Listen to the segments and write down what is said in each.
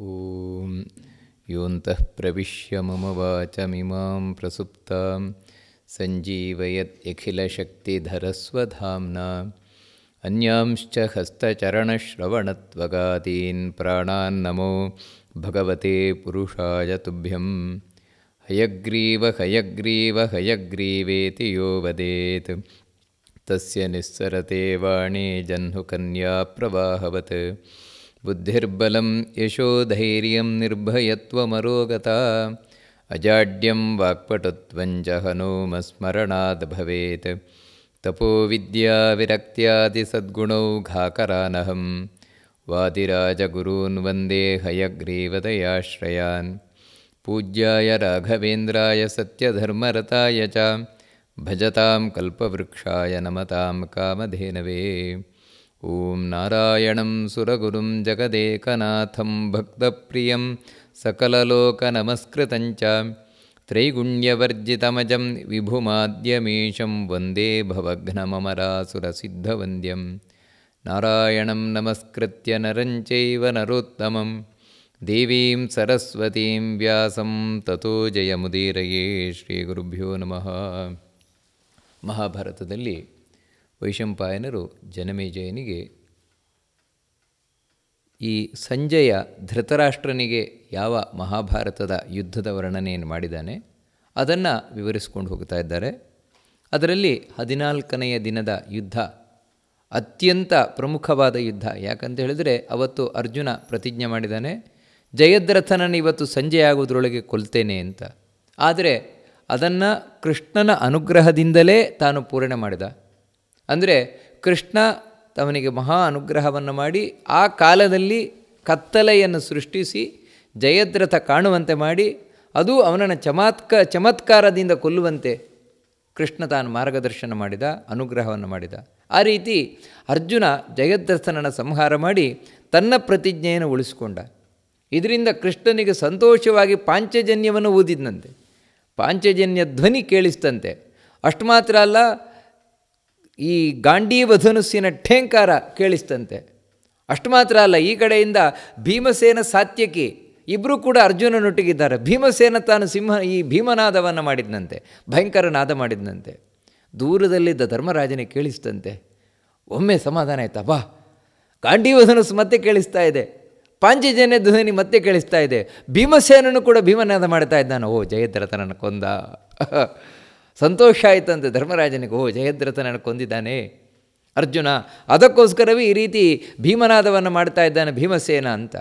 ॐ योऽन्तः प्रविश्य मम वाचमिमां प्रसुप्तां सञ्जीवयत्यखिलशक्तिधरस्वधाम्ना अन्यांश्च हस्तचरणश्रवणत्वगादीन् प्राणान् नमो भगवते पुरुषाय तुभ्यं हयग्रीव हयग्रीव हयग्रीवेति यो वदेत् तस्य निःसरते वाणी जह्नुकन्या प्रवाहवत् बुद्धिर्बलं यशो धैर्यं निर्भयत्वमरोगता अजाड्यं वाक्पटुत्वं च हनूमस्मरणाद्भवेत् तपोविद्याविरक्त्यादिसद्गुणौ घाकरानहं वादिराजगुरून् वन्दे हयग्रीवदयाश्रयान् पूज्याय राघवेन्द्राय सत्यधर्मरताय च भजतां कल्पवृक्षाय नमतां कामधेनवे ॐ नारायणं सुरगुरुं जगदेकनाथं भक्तप्रियं सकललोकनमस्कृतं च त्रैगुण्यवर्जितमजं विभुमाद्यमीशं वन्दे भवघ्नमरासुरसिद्धवन्द्यं नारायणं नमस्कृत्य नरं चैव नरोत्तमं देवीं सरस्वतीं व्यासं ततो जयमुदीरये श्रीगुरुभ्यो नमः महाभारतदल्ली ವೈಶಂಪಾಯನರು ಜನಮೇಜಯನಿಗೆ ಈ ಸಂಜಯ ಧೃತರಾಷ್ಟ್ರನಿಗೆ ಯಾವ ಮಹಾಭಾರತದ ಯುದ್ಧದ ವರ್ಣನೆಯನ್ನು ಮಾಡಿದ್ದಾನೆ ಅದನ್ನು ವಿವರಿಸ್ಕೊಂಡು ಹೋಗ್ತಾ ಇದ್ದಾರೆ ಅದರಲ್ಲಿ ಹದಿನಾಲ್ಕನೆಯ ದಿನದ ಯುದ್ಧ ಅತ್ಯಂತ ಪ್ರಮುಖವಾದ ಯುದ್ಧ ಯಾಕಂತ ಹೇಳಿದರೆ ಅವತ್ತು ಅರ್ಜುನ ಪ್ರತಿಜ್ಞೆ ಮಾಡಿದ್ದಾನೆ ಜಯದ್ರಥನನ್ನು ಇವತ್ತು ಸಂಜೆ ಆಗೋದ್ರೊಳಗೆ ಕೊಲ್ತೇನೆ ಅಂತ ಆದರೆ ಅದನ್ನು ಕೃಷ್ಣನ ಅನುಗ್ರಹದಿಂದಲೇ ತಾನು ಪೂರಣೆ ಮಾಡಿದ ಅಂದರೆ ಕೃಷ್ಣ ತವನಿಗೆ ಮಹಾ ಅನುಗ್ರಹವನ್ನು ಮಾಡಿ ಆ ಕಾಲದಲ್ಲಿ ಕತ್ತಲೆಯನ್ನು ಸೃಷ್ಟಿಸಿ ಜಯದ್ರಥ ಕಾಣುವಂತೆ ಮಾಡಿ ಅದು ಅವನನ್ನು ಚಮತ್ಕ ಚಮತ್ಕಾರದಿಂದ ಕೊಲ್ಲುವಂತೆ ಕೃಷ್ಣ ತಾನು ಮಾರ್ಗದರ್ಶನ ಮಾಡಿದ ಅನುಗ್ರಹವನ್ನು ಮಾಡಿದ ಆ ರೀತಿ ಅರ್ಜುನ ಜಯದ್ರಥನನ್ನು ಸಂಹಾರ ಮಾಡಿ ತನ್ನ ಪ್ರತಿಜ್ಞೆಯನ್ನು ಉಳಿಸಿಕೊಂಡ ಇದರಿಂದ ಕೃಷ್ಣನಿಗೆ ಸಂತೋಷವಾಗಿ ಪಾಂಚಜನ್ಯವನ್ನು ಓದಿದಂತೆ ಪಾಂಚಜನ್ಯ ಧ್ವನಿ ಕೇಳಿಸ್ತಂತೆ ಅಷ್ಟು ಮಾತ್ರ ಅಲ್ಲ ಈ ಗಾಂಡೀವ ಠೇಂಕಾರ ಕೇಳಿಸ್ತಂತೆ ಅಷ್ಟು ಮಾತ್ರ ಅಲ್ಲ ಈ ಕಡೆಯಿಂದ ಭೀಮಸೇನ ಸಾತ್ಯಕಿ ಇಬ್ಬರೂ ಕೂಡ ಅರ್ಜುನನೊಟ್ಟಿಗಿದ್ದಾರೆ ಭೀಮಸೇನ ತಾನು ಸಿಂಹ ಈ ಭೀಮನಾದವನ್ನು ಮಾಡಿದ್ನಂತೆ ಭಯಂಕರ ನಾದ ಮಾಡಿದ್ನಂತೆ ದೂರದಲ್ಲಿದ್ದ ಧರ್ಮರಾಜನೇ ಕೇಳಿಸ್ತಂತೆ ಒಮ್ಮೆ ಸಮಾಧಾನ ಆಯ್ತಾ ಬಾ ಗಾಂಡೀವ ಮತ್ತೆ ಕೇಳಿಸ್ತಾ ಇದೆ ಪಾಂಚಜನ್ಯ ಧ್ವನಿ ಮತ್ತೆ ಕೇಳಿಸ್ತಾ ಇದೆ ಭೀಮಸೇನನು ಕೂಡ ಭೀಮನಾದ ಮಾಡ್ತಾ ಇದ್ದಾನೆ ಓ ಜಯದ್ರಥನನ್ನು ಕೊಂದ ಸಂತೋಷ ಆಯಿತಂತೆ ಧರ್ಮರಾಜನಿಗೆ ಓ ನನಗೆ ಕೊಂದಿದ್ದಾನೆ ಅರ್ಜುನ ಅದಕ್ಕೋಸ್ಕರವೇ ಈ ರೀತಿ ಭೀಮನಾದವನ್ನು ಮಾಡ್ತಾ ಇದ್ದಾನೆ ಭೀಮಸೇನ ಅಂತ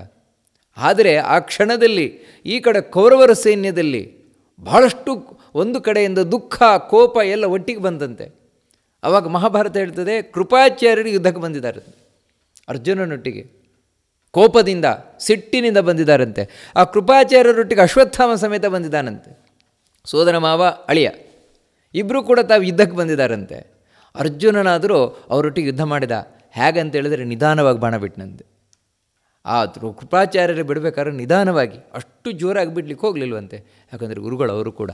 ಆದರೆ ಆ ಕ್ಷಣದಲ್ಲಿ ಈ ಕಡೆ ಕೌರವರ ಸೈನ್ಯದಲ್ಲಿ ಬಹಳಷ್ಟು ಒಂದು ಕಡೆಯಿಂದ ದುಃಖ ಕೋಪ ಎಲ್ಲ ಒಟ್ಟಿಗೆ ಬಂದಂತೆ ಆವಾಗ ಮಹಾಭಾರತ ಹೇಳ್ತದೆ ಕೃಪಾಚಾರ್ಯರು ಯುದ್ಧಕ್ಕೆ ಬಂದಿದ್ದಾರೆ ಅರ್ಜುನನೊಟ್ಟಿಗೆ ಕೋಪದಿಂದ ಸಿಟ್ಟಿನಿಂದ ಬಂದಿದ್ದಾರಂತೆ ಆ ಕೃಪಾಚಾರ್ಯರೊಟ್ಟಿಗೆ ಅಶ್ವತ್ಥಾಮ ಸಮೇತ ಬಂದಿದ್ದಾನಂತೆ ಸೋದರ ಮಾವ ಅಳಿಯ ಇಬ್ಬರೂ ಕೂಡ ತಾವು ಯುದ್ಧಕ್ಕೆ ಬಂದಿದ್ದಾರಂತೆ ಅರ್ಜುನನಾದರೂ ಅವರೊಟ್ಟಿಗೆ ಯುದ್ಧ ಮಾಡಿದ ಹೇಗಂತೇಳಿದರೆ ನಿಧಾನವಾಗಿ ಬಾಣ ಬಿಟ್ಟನಂತೆ ಆದರೂ ಕೃಪಾಚಾರ್ಯರು ಬಿಡಬೇಕಾದ್ರೆ ನಿಧಾನವಾಗಿ ಅಷ್ಟು ಜೋರಾಗಿ ಬಿಡ್ಲಿಕ್ಕೆ ಹೋಗಲಿಲ್ವಂತೆ ಯಾಕಂದರೆ ಗುರುಗಳು ಅವರು ಕೂಡ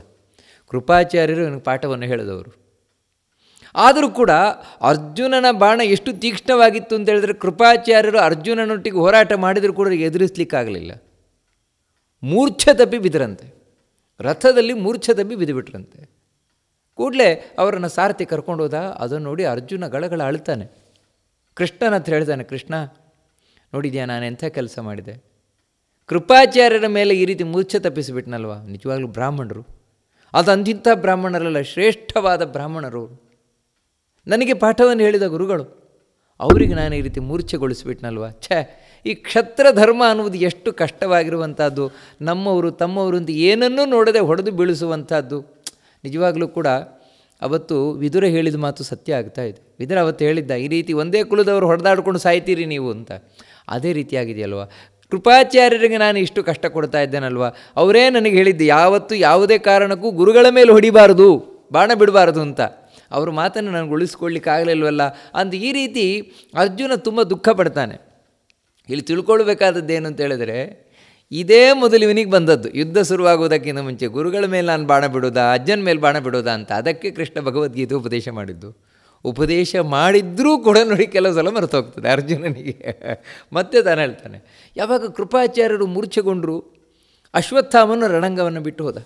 ಕೃಪಾಚಾರ್ಯರು ನನಗೆ ಪಾಠವನ್ನು ಹೇಳಿದವರು ಆದರೂ ಕೂಡ ಅರ್ಜುನನ ಬಾಣ ಎಷ್ಟು ತೀಕ್ಷ್ಣವಾಗಿತ್ತು ಅಂತ ಹೇಳಿದ್ರೆ ಕೃಪಾಚಾರ್ಯರು ಅರ್ಜುನನೊಟ್ಟಿಗೆ ಹೋರಾಟ ಮಾಡಿದರೂ ಕೂಡ ಎದುರಿಸ್ಲಿಕ್ಕಾಗಲಿಲ್ಲ ಮೂರ್ಛೆ ತಪ್ಪಿ ಬಿದ್ರಂತೆ ರಥದಲ್ಲಿ ಮೂರ್ಛೆ ತಪ್ಪಿ ಬಿದ್ದುಬಿಟ್ರಂತೆ ಕೂಡಲೇ ಅವರನ್ನು ಸಾರಥಿ ಕರ್ಕೊಂಡು ಹೋದ ಅದನ್ನು ನೋಡಿ ಅರ್ಜುನ ಗಳಗಳ ಅಳ್ತಾನೆ ಕೃಷ್ಣನ ಅಂತ ಹೇಳ್ತಾನೆ ಕೃಷ್ಣ ನೋಡಿದ್ಯಾ ನಾನು ಎಂಥ ಕೆಲಸ ಮಾಡಿದೆ ಕೃಪಾಚಾರ್ಯರ ಮೇಲೆ ಈ ರೀತಿ ಮೂರ್ಛೆ ತಪ್ಪಿಸಿಬಿಟ್ನಲ್ವ ನಿಜವಾಗ್ಲೂ ಬ್ರಾಹ್ಮಣರು ಅದು ಅಂದಿಂಥ ಬ್ರಾಹ್ಮಣರಲ್ಲ ಶ್ರೇಷ್ಠವಾದ ಬ್ರಾಹ್ಮಣರು ನನಗೆ ಪಾಠವನ್ನು ಹೇಳಿದ ಗುರುಗಳು ಅವರಿಗೆ ನಾನು ಈ ರೀತಿ ಮೂರ್ಛೆಗೊಳಿಸಿಬಿಟ್ನಲ್ವ ಛೇ ಈ ಕ್ಷತ್ರ ಧರ್ಮ ಅನ್ನುವುದು ಎಷ್ಟು ಕಷ್ಟವಾಗಿರುವಂಥದ್ದು ನಮ್ಮವರು ತಮ್ಮವರು ಅಂತ ಏನನ್ನೂ ನೋಡದೆ ಹೊಡೆದು ಬೀಳಿಸುವಂಥದ್ದು ನಿಜವಾಗಲೂ ಕೂಡ ಅವತ್ತು ವಿದುರ ಹೇಳಿದ ಮಾತು ಸತ್ಯ ಆಗ್ತಾ ಇದೆ ವಿದುರ ಅವತ್ತು ಹೇಳಿದ್ದ ಈ ರೀತಿ ಒಂದೇ ಕುಲದವರು ಹೊಡೆದಾಡ್ಕೊಂಡು ಸಾಯ್ತೀರಿ ನೀವು ಅಂತ ಅದೇ ರೀತಿಯಾಗಿದೆಯಲ್ವ ಕೃಪಾಚಾರ್ಯರಿಗೆ ನಾನು ಇಷ್ಟು ಕಷ್ಟ ಕೊಡ್ತಾ ಇದ್ದೇನಲ್ವ ಅವರೇ ನನಗೆ ಹೇಳಿದ್ದು ಯಾವತ್ತು ಯಾವುದೇ ಕಾರಣಕ್ಕೂ ಗುರುಗಳ ಮೇಲೆ ಹೊಡಿಬಾರದು ಬಾಣ ಬಿಡಬಾರ್ದು ಅಂತ ಅವ್ರ ಮಾತನ್ನು ನನಗೆ ಉಳಿಸ್ಕೊಳ್ಳಿಕ್ಕಾಗಲಿಲ್ವಲ್ಲ ಅಂತ ಈ ರೀತಿ ಅರ್ಜುನ ತುಂಬ ದುಃಖ ಪಡ್ತಾನೆ ಇಲ್ಲಿ ತಿಳ್ಕೊಳ್ಬೇಕಾದದ್ದೇನು ಅಂತ ಹೇಳಿದರೆ ಇದೇ ಮೊದಲು ಇವನಿಗೆ ಬಂದದ್ದು ಯುದ್ಧ ಶುರುವಾಗುವುದಕ್ಕಿಂತ ಮುಂಚೆ ಗುರುಗಳ ಮೇಲೆ ನಾನು ಬಾಣ ಬಿಡೋದಾ ಅಜ್ಜನ ಮೇಲೆ ಬಾಣ ಬಿಡೋದಾ ಅಂತ ಅದಕ್ಕೆ ಕೃಷ್ಣ ಭಗವದ್ಗೀತೆ ಉಪದೇಶ ಮಾಡಿದ್ದು ಉಪದೇಶ ಮಾಡಿದ್ರೂ ಕೂಡ ನೋಡಿ ಕೆಲವು ಸಲ ಹೋಗ್ತದೆ ಅರ್ಜುನನಿಗೆ ಮತ್ತೆ ತಾನು ಹೇಳ್ತಾನೆ ಯಾವಾಗ ಕೃಪಾಚಾರ್ಯರು ಮೂರ್ಛೆಗೊಂಡರು ಅಶ್ವತ್ಥಾಮನ ರಣಂಗವನ್ನು ಬಿಟ್ಟು ಹೋದ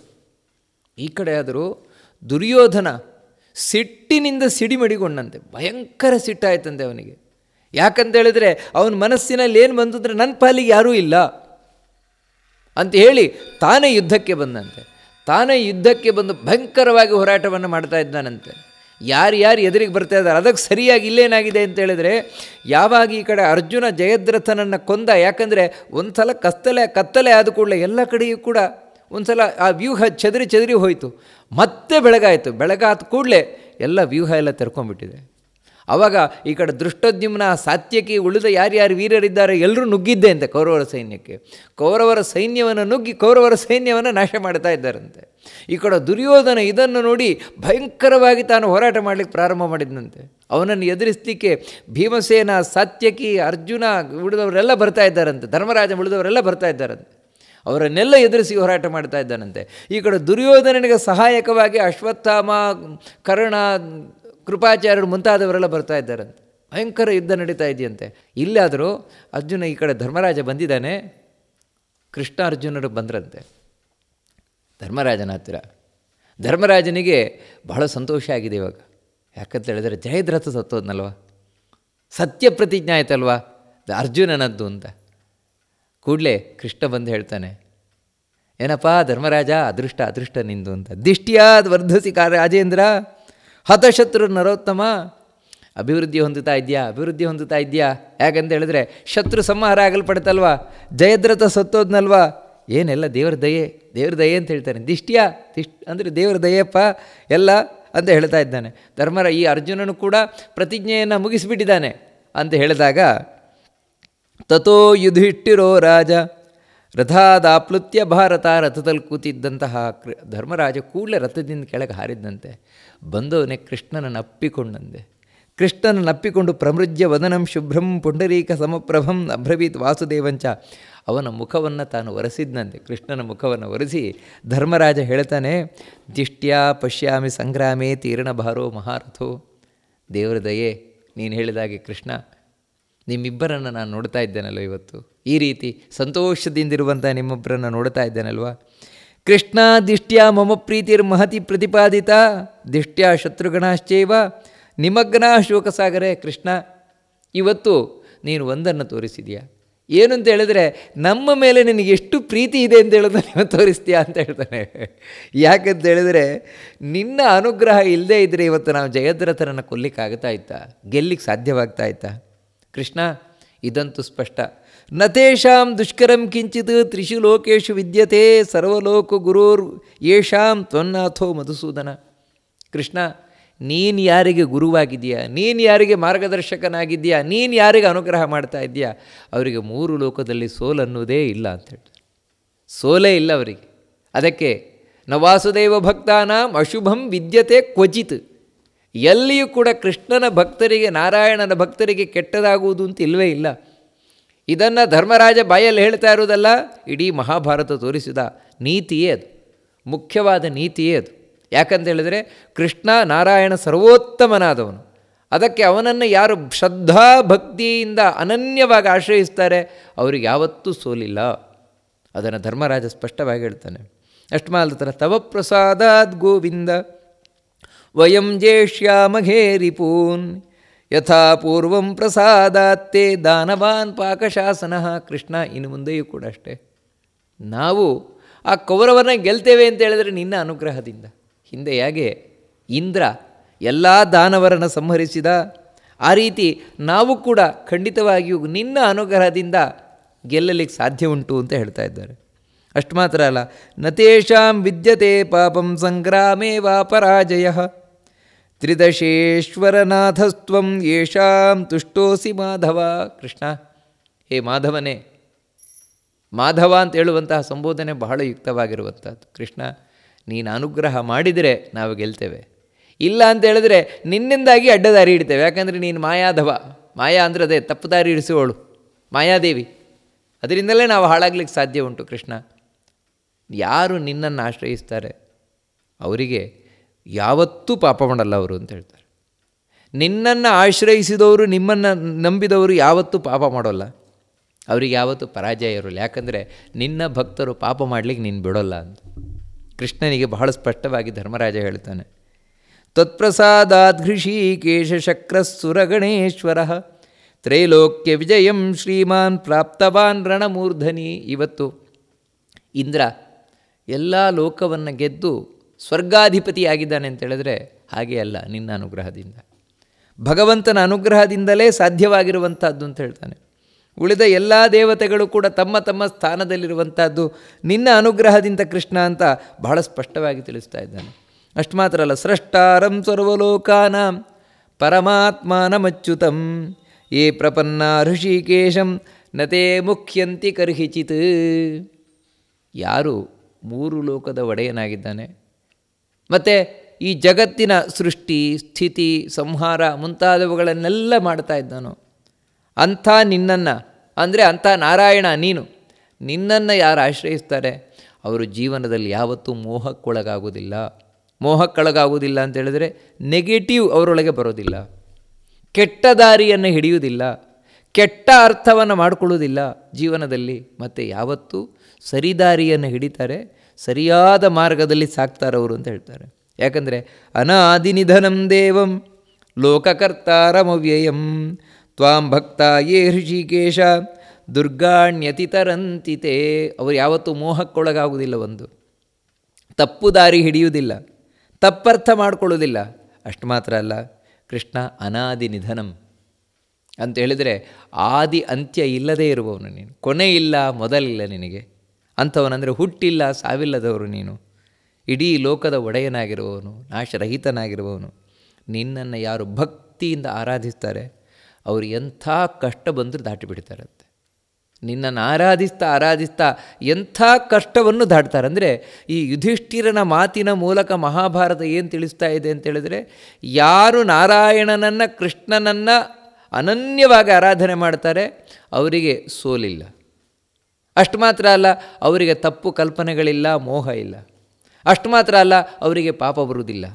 ಈ ಕಡೆ ಆದರೂ ದುರ್ಯೋಧನ ಸಿಟ್ಟಿನಿಂದ ಸಿಡಿಮಡಿಗೊಂಡಂತೆ ಭಯಂಕರ ಸಿಟ್ಟಾಯ್ತಂತೆ ಅವನಿಗೆ ಯಾಕಂತ ಹೇಳಿದರೆ ಅವನ ಮನಸ್ಸಿನಲ್ಲಿ ಏನು ಬಂದಿದ್ರೆ ನನ್ನ ಪಾಲಿಗೆ ಯಾರೂ ಇಲ್ಲ ಅಂತ ಹೇಳಿ ತಾನೇ ಯುದ್ಧಕ್ಕೆ ಬಂದಂತೆ ತಾನೇ ಯುದ್ಧಕ್ಕೆ ಬಂದು ಭಯಂಕರವಾಗಿ ಹೋರಾಟವನ್ನು ಮಾಡ್ತಾ ಇದ್ದಾನಂತೆ ಯಾರು ಎದುರಿಗೆ ಬರ್ತಾ ಇದ್ದಾರೆ ಅದಕ್ಕೆ ಸರಿಯಾಗಿ ಇಲ್ಲೇನಾಗಿದೆ ಅಂತ ಹೇಳಿದರೆ ಯಾವಾಗ ಈ ಕಡೆ ಅರ್ಜುನ ಜಯದ್ರಥನನ್ನು ಕೊಂದ ಯಾಕಂದರೆ ಒಂದು ಸಲ ಕತ್ತಲೆ ಕತ್ತಲೆ ಆದ ಕೂಡಲೇ ಎಲ್ಲ ಕಡೆಯೂ ಕೂಡ ಒಂದು ಸಲ ಆ ವ್ಯೂಹ ಚದರಿ ಚದರಿ ಹೋಯಿತು ಮತ್ತೆ ಬೆಳಗಾಯಿತು ಬೆಳಗಾದ ಕೂಡಲೇ ಎಲ್ಲ ವ್ಯೂಹ ಎಲ್ಲ ತೆರ್ಕೊಂಡ್ಬಿಟ್ಟಿದೆ ಆವಾಗ ಈ ಕಡೆ ದೃಷ್ಟೋದ್ಯುಮ್ನ ಸಾತ್ಯಕಿ ಉಳಿದ ಯಾರ್ಯಾರು ವೀರರಿದ್ದಾರೆ ಎಲ್ಲರೂ ನುಗ್ಗಿದ್ದೆ ಅಂತೆ ಕೌರವರ ಸೈನ್ಯಕ್ಕೆ ಕೌರವರ ಸೈನ್ಯವನ್ನು ನುಗ್ಗಿ ಕೌರವರ ಸೈನ್ಯವನ್ನು ನಾಶ ಮಾಡ್ತಾ ಇದ್ದಾರಂತೆ ಈ ಕಡೆ ದುರ್ಯೋಧನ ಇದನ್ನು ನೋಡಿ ಭಯಂಕರವಾಗಿ ತಾನು ಹೋರಾಟ ಮಾಡಲಿಕ್ಕೆ ಪ್ರಾರಂಭ ಮಾಡಿದ್ದನಂತೆ ಅವನನ್ನು ಎದುರಿಸಲಿಕ್ಕೆ ಭೀಮಸೇನ ಸಾತ್ಯಕಿ ಅರ್ಜುನ ಉಳಿದವರೆಲ್ಲ ಬರ್ತಾ ಇದ್ದಾರಂತೆ ಧರ್ಮರಾಜ ಉಳಿದವರೆಲ್ಲ ಬರ್ತಾ ಇದ್ದಾರಂತೆ ಅವರನ್ನೆಲ್ಲ ಎದುರಿಸಿ ಹೋರಾಟ ಮಾಡ್ತಾ ಇದ್ದಾನಂತೆ ಈ ಕಡೆ ದುರ್ಯೋಧನನಿಗೆ ಸಹಾಯಕವಾಗಿ ಅಶ್ವತ್ಥಾಮ ಕರ್ಣ ಕೃಪಾಚಾರ್ಯರು ಮುಂತಾದವರೆಲ್ಲ ಬರ್ತಾ ಇದ್ದಾರಂತೆ ಭಯಂಕರ ಯುದ್ಧ ನಡೀತಾ ಇದೆಯಂತೆ ಇಲ್ಲಾದರೂ ಅರ್ಜುನ ಈ ಕಡೆ ಧರ್ಮರಾಜ ಬಂದಿದ್ದಾನೆ ಕೃಷ್ಣ ಅರ್ಜುನರು ಬಂದ್ರಂತೆ ಧರ್ಮರಾಜನ ಹತ್ತಿರ ಧರ್ಮರಾಜನಿಗೆ ಬಹಳ ಸಂತೋಷ ಆಗಿದೆ ಇವಾಗ ಯಾಕಂತ ಹೇಳಿದರೆ ಜಯದ್ರಥ ಸತ್ತೋದ್ನಲ್ವ ಸತ್ಯ ಪ್ರತಿಜ್ಞೆ ಆಯ್ತಲ್ವಾ ಅರ್ಜುನನದ್ದು ಅಂತ ಕೂಡಲೇ ಕೃಷ್ಣ ಬಂದು ಹೇಳ್ತಾನೆ ಏನಪ್ಪಾ ಧರ್ಮರಾಜ ಅದೃಷ್ಟ ಅದೃಷ್ಟ ನಿಂದು ಅಂತ ದಿಷ್ಟಿಯಾದ ವರ್ಧಸಿ ರಾಜೇಂದ್ರ ಹತಶತ್ರು ನರೋತ್ತಮ ಅಭಿವೃದ್ಧಿ ಹೊಂದುತ್ತಾ ಇದೆಯಾ ಅಭಿವೃದ್ಧಿ ಹೊಂದುತ್ತಾ ಇದೆಯಾ ಯಾಕಂತ ಹೇಳಿದ್ರೆ ಶತ್ರು ಸಂಹಾರ ಆಗಲ್ಪಡುತ್ತಲ್ವಾ ಜಯದ್ರಥ ಸತ್ತೋದ್ನಲ್ವಾ ಏನೆಲ್ಲ ದೇವ್ರ ದಯೆ ದೇವ್ರ ದಯೆ ಅಂತ ಹೇಳ್ತಾನೆ ದಿಷ್ಟಿಯ ದಿಷ್ಟ್ ಅಂದರೆ ದೇವ್ರ ದಯೆಪ್ಪ ಎಲ್ಲ ಅಂತ ಹೇಳ್ತಾ ಇದ್ದಾನೆ ಧರ್ಮರ ಈ ಅರ್ಜುನನು ಕೂಡ ಪ್ರತಿಜ್ಞೆಯನ್ನು ಮುಗಿಸಿಬಿಟ್ಟಿದ್ದಾನೆ ಅಂತ ಹೇಳಿದಾಗ ತಥೋ ಯುಧಿಷ್ಠಿರೋ ರಾಜ ರಥಾದಾಪ್ಲುತ್ಯ ಭಾರತ ರಥದಲ್ಲಿ ಕೂತಿದ್ದಂತಹ ಕೃ ಧರ್ಮರಾಜ ಕೂಡಲೇ ರಥದಿಂದ ಕೆಳಗೆ ಹಾರಿದ್ದಂತೆ ಬಂದವನೇ ಕೃಷ್ಣನನ್ನು ಅಪ್ಪಿಕೊಂಡಂದೆ ಕೃಷ್ಣನನ್ನು ಅಪ್ಪಿಕೊಂಡು ಪ್ರಮೃಜ್ಯ ವದನಂ ಶುಭ್ರಂ ಪುಂಡರೀಕ ಸಮಪ್ರಭಂ ಅಭ್ರವೀತ್ ವಾಸುದೇವಂಚ ಅವನ ಮುಖವನ್ನು ತಾನು ಒರೆಸಿದ್ದಂತೆ ಕೃಷ್ಣನ ಮುಖವನ್ನು ಒರೆಸಿ ಧರ್ಮರಾಜ ಹೇಳ್ತಾನೆ ದಿಷ್ಟ್ಯಾ ಪಶ್ಯಾಮಿ ಸಂಗ್ರಾಮೇ ತೀರ್ಣ ಭಾರೋ ಮಹಾರಥೋ ದೇವರ ದಯೆ ನೀನು ಹೇಳಿದಾಗೆ ಕೃಷ್ಣ ನಿಮ್ಮಿಬ್ಬರನ್ನು ನಾನು ನೋಡ್ತಾ ಇದ್ದೇನಲ್ಲ ಇವತ್ತು ಈ ರೀತಿ ಸಂತೋಷದಿಂದಿರುವಂಥ ನಿಮ್ಮೊಬ್ಬರನ್ನು ನೋಡ್ತಾ ಇದ್ದೇನಲ್ವಾ ಕೃಷ್ಣ ದಿಷ್ಟ್ಯಾ ಮಮ ಪ್ರೀತಿರ್ ಮಹತಿ ಪ್ರತಿಪಾದಿತ ದಿಷ್ಟ್ಯಾ ಶತ್ರುಘ್ನಾಶ್ಚೈವ ನಿಮಗ್ನ ಶೋಕಸಾಗರೇ ಕೃಷ್ಣ ಇವತ್ತು ನೀನು ಒಂದನ್ನು ತೋರಿಸಿದೆಯಾ ಏನು ಅಂತ ಹೇಳಿದ್ರೆ ನಮ್ಮ ಮೇಲೆ ನಿನಗೆ ಎಷ್ಟು ಪ್ರೀತಿ ಇದೆ ಅಂತ ಹೇಳೋದು ನೀವು ತೋರಿಸ್ತೀಯಾ ಅಂತ ಹೇಳ್ತಾನೆ ಯಾಕಂತ ಹೇಳಿದ್ರೆ ನಿನ್ನ ಅನುಗ್ರಹ ಇಲ್ಲದೆ ಇದ್ದರೆ ಇವತ್ತು ನಾವು ಜಯದ್ರಥನನ್ನು ಕೊಲ್ಲಿಕ್ಕಾಗ್ತಾ ಇತ್ತ ಗೆಲ್ಲಿಗೆ ಸಾಧ್ಯವಾಗ್ತಾ ಇತ್ತ ಕೃಷ್ಣ ಇದಂತೂ ಸ್ಪಷ್ಟ ನತೇಷಾಂ ದುಷ್ಕರಂ ಕಿಂಚಿತ್ ತ್ರಿಷು ಲೋಕೇಶು ವಿದ್ಯತೆ ಸರ್ವಲೋಕ ಗುರುರ್ ಯೇಷಾಂ ತ್ವನ್ನಾಥೋ ಮಧುಸೂದನ ಕೃಷ್ಣ ನೀನು ಯಾರಿಗೆ ಗುರುವಾಗಿದೆಯಾ ನೀನು ಯಾರಿಗೆ ಮಾರ್ಗದರ್ಶಕನಾಗಿದೆಯಾ ನೀನು ಯಾರಿಗೆ ಅನುಗ್ರಹ ಮಾಡ್ತಾ ಇದೆಯಾ ಅವರಿಗೆ ಮೂರು ಲೋಕದಲ್ಲಿ ಸೋಲನ್ನುವುದೇ ಅನ್ನೋದೇ ಇಲ್ಲ ಅಂತ ಹೇಳ್ತಾರೆ ಸೋಲೇ ಇಲ್ಲ ಅವರಿಗೆ ಅದಕ್ಕೆ ನವಾಸುದೇವ ಭಕ್ತಾನಾಂ ಅಶುಭಂ ವಿದ್ಯತೆ ಕ್ವಚಿತ್ ಎಲ್ಲಿಯೂ ಕೂಡ ಕೃಷ್ಣನ ಭಕ್ತರಿಗೆ ನಾರಾಯಣನ ಭಕ್ತರಿಗೆ ಕೆಟ್ಟದಾಗುವುದು ಅಂತ ಇಲ್ಲವೇ ಇಲ್ಲ ಇದನ್ನು ಧರ್ಮರಾಜ ಬಾಯಲ್ಲಿ ಹೇಳ್ತಾ ಇರೋದಲ್ಲ ಇಡೀ ಮಹಾಭಾರತ ತೋರಿಸಿದ ನೀತಿಯೇ ಅದು ಮುಖ್ಯವಾದ ನೀತಿಯೇ ಅದು ಯಾಕಂತ ಹೇಳಿದರೆ ಕೃಷ್ಣ ನಾರಾಯಣ ಸರ್ವೋತ್ತಮನಾದವನು ಅದಕ್ಕೆ ಅವನನ್ನು ಯಾರು ಶ್ರದ್ಧಾ ಭಕ್ತಿಯಿಂದ ಅನನ್ಯವಾಗಿ ಆಶ್ರಯಿಸ್ತಾರೆ ಅವ್ರಿಗೆ ಯಾವತ್ತೂ ಸೋಲಿಲ್ಲ ಅದನ್ನು ಧರ್ಮರಾಜ ಸ್ಪಷ್ಟವಾಗಿ ಹೇಳ್ತಾನೆ ಅಷ್ಟಮಾಲ್ದತ್ರ ತವ ಪ್ರಸಾದಾದ್ ಗೋವಿಂದ ವಯಂ ಜೇಷ್ಯಾಮಘೇ ಪೂನ್ ಯಥಾ ಪೂರ್ವಂ ಪ್ರಸಾದಾತ್ತೆ ದಾನವಾನ್ ಪಾಕಶಾಸನಃ ಕೃಷ್ಣ ಇನ್ನು ಮುಂದೆಯೂ ಕೂಡ ಅಷ್ಟೇ ನಾವು ಆ ಕೌರವರನ್ನ ಗೆಲ್ತೇವೆ ಅಂತ ಹೇಳಿದ್ರೆ ನಿನ್ನ ಅನುಗ್ರಹದಿಂದ ಹಿಂದೆ ಹೇಗೆ ಇಂದ್ರ ಎಲ್ಲ ದಾನವರನ್ನು ಸಂಹರಿಸಿದ ಆ ರೀತಿ ನಾವು ಕೂಡ ಖಂಡಿತವಾಗಿಯೂ ನಿನ್ನ ಅನುಗ್ರಹದಿಂದ ಗೆಲ್ಲಲಿಕ್ಕೆ ಸಾಧ್ಯ ಉಂಟು ಅಂತ ಹೇಳ್ತಾ ಇದ್ದಾರೆ ಅಷ್ಟು ಮಾತ್ರ ಅಲ್ಲ ನತೇಷಾಂ ವಿದ್ಯತೆ ಪಾಪಂ ಸಂಗ್ರಾಮೇ ವಾ ಪರಾಜಯ ತ್ರಿದಶೇಶ್ವರನಾಥಸ್ತ್ವಂ ಯಶಾಂ ತುಷ್ಟೋಸಿ ಮಾಧವ ಕೃಷ್ಣ ಹೇ ಮಾಧವನೇ ಮಾಧವ ಅಂತ ಹೇಳುವಂತಹ ಸಂಬೋಧನೆ ಬಹಳ ಯುಕ್ತವಾಗಿರುವಂಥದ್ದು ಕೃಷ್ಣ ನೀನು ಅನುಗ್ರಹ ಮಾಡಿದರೆ ನಾವು ಗೆಲ್ತೇವೆ ಇಲ್ಲ ಅಂತ ಹೇಳಿದ್ರೆ ನಿನ್ನಿಂದಾಗಿ ಅಡ್ಡದಾರಿ ಹಿಡಿತೇವೆ ಯಾಕಂದರೆ ನೀನು ಮಾಯಾಧವ ಮಾಯಾ ಅಂದರೆ ಅದೇ ತಪ್ಪು ದಾರಿ ಮಾಯಾದೇವಿ ಅದರಿಂದಲೇ ನಾವು ಹಾಳಾಗ್ಲಿಕ್ಕೆ ಸಾಧ್ಯ ಉಂಟು ಕೃಷ್ಣ ಯಾರು ನಿನ್ನನ್ನು ಆಶ್ರಯಿಸ್ತಾರೆ ಅವರಿಗೆ ಯಾವತ್ತೂ ಪಾಪ ಮಾಡಲ್ಲ ಅವರು ಅಂತ ಹೇಳ್ತಾರೆ ನಿನ್ನನ್ನು ಆಶ್ರಯಿಸಿದವರು ನಿಮ್ಮನ್ನು ನಂಬಿದವರು ಯಾವತ್ತೂ ಪಾಪ ಮಾಡೋಲ್ಲ ಅವ್ರಿಗೆ ಯಾವತ್ತೂ ಪರಾಜಯ ಇರೋಲ್ಲ ಯಾಕಂದರೆ ನಿನ್ನ ಭಕ್ತರು ಪಾಪ ಮಾಡಲಿಕ್ಕೆ ನೀನು ಬಿಡೋಲ್ಲ ಅಂತ ಕೃಷ್ಣನಿಗೆ ಬಹಳ ಸ್ಪಷ್ಟವಾಗಿ ಧರ್ಮರಾಜ ಹೇಳ್ತಾನೆ ಕೇಶಚಕ್ರ ಸುರಗಣೇಶ್ವರ ತ್ರೈಲೋಕ್ಯ ವಿಜಯಂ ಶ್ರೀಮಾನ್ ಪ್ರಾಪ್ತವಾನ್ ರಣಮೂರ್ಧನಿ ಇವತ್ತು ಇಂದ್ರ ಎಲ್ಲ ಲೋಕವನ್ನು ಗೆದ್ದು ಸ್ವರ್ಗಾಧಿಪತಿಯಾಗಿದ್ದಾನೆ ಅಂತ ಹೇಳಿದ್ರೆ ಹಾಗೆ ಅಲ್ಲ ನಿನ್ನ ಅನುಗ್ರಹದಿಂದ ಭಗವಂತನ ಅನುಗ್ರಹದಿಂದಲೇ ಸಾಧ್ಯವಾಗಿರುವಂಥದ್ದು ಅಂತ ಹೇಳ್ತಾನೆ ಉಳಿದ ಎಲ್ಲ ದೇವತೆಗಳು ಕೂಡ ತಮ್ಮ ತಮ್ಮ ಸ್ಥಾನದಲ್ಲಿರುವಂಥದ್ದು ನಿನ್ನ ಅನುಗ್ರಹದಿಂದ ಕೃಷ್ಣ ಅಂತ ಬಹಳ ಸ್ಪಷ್ಟವಾಗಿ ತಿಳಿಸ್ತಾ ಇದ್ದಾನೆ ಅಷ್ಟು ಮಾತ್ರ ಅಲ್ಲ ಸೃಷ್ಟಾರಂ ಸರ್ವಲೋಕಾನ ಪರಮಾತ್ಮಾನಮಚ್ಯುತಂ ಏ ಪ್ರಪನ್ನ ಋಷಿಕೇಶಂ ನತೇ ಮುಖ್ಯಂತಿ ಕರ್ಹಿಚಿತ್ ಯಾರು ಮೂರು ಲೋಕದ ಒಡೆಯನಾಗಿದ್ದಾನೆ ಮತ್ತು ಈ ಜಗತ್ತಿನ ಸೃಷ್ಟಿ ಸ್ಥಿತಿ ಸಂಹಾರ ಮುಂತಾದವುಗಳನ್ನೆಲ್ಲ ಮಾಡ್ತಾ ಇದ್ದಾನೋ ಅಂಥ ನಿನ್ನನ್ನು ಅಂದರೆ ಅಂಥ ನಾರಾಯಣ ನೀನು ನಿನ್ನನ್ನು ಯಾರು ಆಶ್ರಯಿಸ್ತಾರೆ ಅವರು ಜೀವನದಲ್ಲಿ ಯಾವತ್ತೂ ಮೋಹಕ್ಕೊಳಗಾಗುವುದಿಲ್ಲ ಮೋಹಕ್ಕೊಳಗಾಗುವುದಿಲ್ಲ ಅಂತ ಹೇಳಿದ್ರೆ ನೆಗೆಟಿವ್ ಅವರೊಳಗೆ ಬರೋದಿಲ್ಲ ಕೆಟ್ಟ ದಾರಿಯನ್ನು ಹಿಡಿಯುವುದಿಲ್ಲ ಕೆಟ್ಟ ಅರ್ಥವನ್ನು ಮಾಡಿಕೊಳ್ಳುವುದಿಲ್ಲ ಜೀವನದಲ್ಲಿ ಮತ್ತು ಯಾವತ್ತೂ ಸರಿದಾರಿಯನ್ನು ಹಿಡಿತಾರೆ ಸರಿಯಾದ ಮಾರ್ಗದಲ್ಲಿ ಸಾಕ್ತಾರವರು ಅಂತ ಹೇಳ್ತಾರೆ ಯಾಕಂದರೆ ನಿಧನಂ ದೇವಂ ಲೋಕಕರ್ತಾರಮವ್ಯಯಂ ತ್ವಾಂ ಭಕ್ತ ಯೇ ಹೃಷಿಕೇಶ ದುರ್ಗಾಣ್ಯತಿತರಂತಿತೆ ಅವರು ಯಾವತ್ತೂ ಮೋಹಕ್ಕೊಳಗಾಗುವುದಿಲ್ಲ ಒಂದು ತಪ್ಪು ದಾರಿ ಹಿಡಿಯುವುದಿಲ್ಲ ತಪ್ಪರ್ಥ ಮಾಡಿಕೊಳ್ಳುವುದಿಲ್ಲ ಅಷ್ಟು ಮಾತ್ರ ಅಲ್ಲ ಕೃಷ್ಣ ಅನಾದಿ ನಿಧನಂ ಅಂತ ಹೇಳಿದರೆ ಆದಿ ಅಂತ್ಯ ಇಲ್ಲದೇ ಇರುವವನು ನೀನು ಕೊನೆ ಇಲ್ಲ ಮೊದಲಿಲ್ಲ ನಿನಗೆ ಅಂಥವನಂದರೆ ಹುಟ್ಟಿಲ್ಲ ಸಾವಿಲ್ಲದವರು ನೀನು ಇಡೀ ಲೋಕದ ಒಡೆಯನಾಗಿರುವವನು ನಾಶರಹಿತನಾಗಿರುವವನು ನಿನ್ನನ್ನು ಯಾರು ಭಕ್ತಿಯಿಂದ ಆರಾಧಿಸ್ತಾರೆ ಅವರು ಎಂಥ ಕಷ್ಟ ಬಂದರೂ ದಾಟಿಬಿಡ್ತಾರಂತೆ ನಿನ್ನನ್ನು ಆರಾಧಿಸ್ತಾ ಆರಾಧಿಸ್ತಾ ಎಂಥ ಕಷ್ಟವನ್ನು ದಾಟ್ತಾರೆ ಅಂದರೆ ಈ ಯುಧಿಷ್ಠಿರನ ಮಾತಿನ ಮೂಲಕ ಮಹಾಭಾರತ ಏನು ತಿಳಿಸ್ತಾ ಇದೆ ಅಂತೇಳಿದರೆ ಯಾರು ನಾರಾಯಣನನ್ನು ಕೃಷ್ಣನನ್ನು ಅನನ್ಯವಾಗಿ ಆರಾಧನೆ ಮಾಡ್ತಾರೆ ಅವರಿಗೆ ಸೋಲಿಲ್ಲ ಅಷ್ಟು ಮಾತ್ರ ಅಲ್ಲ ಅವರಿಗೆ ತಪ್ಪು ಕಲ್ಪನೆಗಳಿಲ್ಲ ಮೋಹ ಇಲ್ಲ ಅಷ್ಟು ಮಾತ್ರ ಅಲ್ಲ ಅವರಿಗೆ ಪಾಪ ಬರುವುದಿಲ್ಲ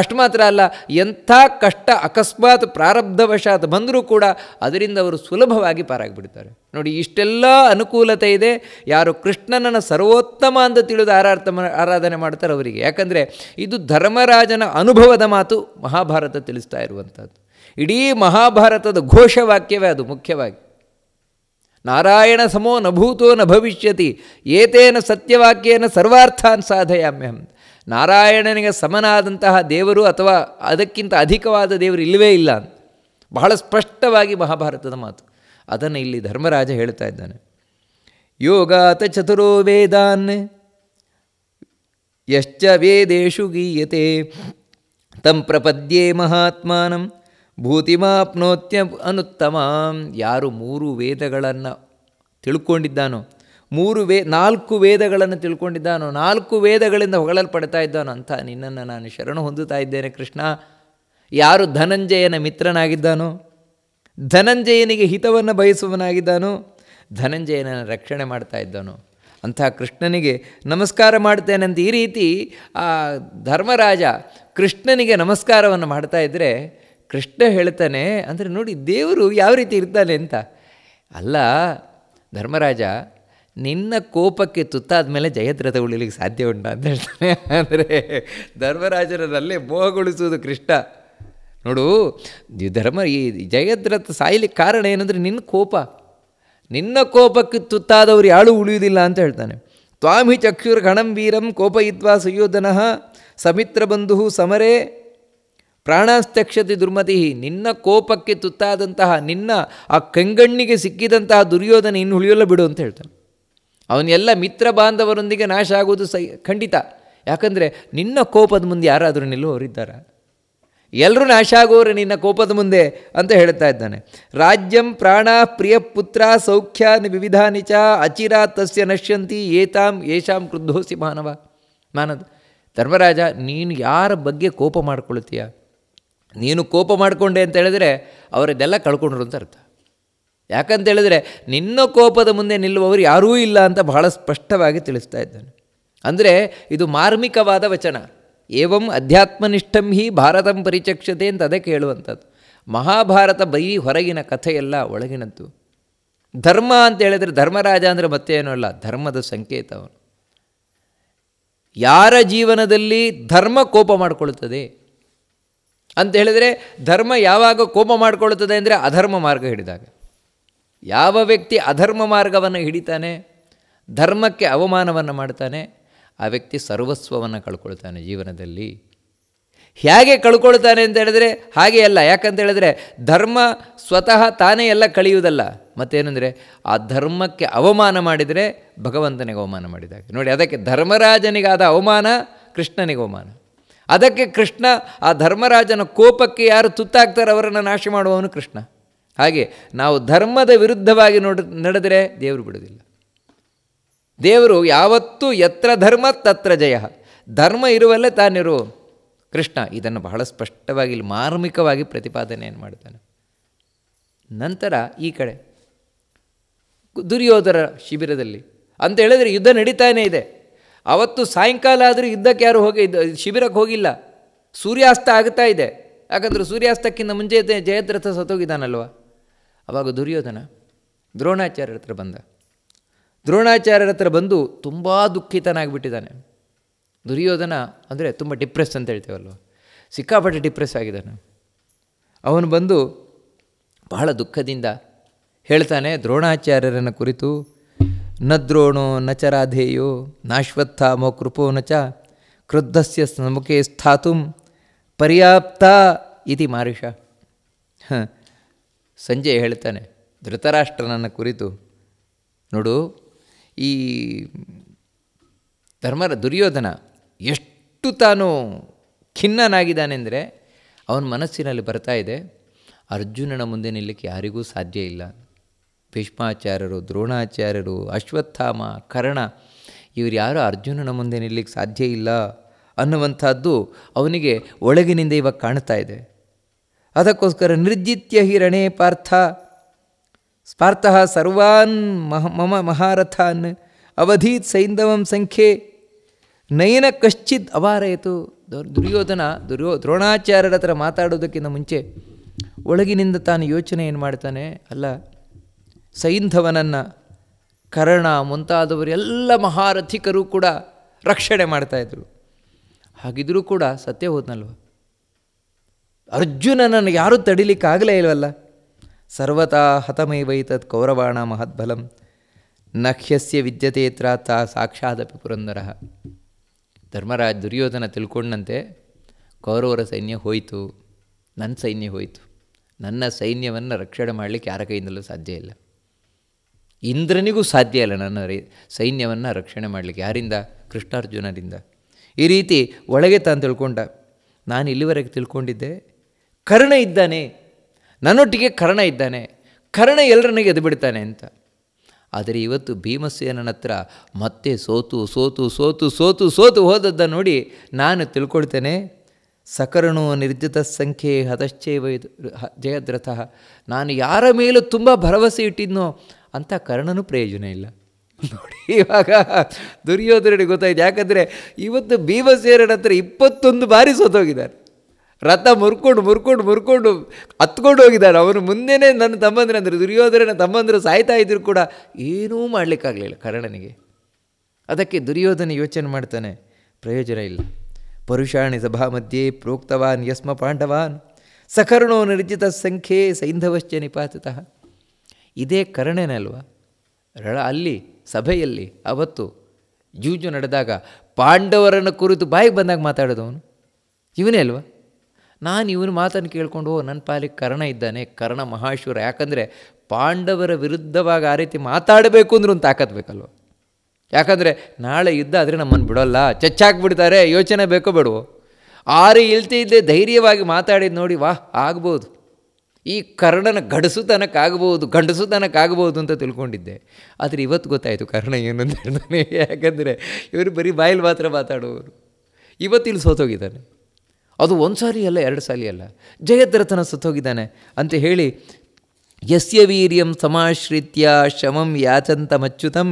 ಅಷ್ಟು ಮಾತ್ರ ಅಲ್ಲ ಎಂಥ ಕಷ್ಟ ಅಕಸ್ಮಾತ್ ಪ್ರಾರಬ್ಧವಶಾತ್ ಬಂದರೂ ಕೂಡ ಅದರಿಂದ ಅವರು ಸುಲಭವಾಗಿ ಪಾರಾಗಿಬಿಡ್ತಾರೆ ನೋಡಿ ಇಷ್ಟೆಲ್ಲ ಅನುಕೂಲತೆ ಇದೆ ಯಾರು ಕೃಷ್ಣನನ್ನು ಸರ್ವೋತ್ತಮ ಅಂತ ತಿಳಿದು ಆರಾಧ ಆರಾಧನೆ ಮಾಡ್ತಾರೆ ಅವರಿಗೆ ಯಾಕಂದರೆ ಇದು ಧರ್ಮರಾಜನ ಅನುಭವದ ಮಾತು ಮಹಾಭಾರತ ತಿಳಿಸ್ತಾ ಇರುವಂಥದ್ದು ಇಡೀ ಮಹಾಭಾರತದ ಘೋಷವಾಕ್ಯವೇ ಅದು ಮುಖ್ಯವಾಗಿ ನಾರಾಯಣ ಸಮೋ ಭೂತೋ ನ ಭವಿಷ್ಯತಿ ಏತೇನ ಸತ್ಯವಾಕ್ಯೇನ ಸರ್ವಾರ್ಥಾನ್ ಸಾಧೆಯಮ್ಯಹಂ ನಾರಾಯಣನಿಗೆ ಸಮನಾದಂತಹ ದೇವರು ಅಥವಾ ಅದಕ್ಕಿಂತ ಅಧಿಕವಾದ ದೇವರು ಇಲ್ಲವೇ ಇಲ್ಲ ಬಹಳ ಸ್ಪಷ್ಟವಾಗಿ ಮಹಾಭಾರತದ ಮಾತು ಅದನ್ನು ಇಲ್ಲಿ ಧರ್ಮರಾಜ ಹೇಳ್ತಾ ಇದ್ದಾನೆ ಯೋಗಾತ ಚತುರೋ ವೇದಾನ್ ಯಶ್ಚ ವೇದೇಶು ಗೀಯತೆ ತಂ ಪ್ರಪದ್ಯೇ ಮಹಾತ್ಮಾನಂ ಭೂತಿಮಾಪ್ನೋತ್ಯ ಅನುತ್ತಮ ಯಾರು ಮೂರು ವೇದಗಳನ್ನು ತಿಳ್ಕೊಂಡಿದ್ದಾನೋ ಮೂರು ವೇ ನಾಲ್ಕು ವೇದಗಳನ್ನು ತಿಳ್ಕೊಂಡಿದ್ದಾನೋ ನಾಲ್ಕು ವೇದಗಳಿಂದ ಹೊಗಳಲ್ಪಡ್ತಾ ಇದ್ದಾನೋ ಅಂತ ನಿನ್ನನ್ನು ನಾನು ಶರಣ ಹೊಂದುತ್ತಾ ಇದ್ದೇನೆ ಕೃಷ್ಣ ಯಾರು ಧನಂಜಯನ ಮಿತ್ರನಾಗಿದ್ದಾನೋ ಧನಂಜಯನಿಗೆ ಹಿತವನ್ನು ಬಯಸುವನಾಗಿದ್ದಾನೋ ಧನಂಜಯನ ರಕ್ಷಣೆ ಮಾಡ್ತಾ ಇದ್ದಾನೋ ಅಂಥ ಕೃಷ್ಣನಿಗೆ ನಮಸ್ಕಾರ ಮಾಡ್ತೇನೆ ಈ ರೀತಿ ಆ ಧರ್ಮರಾಜ ಕೃಷ್ಣನಿಗೆ ನಮಸ್ಕಾರವನ್ನು ಮಾಡ್ತಾ ಇದ್ದರೆ ಕೃಷ್ಣ ಹೇಳ್ತಾನೆ ಅಂದರೆ ನೋಡಿ ದೇವರು ಯಾವ ರೀತಿ ಇರ್ತಾನೆ ಅಂತ ಅಲ್ಲ ಧರ್ಮರಾಜ ನಿನ್ನ ಕೋಪಕ್ಕೆ ತುತ್ತಾದ ಮೇಲೆ ಜಯದ್ರಥ ಉಳಿಲಿಕ್ಕೆ ಸಾಧ್ಯ ಉಂಟ ಅಂತ ಹೇಳ್ತಾನೆ ಅಂದರೆ ಧರ್ಮರಾಜನಲ್ಲೇ ಮೋಹಗೊಳಿಸುವುದು ಕೃಷ್ಣ ನೋಡು ಧರ್ಮ ಈ ಜಯದ್ರಥ ಸಾಯ್ಲಿಕ್ಕೆ ಕಾರಣ ಏನಂದರೆ ನಿನ್ನ ಕೋಪ ನಿನ್ನ ಕೋಪಕ್ಕೆ ತುತ್ತಾದವರು ಯಾಳು ಉಳಿಯುವುದಿಲ್ಲ ಅಂತ ಹೇಳ್ತಾನೆ ತ್ವಾಮಿ ಚಕ್ಷುರ್ ಗಣಂ ವೀರಂ ಕೋಪಯಿತ್ವಾ ಸುಯೋಧನಃ ಸಮಿತ್ರ ಬಂಧು ಸಮರೇ ಪ್ರಾಣಾಸ್ತಕ್ಷತೆ ದುರ್ಮತಿ ನಿನ್ನ ಕೋಪಕ್ಕೆ ತುತ್ತಾದಂತಹ ನಿನ್ನ ಆ ಕೆಂಗಣ್ಣಿಗೆ ಸಿಕ್ಕಿದಂತಹ ದುರ್ಯೋಧನ ಇನ್ನು ಉಳಿಯಲ್ಲ ಬಿಡು ಅಂತ ಹೇಳ್ತಾನೆ ಅವನೆಲ್ಲ ಮಿತ್ರ ಬಾಂಧವರೊಂದಿಗೆ ನಾಶ ಆಗೋದು ಸೈ ಖಂಡಿತ ಯಾಕಂದರೆ ನಿನ್ನ ಕೋಪದ ಮುಂದೆ ಯಾರಾದರೂ ನಿಲ್ಲುವವರಿದ್ದಾರೆ ಎಲ್ಲರೂ ನಾಶ ಆಗೋರು ನಿನ್ನ ಕೋಪದ ಮುಂದೆ ಅಂತ ಹೇಳ್ತಾ ಇದ್ದಾನೆ ರಾಜ್ಯಂ ಪ್ರಾಣ ಪ್ರಿಯ ಪುತ್ರ ಸೌಖ್ಯ ವಿವಿಧಾನಿ ಚ ಅಚಿರ ತಸ್ಯ ನಶ್ಯಂತಿ ಏತಾಂ ಯೇಷಾಂ ಕೃದ್ಧೋಸಿ ಮಾನವ ಮಾನದ ಧರ್ಮರಾಜ ನೀನು ಯಾರ ಬಗ್ಗೆ ಕೋಪ ಮಾಡ್ಕೊಳ್ತೀಯಾ ನೀನು ಕೋಪ ಮಾಡಿಕೊಂಡೆ ಅಂತ ಹೇಳಿದ್ರೆ ಅವರದ್ದೆಲ್ಲ ಕಳ್ಕೊಂಡ್ರು ಅಂತ ಅರ್ಥ ಯಾಕಂತೇಳಿದ್ರೆ ನಿನ್ನ ಕೋಪದ ಮುಂದೆ ನಿಲ್ಲುವವರು ಯಾರೂ ಇಲ್ಲ ಅಂತ ಬಹಳ ಸ್ಪಷ್ಟವಾಗಿ ತಿಳಿಸ್ತಾ ಇದ್ದಾನೆ ಅಂದರೆ ಇದು ಮಾರ್ಮಿಕವಾದ ವಚನ ಏವಂ ಅಧ್ಯಾತ್ಮನಿಷ್ಠಂ ಹಿ ಭಾರತಂ ಪರಿಚಕ್ಷತೆ ಅಂತ ಅದಕ್ಕೆ ಕೇಳುವಂಥದ್ದು ಮಹಾಭಾರತ ಬೈ ಹೊರಗಿನ ಕಥೆಯೆಲ್ಲ ಒಳಗಿನದ್ದು ಧರ್ಮ ಅಂತ ಹೇಳಿದರೆ ಧರ್ಮರಾಜ ಅಂದರೆ ಮತ್ತೇನೂ ಅಲ್ಲ ಧರ್ಮದ ಸಂಕೇತ ಅವನು ಯಾರ ಜೀವನದಲ್ಲಿ ಧರ್ಮ ಕೋಪ ಮಾಡಿಕೊಳ್ಳುತ್ತದೆ ಅಂತ ಹೇಳಿದರೆ ಧರ್ಮ ಯಾವಾಗ ಕೋಪ ಮಾಡಿಕೊಳ್ಳುತ್ತದೆ ಅಂದರೆ ಅಧರ್ಮ ಮಾರ್ಗ ಹಿಡಿದಾಗ ಯಾವ ವ್ಯಕ್ತಿ ಅಧರ್ಮ ಮಾರ್ಗವನ್ನು ಹಿಡಿತಾನೆ ಧರ್ಮಕ್ಕೆ ಅವಮಾನವನ್ನು ಮಾಡ್ತಾನೆ ಆ ವ್ಯಕ್ತಿ ಸರ್ವಸ್ವವನ್ನು ಕಳ್ಕೊಳ್ತಾನೆ ಜೀವನದಲ್ಲಿ ಹೇಗೆ ಕಳ್ಕೊಳ್ತಾನೆ ಅಂತ ಹೇಳಿದರೆ ಹಾಗೆ ಅಲ್ಲ ಯಾಕಂತ ಹೇಳಿದರೆ ಧರ್ಮ ಸ್ವತಃ ತಾನೇ ಎಲ್ಲ ಕಳೆಯುವುದಲ್ಲ ಮತ್ತೇನೆಂದರೆ ಆ ಧರ್ಮಕ್ಕೆ ಅವಮಾನ ಮಾಡಿದರೆ ಭಗವಂತನಿಗೆ ಅವಮಾನ ಮಾಡಿದಾಗ ನೋಡಿ ಅದಕ್ಕೆ ಧರ್ಮರಾಜನಿಗಾದ ಅವಮಾನ ಕೃಷ್ಣನಿಗೆ ಅವಮಾನ ಅದಕ್ಕೆ ಕೃಷ್ಣ ಆ ಧರ್ಮರಾಜನ ಕೋಪಕ್ಕೆ ಯಾರು ತುತ್ತಾಗ್ತಾರೆ ಅವರನ್ನು ನಾಶ ಮಾಡುವವನು ಕೃಷ್ಣ ಹಾಗೆ ನಾವು ಧರ್ಮದ ವಿರುದ್ಧವಾಗಿ ನೋಡ ನಡೆದರೆ ದೇವರು ಬಿಡುವುದಿಲ್ಲ ದೇವರು ಯಾವತ್ತೂ ಯತ್ರ ಧರ್ಮ ತತ್ರ ಜಯ ಧರ್ಮ ಇರುವಲ್ಲೇ ತಾನಿರು ಕೃಷ್ಣ ಇದನ್ನು ಬಹಳ ಸ್ಪಷ್ಟವಾಗಿ ಮಾರ್ಮಿಕವಾಗಿ ಪ್ರತಿಪಾದನೆಯನ್ನು ಮಾಡ್ತಾನೆ ನಂತರ ಈ ಕಡೆ ದುರ್ಯೋಧರ ಶಿಬಿರದಲ್ಲಿ ಅಂತ ಹೇಳಿದರೆ ಯುದ್ಧ ನಡೀತಾನೇ ಇದೆ ಅವತ್ತು ಸಾಯಂಕಾಲ ಆದರೂ ಇದ್ದಕ್ಕೆ ಯಾರು ಹೋಗಿ ಶಿಬಿರಕ್ಕೆ ಹೋಗಿಲ್ಲ ಸೂರ್ಯಾಸ್ತ ಆಗ್ತಾ ಇದೆ ಯಾಕಂದರೆ ಸೂರ್ಯಾಸ್ತಕ್ಕಿಂತ ಮುಂಚೆ ಜಯದ್ರಥ ಸತೋಗಿದ್ದಾನಲ್ವ ಅವಾಗ ದುರ್ಯೋಧನ ದ್ರೋಣಾಚಾರ್ಯರ ಹತ್ರ ಬಂದ ದ್ರೋಣಾಚಾರ್ಯರ ಹತ್ರ ಬಂದು ತುಂಬ ದುಃಖಿತನಾಗಿಬಿಟ್ಟಿದ್ದಾನೆ ದುರ್ಯೋಧನ ಅಂದರೆ ತುಂಬ ಡಿಪ್ರೆಸ್ ಅಂತ ಹೇಳ್ತೇವಲ್ವ ಸಿಕ್ಕಾಪಟ್ಟೆ ಡಿಪ್ರೆಸ್ ಆಗಿದ್ದಾನೆ ಅವನು ಬಂದು ಬಹಳ ದುಃಖದಿಂದ ಹೇಳ್ತಾನೆ ದ್ರೋಣಾಚಾರ್ಯರನ್ನು ಕುರಿತು ನ ದ್ರೋಣೋ ನ ಚ ರಾಧೇಯೋ ನಾಶ್ವತ್ಥಾಮೋ ಕೃಪೋ ನ ಚ ಕ್ರುದ್ಧಸ್ಯ ಮುಖೆ ಸ್ಥಾತು ಪರ್ಯಾಪ್ತ ಇತಿ ಮಾರಿಷ ಸಂಜೆ ಹೇಳ್ತಾನೆ ಧೃತರಾಷ್ಟ್ರನನ್ನು ಕುರಿತು ನೋಡು ಈ ಧರ್ಮರ ದುರ್ಯೋಧನ ಎಷ್ಟು ತಾನು ಖಿನ್ನನಾಗಿದ್ದಾನೆಂದರೆ ಅವನ ಮನಸ್ಸಿನಲ್ಲಿ ಬರ್ತಾ ಇದೆ ಅರ್ಜುನನ ಮುಂದೆ ನಿಲ್ಲಕ್ಕೆ ಯಾರಿಗೂ ಸಾಧ್ಯ ಇಲ್ಲ ಭೀಷ್ಮಾಚಾರ್ಯರು ದ್ರೋಣಾಚಾರ್ಯರು ಅಶ್ವತ್ಥಾಮ ಕರ್ಣ ಇವರು ಯಾರೂ ಅರ್ಜುನನ ಮುಂದೆ ನಿಲ್ಲಕ್ಕೆ ಸಾಧ್ಯ ಇಲ್ಲ ಅನ್ನುವಂಥದ್ದು ಅವನಿಗೆ ಒಳಗಿನಿಂದ ಇವಾಗ ಕಾಣ್ತಾ ಇದೆ ಅದಕ್ಕೋಸ್ಕರ ನಿರ್ಜಿತ್ಯ ಹಿರಣೇ ಪಾರ್ಥ ಸ್ಪಾರ್ಥಃ ಸರ್ವಾನ್ ಮಹ ಮಮ ಮಹಾರಥಾನ್ ಅವಧೀತ್ ಸೈಂಧವಂ ಸಂಖ್ಯೆ ನಯನ ಕಶ್ಚಿತ್ ಅವಾರಯಿತು ದುರ್ಯೋಧನ ದುರ್ಯೋ ದ್ರೋಣಾಚಾರ್ಯರ ಹತ್ರ ಮಾತಾಡೋದಕ್ಕಿಂತ ಮುಂಚೆ ಒಳಗಿನಿಂದ ತಾನು ಯೋಚನೆ ಏನು ಮಾಡ್ತಾನೆ ಅಲ್ಲ ಸೈಂಧವನನ್ನು ಕರ್ಣ ಮುಂತಾದವರೆಲ್ಲ ಮಹಾರಥಿಕರು ಕೂಡ ರಕ್ಷಣೆ ಮಾಡ್ತಾಯಿದ್ರು ಹಾಗಿದ್ರೂ ಕೂಡ ಸತ್ಯ ಹೋದ್ನಲ್ವ ಅರ್ಜುನನನ್ನು ಯಾರೂ ತಡಿಲಿಕ್ಕಾಗಲೇ ಇಲ್ವಲ್ಲ ಸರ್ವತಾ ಹತಮೈವೈತತ್ ಕೌರವಾಣ ಮಹದ್ಬಲಂ ನಖ್ಯಸ್ಯ ವಿದ್ಯತೇತ್ರ ತಾ ಸಾಕ್ಷಾದಪಿ ಪುರಂದರ ಧರ್ಮರಾಜ ದುರ್ಯೋಧನ ತಿಳ್ಕೊಂಡಂತೆ ಕೌರವರ ಸೈನ್ಯ ಹೋಯಿತು ನನ್ನ ಸೈನ್ಯ ಹೋಯಿತು ನನ್ನ ಸೈನ್ಯವನ್ನು ರಕ್ಷಣೆ ಮಾಡಲಿಕ್ಕೆ ಯಾರ ಕೈಯಿಂದಲೂ ಸಾಧ್ಯ ಇಲ್ಲ ಇಂದ್ರನಿಗೂ ಸಾಧ್ಯ ಇಲ್ಲ ನನ್ನ ರೈ ಸೈನ್ಯವನ್ನು ರಕ್ಷಣೆ ಮಾಡಲಿಕ್ಕೆ ಯಾರಿಂದ ಕೃಷ್ಣಾರ್ಜುನರಿಂದ ಈ ರೀತಿ ಒಳಗೆ ತಾನು ತಿಳ್ಕೊಂಡ ನಾನು ಇಲ್ಲಿವರೆಗೆ ತಿಳ್ಕೊಂಡಿದ್ದೆ ಕರ್ಣ ಇದ್ದಾನೆ ನನ್ನೊಟ್ಟಿಗೆ ಕರ್ಣ ಇದ್ದಾನೆ ಕರ್ಣ ಎಲ್ಲರನ್ನೇ ಎದ್ಬಿಡ್ತಾನೆ ಅಂತ ಆದರೆ ಇವತ್ತು ಭೀಮಸೇನನ ಹತ್ರ ಮತ್ತೆ ಸೋತು ಸೋತು ಸೋತು ಸೋತು ಸೋತು ಹೋದದ್ದ ನೋಡಿ ನಾನು ತಿಳ್ಕೊಳ್ತೇನೆ ಸಕರಣು ನಿರ್ಜಿತ ಸಂಖ್ಯೆ ಹತಶ್ಚೈವ ಜಯದ್ರಥ ನಾನು ಯಾರ ಮೇಲೂ ತುಂಬ ಭರವಸೆ ಇಟ್ಟಿದ್ನೋ ಅಂಥ ಕರ್ಣನೂ ಪ್ರಯೋಜನ ಇಲ್ಲ ನೋಡಿ ಇವಾಗ ದುರ್ಯೋಧನಿಗೆ ಗೊತ್ತಾಯ್ತು ಯಾಕಂದರೆ ಇವತ್ತು ಭೀಮ ಹತ್ರ ಇಪ್ಪತ್ತೊಂದು ಬಾರಿ ಸೋತೋಗಿದ್ದಾರೆ ರಥ ಮುರ್ಕೊಂಡು ಮುರ್ಕೊಂಡು ಮುರ್ಕೊಂಡು ಹತ್ಕೊಂಡು ಹೋಗಿದ್ದಾರೆ ಅವನು ಮುಂದೆನೇ ನನ್ನ ತಮ್ಮಂದ್ರೆ ಅಂದರೆ ದುರ್ಯೋಧನ ತಮ್ಮಂದರು ಸಾಯ್ತಾ ಇದ್ರು ಕೂಡ ಏನೂ ಮಾಡಲಿಕ್ಕಾಗಲಿಲ್ಲ ಕರ್ಣನಿಗೆ ಅದಕ್ಕೆ ದುರ್ಯೋಧನ ಯೋಚನೆ ಮಾಡ್ತಾನೆ ಪ್ರಯೋಜನ ಇಲ್ಲ ಪರುಷಾಣಿ ಸಭಾ ಮಧ್ಯೆ ಪ್ರೋಕ್ತವಾನ್ ಯಸ್ಮ ಪಾಂಡವಾನ್ ಸಕರ್ಣೋ ನಿರ್ಜಿತ ಸಂಖ್ಯೆ ಸೈಂಧವಶ್ಚ ನಿಪಾತತಃ ಇದೇ ಅಲ್ವಾ ರಳ ಅಲ್ಲಿ ಸಭೆಯಲ್ಲಿ ಅವತ್ತು ಜೂಜು ನಡೆದಾಗ ಪಾಂಡವರನ್ನು ಕುರಿತು ಬಾಯಿಗೆ ಬಂದಾಗ ಮಾತಾಡಿದವನು ಇವನೇ ಅಲ್ವಾ ನಾನು ಇವನ ಮಾತನ್ನು ಕೇಳ್ಕೊಂಡು ಓ ನನ್ನ ಪಾಲಿಗೆ ಕರ್ಣ ಇದ್ದಾನೆ ಕರ್ಣ ಮಹಾಶ್ವರ ಯಾಕಂದರೆ ಪಾಂಡವರ ವಿರುದ್ಧವಾಗಿ ಆ ರೀತಿ ಮಾತಾಡಬೇಕು ಅಂದ್ರೆ ಒಂದು ಬೇಕಲ್ವ ಯಾಕಂದರೆ ನಾಳೆ ಯುದ್ಧ ಆದರೆ ನಮ್ಮನ್ನು ಬಿಡೋಲ್ಲ ಚಚ್ಚಾಕ್ಬಿಡ್ತಾರೆ ಯೋಚನೆ ಬೇಕೋ ಬಿಡುವು ಆರು ಇದ್ದೇ ಧೈರ್ಯವಾಗಿ ಮಾತಾಡಿದ್ದು ನೋಡಿ ವಾಹ್ ಆಗ್ಬೋದು ಈ ಕರ್ಣನ ಗಡಸುತನಕ್ಕಾಗಬಹುದು ಗಂಡಸುತನಕ್ಕಾಗಬಹುದು ಅಂತ ತಿಳ್ಕೊಂಡಿದ್ದೆ ಆದರೆ ಇವತ್ತು ಗೊತ್ತಾಯಿತು ಕರ್ಣ ಏನು ಅಂತ ಹೇಳ್ತಾನೆ ಯಾಕಂದರೆ ಇವರು ಬರೀ ಬಾಯಲ್ಲಿ ಮಾತ್ರ ಮಾತಾಡುವವರು ಇವತ್ತು ಇಲ್ಲಿ ಸೋತೋಗಿದ್ದಾನೆ ಅದು ಒಂದು ಸಾರಿ ಅಲ್ಲ ಎರಡು ಸಾರಿ ಅಲ್ಲ ಜಯದ್ರಥನ ಸತ್ತೋಗಿದ್ದಾನೆ ಅಂತ ಹೇಳಿ ಯಸ್ಯ ವೀರ್ಯಂ ಸಮಾಶ್ರಿತ್ಯ ಶಮಂ ಯಾಚಂತಮಚ್ಯುತಂ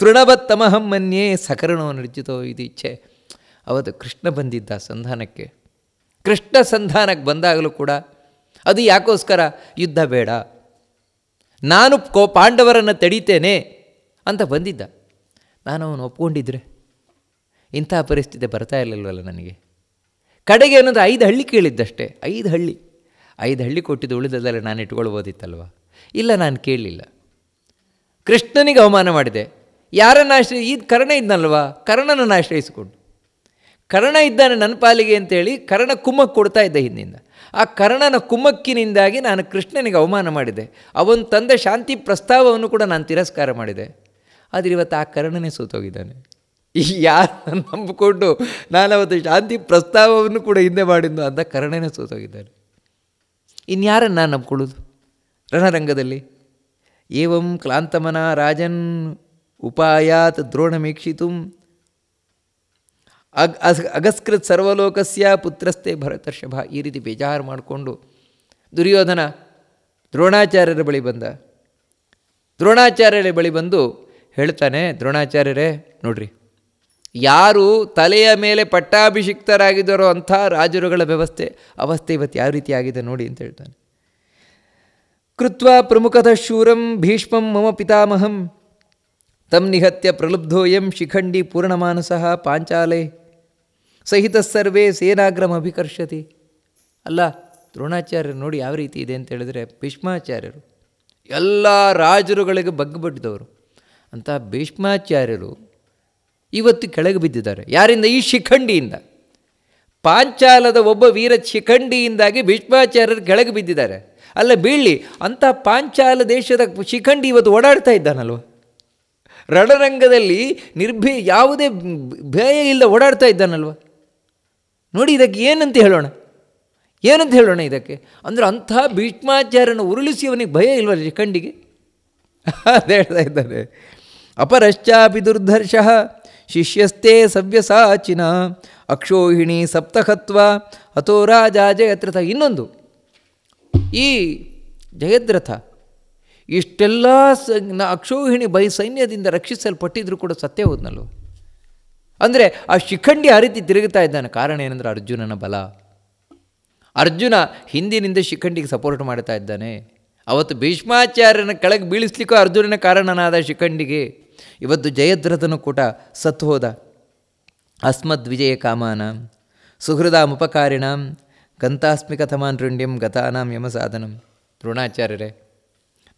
ತೃಣವತ್ತಮಹಂ ಮನ್ಯೇ ಸಕರಣೋ ನರ್ಜಿತೋ ಇದು ಇಚ್ಛೆ ಅವತ್ತು ಕೃಷ್ಣ ಬಂದಿದ್ದ ಸಂಧಾನಕ್ಕೆ ಕೃಷ್ಣ ಸಂಧಾನಕ್ಕೆ ಬಂದಾಗಲೂ ಕೂಡ ಅದು ಯಾಕೋಸ್ಕರ ಯುದ್ಧ ಬೇಡ ನಾನು ಕೋ ಪಾಂಡವರನ್ನು ತಡೀತೇನೆ ಅಂತ ಬಂದಿದ್ದ ನಾನು ಅವನು ಒಪ್ಕೊಂಡಿದ್ರೆ ಇಂಥ ಪರಿಸ್ಥಿತಿ ಬರ್ತಾ ಇರಲಿಲ್ಲವಲ್ಲ ನನಗೆ ಕಡೆಗೆ ಅನ್ನೋದು ಐದು ಹಳ್ಳಿ ಕೇಳಿದ್ದಷ್ಟೇ ಐದು ಹಳ್ಳಿ ಐದು ಹಳ್ಳಿ ಕೊಟ್ಟಿದ್ದು ಉಳಿದದಲ್ಲೇ ನಾನು ಇಟ್ಕೊಳ್ಬೋದಿತ್ತಲ್ವ ಇಲ್ಲ ನಾನು ಕೇಳಲಿಲ್ಲ ಕೃಷ್ಣನಿಗೆ ಅವಮಾನ ಮಾಡಿದೆ ಯಾರನ್ನು ಆಶ್ರಯ ಇದು ಕರ್ಣ ಇದ್ನಲ್ವಾ ಕರ್ಣನನ್ನು ಆಶ್ರಯಿಸಿಕೊಂಡು ಕರ್ಣ ಇದ್ದಾನೆ ನನ್ನ ಪಾಲಿಗೆ ಅಂತೇಳಿ ಕರ್ಣ ಕುಮ್ಮಕ್ಕೆ ಕೊಡ್ತಾ ಇದ್ದೆ ಹಿಂದಿಂದ ಆ ಕರ್ಣನ ಕುಮ್ಮಕ್ಕಿನಿಂದಾಗಿ ನಾನು ಕೃಷ್ಣನಿಗೆ ಅವಮಾನ ಮಾಡಿದೆ ಅವನು ತಂದ ಶಾಂತಿ ಪ್ರಸ್ತಾವವನ್ನು ಕೂಡ ನಾನು ತಿರಸ್ಕಾರ ಮಾಡಿದೆ ಆದರೆ ಇವತ್ತು ಆ ಕರ್ಣನೇ ಸೋತೋಗಿದ್ದಾನೆ ಈ ಯಾರು ನಂಬಿಕೊಂಡು ನಾನು ಅವತ್ತು ಶಾಂತಿ ಪ್ರಸ್ತಾವವನ್ನು ಕೂಡ ಹಿಂದೆ ಮಾಡಿದ್ದು ಅಂತ ಕರ್ಣನೇ ಸೋತೋಗಿದ್ದಾನೆ ಇನ್ಯಾರನ್ನು ನಾನು ನಂಬ್ಕೊಳ್ಳೋದು ರಣರಂಗದಲ್ಲಿ ಏವಂ ಕ್ಲಾಂತಮನ ರಾಜನ್ ಉಪಾಯಾತ್ ದ್ರೋಣಮೀಕ್ಷಿತು ಅಗ್ ಅಸ್ ಅಗಸ್ಕೃತ್ ಸರ್ವಲೋಕಸ್ಯ ಪುತ್ರಸ್ಥೆ ಭರತರ್ಷಭ ಈ ರೀತಿ ಬೇಜಾರು ಮಾಡಿಕೊಂಡು ದುರ್ಯೋಧನ ದ್ರೋಣಾಚಾರ್ಯರ ಬಳಿ ಬಂದ ದ್ರೋಣಾಚಾರ್ಯರ ಬಳಿ ಬಂದು ಹೇಳ್ತಾನೆ ದ್ರೋಣಾಚಾರ್ಯರೇ ನೋಡ್ರಿ ಯಾರು ತಲೆಯ ಮೇಲೆ ಪಟ್ಟಾಭಿಷಿಕ್ತರಾಗಿದ್ದಾರೋ ಅಂಥ ರಾಜರುಗಳ ವ್ಯವಸ್ಥೆ ಅವಸ್ಥೆ ಇವತ್ತು ಯಾವ ರೀತಿ ಆಗಿದೆ ನೋಡಿ ಅಂತ ಹೇಳ್ತಾನೆ ಕೃತ್ವ ಪ್ರಮುಖದ ಶೂರಂ ಭೀಷ್ಮಂ ಮಮ ಪಿತಾಮಹಂ ತಮ್ಮ ನಿಹತ್ಯ ಪ್ರಲುಬ್ಧೋಯಂ ಶಿಖಂಡಿ ಪೂರ್ಣಮಾನಸಃ ಪಾಂಚಾಲೆ ಸಹಿತ ಸರ್ವೇ ಅಭಿಕರ್ಷತಿ ಅಲ್ಲ ದ್ರೋಣಾಚಾರ್ಯರು ನೋಡಿ ಯಾವ ರೀತಿ ಇದೆ ಅಂತ ಹೇಳಿದರೆ ಭೀಷ್ಮಾಚಾರ್ಯರು ಎಲ್ಲ ರಾಜರುಗಳಿಗೆ ಬಗ್ಗುಬಿಟ್ಟಿದವರು ಅಂತ ಭೀಷ್ಮಾಚಾರ್ಯರು ಇವತ್ತು ಕೆಳಗೆ ಬಿದ್ದಿದ್ದಾರೆ ಯಾರಿಂದ ಈ ಶಿಖಂಡಿಯಿಂದ ಪಾಂಚಾಲದ ಒಬ್ಬ ವೀರ ಶಿಖಂಡಿಯಿಂದಾಗಿ ಭೀಷ್ಮಾಚಾರ್ಯರು ಕೆಳಗೆ ಬಿದ್ದಿದ್ದಾರೆ ಅಲ್ಲ ಬೀಳಿ ಅಂಥ ಪಾಂಚಾಲ ದೇಶದ ಶಿಖಂಡಿ ಇವತ್ತು ಓಡಾಡ್ತಾ ಇದ್ದಾನಲ್ವ ರಣರಂಗದಲ್ಲಿ ನಿರ್ಭೀ ಯಾವುದೇ ಭಯ ಇಲ್ಲ ಓಡಾಡ್ತಾ ಇದ್ದಾನಲ್ವ ನೋಡಿ ಇದಕ್ಕೆ ಏನಂತ ಹೇಳೋಣ ಏನಂತ ಹೇಳೋಣ ಇದಕ್ಕೆ ಅಂದರೆ ಅಂಥ ಭೀಷ್ಮಾಚಾರ್ಯನ ಉರುಳಿಸಿ ಅವನಿಗೆ ಭಯ ಇಲ್ವಲ್ಲ ಕಂಡಿಗೆ ಅದು ಹೇಳ್ತಾ ಇದ್ದಾನೆ ಅಪರಶ್ಚಾಪಿ ದುರ್ಧರ್ಷ ಶಿಷ್ಯಸ್ತೇ ಸವ್ಯಸಾಚಿನ ಅಕ್ಷೋಹಿಣಿ ಸಪ್ತಕತ್ವ ಅಥೋ ರಾಜ ಜಯದ್ರಥ ಇನ್ನೊಂದು ಈ ಜಯದ್ರಥ ಇಷ್ಟೆಲ್ಲ ಸ ಅಕ್ಷೋಹಿಣಿ ಬೈ ಸೈನ್ಯದಿಂದ ರಕ್ಷಿಸಲ್ಪಟ್ಟಿದ್ರು ಕೂಡ ಸತ್ಯ ಹೋದ್ನಲ್ಲು ಅಂದರೆ ಆ ಶಿಖಂಡಿ ಆ ರೀತಿ ತಿರುಗುತ್ತಾ ಇದ್ದಾನೆ ಕಾರಣ ಏನಂದರೆ ಅರ್ಜುನನ ಬಲ ಅರ್ಜುನ ಹಿಂದಿನಿಂದ ಶಿಖಂಡಿಗೆ ಸಪೋರ್ಟ್ ಮಾಡ್ತಾ ಇದ್ದಾನೆ ಅವತ್ತು ಭೀಷ್ಮಾಚಾರ್ಯನ ಕೆಳಗೆ ಬೀಳಿಸ್ಲಿಕ್ಕೂ ಅರ್ಜುನನ ಕಾರಣನಾದ ಶಿಖಂಡಿಗೆ ಇವತ್ತು ಜಯದ್ರಥನು ಕೂಡ ಸತ್ತು ಹೋದ ಅಸ್ಮದ್ ವಿಜಯ ಕಾಮಾನ ಗಂತಾಸ್ಮಿಕ ಗಂತಾಸ್ಮಿಕಥಮಾನ್ ರುಂಡ್ಯಂ ಗತಾನಾಂ ಯಮ ಸಾಧನಂ ದ್ರೋಣಾಚಾರ್ಯರೇ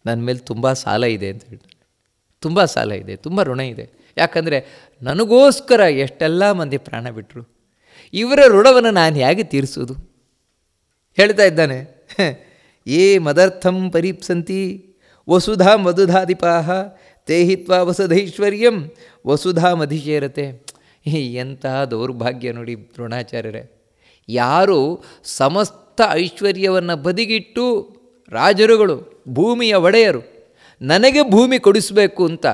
ನನ್ನ ಮೇಲೆ ತುಂಬ ಸಾಲ ಇದೆ ಅಂತ ಹೇಳ್ತಾರೆ ತುಂಬ ಸಾಲ ಇದೆ ತುಂಬ ಋಣ ಇದೆ ಯಾಕಂದರೆ ನನಗೋಸ್ಕರ ಎಷ್ಟೆಲ್ಲ ಮಂದಿ ಪ್ರಾಣ ಬಿಟ್ಟರು ಇವರ ಋಣವನ್ನು ನಾನು ಹೇಗೆ ತೀರಿಸೋದು ಹೇಳ್ತಾ ಇದ್ದಾನೆ ಏ ಮದರ್ಥಂ ಪರೀಪ್ಸಂತಿ ವಸುಧಾ ಮಧುಧಾಧಿಪಾಹ ತೇಹಿತ್ವಾ ವಸುಧೈಶ್ವರ್ಯಂ ವಸುಧಾ ಮಧಿಶೇರತೆ ಎಂತಹ ದೌರ್ಭಾಗ್ಯ ನೋಡಿ ದ್ರೋಣಾಚಾರ್ಯರೇ ಯಾರು ಸಮಸ್ತ ಐಶ್ವರ್ಯವನ್ನು ಬದಿಗಿಟ್ಟು ರಾಜರುಗಳು ಭೂಮಿಯ ಒಡೆಯರು ನನಗೆ ಭೂಮಿ ಕೊಡಿಸಬೇಕು ಅಂತ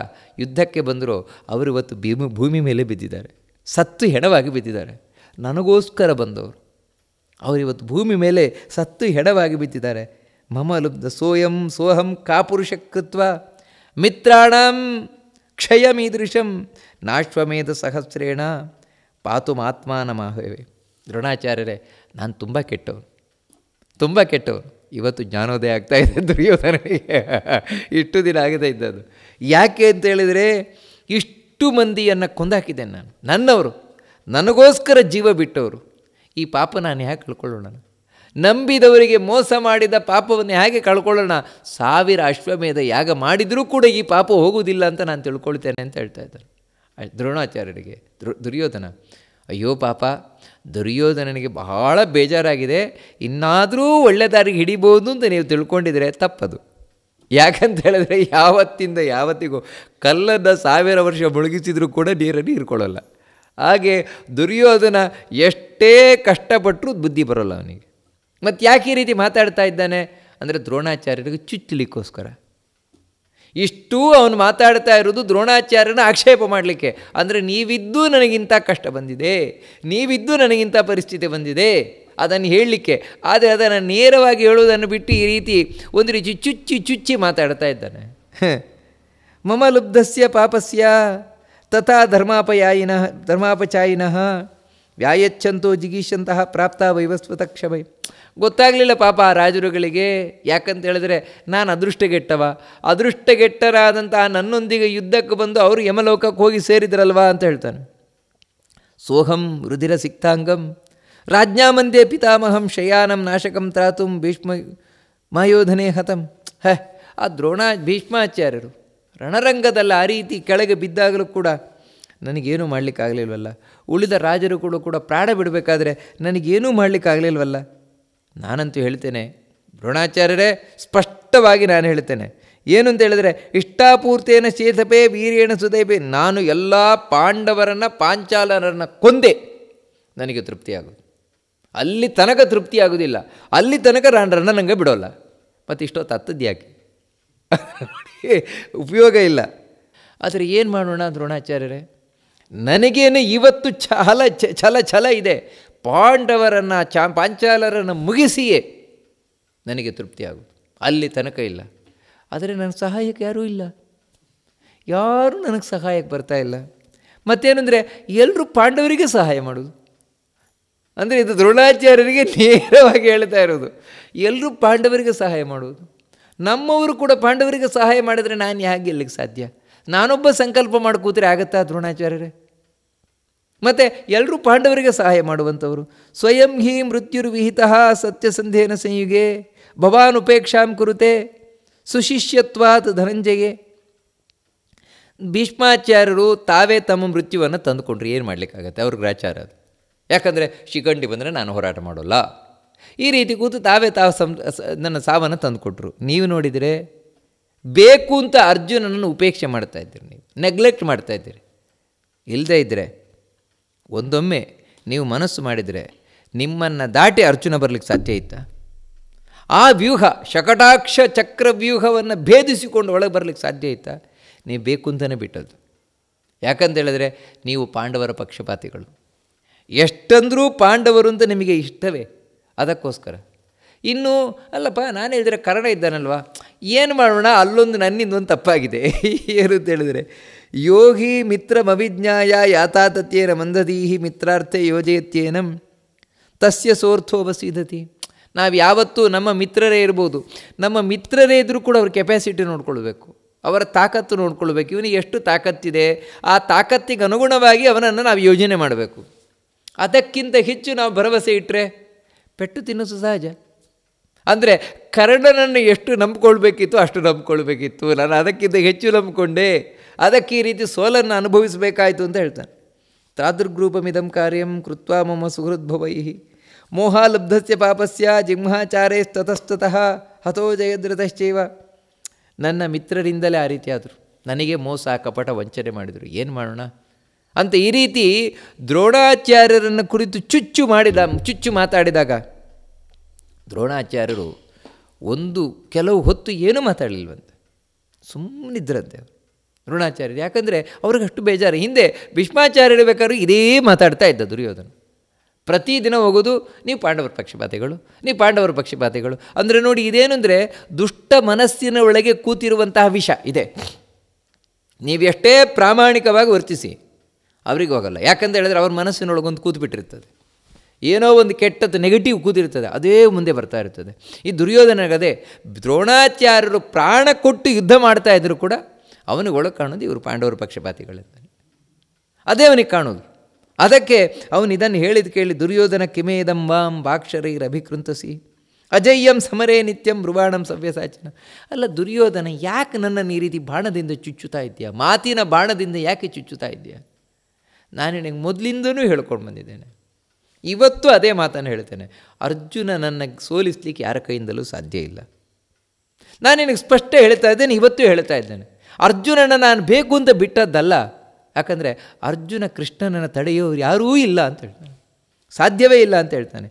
ಯುದ್ಧಕ್ಕೆ ಬಂದರು ಅವರು ಇವತ್ತು ಭೂಮಿ ಮೇಲೆ ಬಿದ್ದಿದ್ದಾರೆ ಸತ್ತು ಹೆಣವಾಗಿ ಬಿದ್ದಿದ್ದಾರೆ ನನಗೋಸ್ಕರ ಬಂದವರು ಅವರಿವತ್ತು ಭೂಮಿ ಮೇಲೆ ಸತ್ತು ಹೆಣವಾಗಿ ಬಿದ್ದಿದ್ದಾರೆ ಮಮ ಲುಬ್ಧ ಸೋಯಂ ಸೋಹಂ ಕಾಪುರುಷ ಕೃತ್ವ ಮಿತ್ರಾಣಂ ಕ್ಷಯಮೀದೃಶಂ ನಾಶ್ವಮೇಧ ಸಹಸ್ರೇಣ ಪಾತು ಮಾಹೇವೆ ದ್ರೋಣಾಚಾರ್ಯರೇ ನಾನು ತುಂಬ ಕೆಟ್ಟವನು ತುಂಬ ಕೆಟ್ಟವನು ಇವತ್ತು ಜ್ಞಾನೋದಯ ಆಗ್ತಾ ಇದೆ ದುರ್ಯೋಧನಿಗೆ ಇಷ್ಟು ದಿನ ಆಗದೇ ಇದ್ದದ್ದು ಯಾಕೆ ಅಂತ ಇಷ್ಟು ಮಂದಿಯನ್ನು ಕೊಂದಾಕಿದ್ದೇನೆ ನಾನು ನನ್ನವರು ನನಗೋಸ್ಕರ ಜೀವ ಬಿಟ್ಟವರು ಈ ಪಾಪ ನಾನು ಯಾಕೆ ಕಳ್ಕೊಳ್ಳೋಣ ನಂಬಿದವರಿಗೆ ಮೋಸ ಮಾಡಿದ ಪಾಪವನ್ನು ಹೇಗೆ ಕಳ್ಕೊಳ್ಳೋಣ ಸಾವಿರ ಅಶ್ವಮೇಧ ಯಾಗ ಮಾಡಿದರೂ ಕೂಡ ಈ ಪಾಪ ಹೋಗುವುದಿಲ್ಲ ಅಂತ ನಾನು ತಿಳ್ಕೊಳ್ತೇನೆ ಅಂತ ಹೇಳ್ತಾ ಇದ್ದಾರೆ ದ್ರೋಣಾಚಾರ್ಯರಿಗೆ ದುರ್ಯೋಧನ ಅಯ್ಯೋ ಪಾಪ ದುರ್ಯೋಧನನಿಗೆ ಬಹಳ ಬೇಜಾರಾಗಿದೆ ಇನ್ನಾದರೂ ಒಳ್ಳೆ ದಾರಿಗೆ ಹಿಡಿಬೋದು ಅಂತ ನೀವು ತಿಳ್ಕೊಂಡಿದ್ರೆ ತಪ್ಪದು ಯಾಕಂತ ಹೇಳಿದ್ರೆ ಯಾವತ್ತಿಂದ ಯಾವತ್ತಿಗೂ ಕಲ್ಲದ ಸಾವಿರ ವರ್ಷ ಮುಳುಗಿಸಿದರೂ ಕೂಡ ನೀರನ್ನು ಇರ್ಕೊಳ್ಳಲ್ಲ ಹಾಗೆ ದುರ್ಯೋಧನ ಎಷ್ಟೇ ಕಷ್ಟಪಟ್ಟರೂ ಬುದ್ಧಿ ಬರೋಲ್ಲ ಅವನಿಗೆ ಮತ್ತು ಯಾಕೆ ಈ ರೀತಿ ಮಾತಾಡ್ತಾ ಇದ್ದಾನೆ ಅಂದರೆ ದ್ರೋಣಾಚಾರ್ಯರಿಗೆ ಚುಚ್ಚಲಿಕ್ಕೋಸ್ಕರ ಇಷ್ಟೂ ಅವನು ಮಾತಾಡ್ತಾ ಇರೋದು ದ್ರೋಣಾಚಾರ್ಯನ ಆಕ್ಷೇಪ ಮಾಡಲಿಕ್ಕೆ ಅಂದರೆ ನೀವಿದ್ದು ನನಗಿಂತ ಕಷ್ಟ ಬಂದಿದೆ ನೀವಿದ್ದು ನನಗಿಂತ ಪರಿಸ್ಥಿತಿ ಬಂದಿದೆ ಅದನ್ನು ಹೇಳಲಿಕ್ಕೆ ಆದರೆ ಅದನ್ನು ನೇರವಾಗಿ ಹೇಳುವುದನ್ನು ಬಿಟ್ಟು ಈ ರೀತಿ ಒಂದು ರೀತಿ ಚುಚ್ಚಿ ಚುಚ್ಚಿ ಮಾತಾಡ್ತಾ ಇದ್ದಾನೆ ಮಮ ಲುಬ್ಧಸ್ಯ ಪಾಪಸ್ಯ ತಥಾ ಧರ್ಮಾಪಯಾಯಿನ ಧರ್ಮಾಪಚಾಯಿನಃ ವ್ಯಾಯಚ್ಛಂತೋ ಜಿಗೀಶಂತಹ ಪ್ರಾಪ್ತ ವೈವಸ್ವತ ಕ್ಷಮೆ ಗೊತ್ತಾಗಲಿಲ್ಲ ಪಾಪ ಆ ರಾಜರುಗಳಿಗೆ ಯಾಕಂತ ಹೇಳಿದ್ರೆ ನಾನು ಅದೃಷ್ಟಗೆಟ್ಟವ ಅದೃಷ್ಟಗೆಟ್ಟರಾದಂತಹ ನನ್ನೊಂದಿಗೆ ಯುದ್ಧಕ್ಕೆ ಬಂದು ಅವರು ಯಮಲೋಕಕ್ಕೆ ಹೋಗಿ ಸೇರಿದ್ರಲ್ವಾ ಅಂತ ಹೇಳ್ತಾನೆ ಸೋಹಂ ರುಧಿರ ಸಿಕ್ತಾಂಗಂ ರಾಜ್ಞಾಮಂದೇ ಪಿತಾಮಹಂ ಶಯಾನಂ ನಾಶಕಂ ತ್ರಾತುಂ ಭೀಷ್ಮ ಮಾಯೋಧನೆ ಹತಂ ಹೇ ಆ ದ್ರೋಣ ಭೀಷ್ಮಾಚಾರ್ಯರು ರಣರಂಗದಲ್ಲಿ ಆ ರೀತಿ ಕೆಳಗೆ ಬಿದ್ದಾಗಲೂ ಕೂಡ ನನಗೇನು ಮಾಡಲಿಕ್ಕಾಗಲಿಲ್ವಲ್ಲ ಉಳಿದ ರಾಜರು ಕೂಡ ಕೂಡ ಪ್ರಾಣ ಬಿಡಬೇಕಾದ್ರೆ ನನಗೇನೂ ಮಾಡಲಿಕ್ಕಾಗಲಿಲ್ವಲ್ಲ ನಾನಂತೂ ಹೇಳ್ತೇನೆ ದ್ರೋಣಾಚಾರ್ಯರೇ ಸ್ಪಷ್ಟವಾಗಿ ನಾನು ಹೇಳ್ತೇನೆ ಏನು ಅಂತ ಹೇಳಿದರೆ ಇಷ್ಟಾಪೂರ್ತಿಯನ್ನ ಸೇತಪೆ ವೀರೇಣ ಸುದೇಪೆ ನಾನು ಎಲ್ಲ ಪಾಂಡವರನ್ನು ಪಾಂಚಾಲರನ್ನು ಕೊಂದೆ ನನಗೆ ತೃಪ್ತಿಯಾಗೋದು ಅಲ್ಲಿ ತನಕ ತೃಪ್ತಿ ಆಗೋದಿಲ್ಲ ಅಲ್ಲಿ ತನಕ ರಾಣರನ್ನು ನನಗೆ ಬಿಡೋಲ್ಲ ಮತ್ತು ಇಷ್ಟೋ ಯಾಕೆ ಉಪಯೋಗ ಇಲ್ಲ ಆದರೆ ಏನು ಮಾಡೋಣ ದ್ರೋಣಾಚಾರ್ಯರೇ ನನಗೇನು ಇವತ್ತು ಛಲ ಛಲ ಛಲ ಇದೆ ಪಾಂಡವರನ್ನು ಚಾ ಪಾಂಚಾಲರನ್ನು ಮುಗಿಸಿಯೇ ನನಗೆ ತೃಪ್ತಿಯಾಗುತ್ತೆ ಅಲ್ಲಿ ತನಕ ಇಲ್ಲ ಆದರೆ ನನ್ನ ಸಹಾಯಕ್ಕೆ ಯಾರೂ ಇಲ್ಲ ಯಾರೂ ನನಗೆ ಸಹಾಯಕ್ಕೆ ಬರ್ತಾ ಇಲ್ಲ ಮತ್ತೇನೆಂದರೆ ಎಲ್ಲರೂ ಪಾಂಡವರಿಗೆ ಸಹಾಯ ಮಾಡೋದು ಅಂದರೆ ಇದು ದ್ರೋಣಾಚಾರ್ಯರಿಗೆ ನೇರವಾಗಿ ಹೇಳ್ತಾ ಇರೋದು ಎಲ್ಲರೂ ಪಾಂಡವರಿಗೆ ಸಹಾಯ ಮಾಡುವುದು ನಮ್ಮವರು ಕೂಡ ಪಾಂಡವರಿಗೆ ಸಹಾಯ ಮಾಡಿದರೆ ನಾನು ಹೇಗೆ ಇಲ್ಲಿಗೆ ಸಾಧ್ಯ ನಾನೊಬ್ಬ ಸಂಕಲ್ಪ ಮಾಡಿ ಕೂತರೆ ಆಗತ್ತಾ ದ್ರೋಣಾಚಾರ್ಯರೇ ಮತ್ತು ಎಲ್ಲರೂ ಪಾಂಡವರಿಗೆ ಸಹಾಯ ಮಾಡುವಂಥವರು ಸ್ವಯಂ ಹಿ ಮೃತ್ಯುರ್ವಿಹಿತ ಸತ್ಯಸಂಧೇನ ಸಂಯುಗೆ ಭವಾನ್ ಉಪೇಕ್ಷಾಂ ಕುರುತೆ ಸುಶಿಷ್ಯತ್ವಾತ್ ಧನಂಜಯೇ ಭೀಷ್ಮಾಚಾರ್ಯರು ತಾವೇ ತಮ್ಮ ಮೃತ್ಯುವನ್ನು ತಂದುಕೊಂಡ್ರಿ ಏನು ಮಾಡಲಿಕ್ಕಾಗತ್ತೆ ಅವ್ರಿಗೆ ಗ್ರಾಚಾರ ಅದು ಯಾಕಂದರೆ ಶಿಖಂಡಿ ಬಂದರೆ ನಾನು ಹೋರಾಟ ಮಾಡೋಲ್ಲ ಈ ರೀತಿ ಕೂತು ತಾವೇ ತಾವು ಸಂ ನನ್ನ ಸಾವನ್ನು ತಂದುಕೊಟ್ರು ನೀವು ನೋಡಿದರೆ ಬೇಕು ಅಂತ ಅರ್ಜುನನನ್ನು ಉಪೇಕ್ಷೆ ಮಾಡ್ತಾ ಇದ್ದೀರಿ ನೀವು ನೆಗ್ಲೆಕ್ಟ್ ಮಾಡ್ತಾ ಇದ್ದೀರಿ ಇಲ್ಲದೇ ಇದ್ದರೆ ಒಂದೊಮ್ಮೆ ನೀವು ಮನಸ್ಸು ಮಾಡಿದರೆ ನಿಮ್ಮನ್ನು ದಾಟಿ ಅರ್ಜುನ ಬರಲಿಕ್ಕೆ ಸಾಧ್ಯ ಇತ್ತಾ ಆ ವ್ಯೂಹ ಶಕಟಾಕ್ಷ ಚಕ್ರ ವ್ಯೂಹವನ್ನು ಭೇದಿಸಿಕೊಂಡು ಒಳಗೆ ಬರಲಿಕ್ಕೆ ಸಾಧ್ಯ ಇತ್ತಾ ನೀವು ಬೇಕು ಅಂತಲೇ ಬಿಟ್ಟದ್ದು ಯಾಕಂತೇಳಿದ್ರೆ ನೀವು ಪಾಂಡವರ ಪಕ್ಷಪಾತಿಗಳು ಎಷ್ಟಂದರೂ ಪಾಂಡವರು ಅಂತ ನಿಮಗೆ ಇಷ್ಟವೇ ಅದಕ್ಕೋಸ್ಕರ ಇನ್ನು ಅಲ್ಲಪ್ಪ ನಾನು ಹೇಳಿದರೆ ಕರ್ಣ ಇದ್ದಾನಲ್ವಾ ಏನು ಮಾಡೋಣ ಅಲ್ಲೊಂದು ನನ್ನಿಂದೊಂದು ತಪ್ಪಾಗಿದೆ ಏನು ಹೇಳಿದರೆ ಯೋಗಿ ಮವಿಜ್ಞಾಯ ಯಾತಾತತ್ಯೇನ ಮಂದದೀಹಿ ಮಿತ್ರಾರ್ಥೆ ಯೋಜಯತ್ಯೇನಂ ತಸ್ಯ ಸೋರ್ಥೋಪಸೀಧತಿ ನಾವು ಯಾವತ್ತೂ ನಮ್ಮ ಮಿತ್ರರೇ ಇರ್ಬೋದು ನಮ್ಮ ಮಿತ್ರರೇ ಇದ್ದರೂ ಕೂಡ ಅವ್ರ ಕೆಪ್ಯಾಸಿಟಿ ನೋಡ್ಕೊಳ್ಬೇಕು ಅವರ ತಾಕತ್ತು ನೋಡ್ಕೊಳ್ಬೇಕು ಇವನಿಗೆ ಎಷ್ಟು ತಾಕತ್ತಿದೆ ಆ ತಾಕತ್ತಿಗೆ ಅನುಗುಣವಾಗಿ ಅವನನ್ನು ನಾವು ಯೋಜನೆ ಮಾಡಬೇಕು ಅದಕ್ಕಿಂತ ಹೆಚ್ಚು ನಾವು ಭರವಸೆ ಇಟ್ಟರೆ ಪೆಟ್ಟು ತಿನ್ನಿಸು ಸಹಜ ಅಂದರೆ ಕರ್ಣನನ್ನು ಎಷ್ಟು ನಂಬ್ಕೊಳ್ಬೇಕಿತ್ತು ಅಷ್ಟು ನಂಬ್ಕೊಳ್ಬೇಕಿತ್ತು ನಾನು ಅದಕ್ಕಿಂತ ಹೆಚ್ಚು ನಂಬಿಕೊಂಡೆ ಅದಕ್ಕೆ ಈ ರೀತಿ ಸೋಲನ್ನು ಅನುಭವಿಸಬೇಕಾಯಿತು ಅಂತ ಹೇಳ್ತಾನೆ ತಾದೃಗ್ರೂಪಮಿದಂ ಕಾರ್ಯಂ ಕೃತ್ವ ಮೊಮ್ಮ ಸುಹೃದ್ಭವೈ ಮೋಹಾಲಬ್ಧಸ್ಯ ಪಾಪಸ್ಯ ಜಿಂಹಾಚಾರೇ ತತಸ್ತತಃ ಹತೋ ಜಯದ್ರತಶ್ಚೈವ ನನ್ನ ಮಿತ್ರರಿಂದಲೇ ಆ ರೀತಿಯಾದರು ನನಗೆ ಮೋಸ ಕಪಟ ವಂಚನೆ ಮಾಡಿದರು ಏನು ಮಾಡೋಣ ಅಂತ ಈ ರೀತಿ ದ್ರೋಣಾಚಾರ್ಯರನ್ನು ಕುರಿತು ಚುಚ್ಚು ಮಾಡಿದ ಚುಚ್ಚು ಮಾತಾಡಿದಾಗ ದ್ರೋಣಾಚಾರ್ಯರು ಒಂದು ಕೆಲವು ಹೊತ್ತು ಏನೂ ಮಾತಾಡಲಿಲ್ವಂತೆ ಸುಮ್ಮನಿದ್ರಂತೆ ಅವರು ದ್ರೋಣಾಚಾರ್ಯರು ಯಾಕಂದರೆ ಅಷ್ಟು ಬೇಜಾರು ಹಿಂದೆ ಭೀಷ್ಮಾಚಾರ್ಯರು ಬೇಕಾದ್ರೂ ಇದೇ ಮಾತಾಡ್ತಾ ಇದ್ದ ದುರ್ಯೋಧನ ಪ್ರತಿದಿನ ಹೋಗೋದು ನೀವು ಪಾಂಡವರ ಪಕ್ಷಪಾತಿಗಳು ನೀವು ಪಾಂಡವರ ಪಕ್ಷಪಾತಿಗಳು ಅಂದರೆ ನೋಡಿ ಇದೇನು ಅಂದರೆ ದುಷ್ಟ ಮನಸ್ಸಿನ ಒಳಗೆ ಕೂತಿರುವಂತಹ ವಿಷ ಇದೆ ನೀವೆಷ್ಟೇ ಪ್ರಾಮಾಣಿಕವಾಗಿ ವರ್ತಿಸಿ ಅವ್ರಿಗೆ ಹೋಗಲ್ಲ ಯಾಕಂತ ಹೇಳಿದ್ರೆ ಅವ್ರ ಮನಸ್ಸಿನೊಳಗೊಂದು ಕೂತ್ಬಿಟ್ಟಿರ್ತದೆ ಏನೋ ಒಂದು ಕೆಟ್ಟದ್ದು ನೆಗೆಟಿವ್ ಕೂತಿರ್ತದೆ ಅದೇ ಮುಂದೆ ಬರ್ತಾ ಇರ್ತದೆ ಈ ಕದೆ ದ್ರೋಣಾಚಾರ್ಯರು ಪ್ರಾಣ ಕೊಟ್ಟು ಯುದ್ಧ ಮಾಡ್ತಾ ಇದ್ದರು ಕೂಡ ಅವನಿಗೆ ಒಳಗೆ ಕಾಣೋದು ಇವರು ಪಾಂಡವರ ಪಕ್ಷಪಾತಿಗಳಿರ್ತಾರೆ ಅದೇ ಅವನಿಗೆ ಕಾಣೋದು ಅದಕ್ಕೆ ಅವನು ಇದನ್ನು ಹೇಳಿದ ಕೇಳಿ ದುರ್ಯೋಧನ ಕಿಮೇದಂ ವಾಂ ರಭಿಕೃಂತಸಿ ಅಜಯ್ಯಂ ಸಮರೇ ನಿತ್ಯಂ ರುವಾಣಂ ಸವ್ಯಸಾಚನ ಅಲ್ಲ ದುರ್ಯೋಧನ ಯಾಕೆ ನನ್ನ ಈ ರೀತಿ ಬಾಣದಿಂದ ಚುಚ್ಚುತ್ತಾ ಇದೆಯಾ ಮಾತಿನ ಬಾಣದಿಂದ ಯಾಕೆ ಚುಚ್ಚುತ್ತಾ ಇದೆಯಾ ನಾನು ನಿನಗೆ ಮೊದಲಿಂದನೂ ಹೇಳ್ಕೊಂಡು ಬಂದಿದ್ದೇನೆ ಇವತ್ತು ಅದೇ ಮಾತನ್ನು ಹೇಳ್ತೇನೆ ಅರ್ಜುನ ನನ್ನ ಸೋಲಿಸ್ಲಿಕ್ಕೆ ಯಾರ ಕೈಯಿಂದಲೂ ಸಾಧ್ಯ ಇಲ್ಲ ನಾನು ನಿನಗೆ ಸ್ಪಷ್ಟ ಹೇಳ್ತಾ ಇದ್ದೇನೆ ಇವತ್ತು ಹೇಳ್ತಾ ಇದ್ದೇನೆ ಅರ್ಜುನನ ನಾನು ಬೇಕು ಅಂತ ಬಿಟ್ಟದ್ದಲ್ಲ ಯಾಕಂದರೆ ಅರ್ಜುನ ಕೃಷ್ಣನನ್ನ ತಡೆಯೋರು ಯಾರೂ ಇಲ್ಲ ಅಂತ ಹೇಳ್ತಾನೆ ಸಾಧ್ಯವೇ ಇಲ್ಲ ಅಂತ ಹೇಳ್ತಾನೆ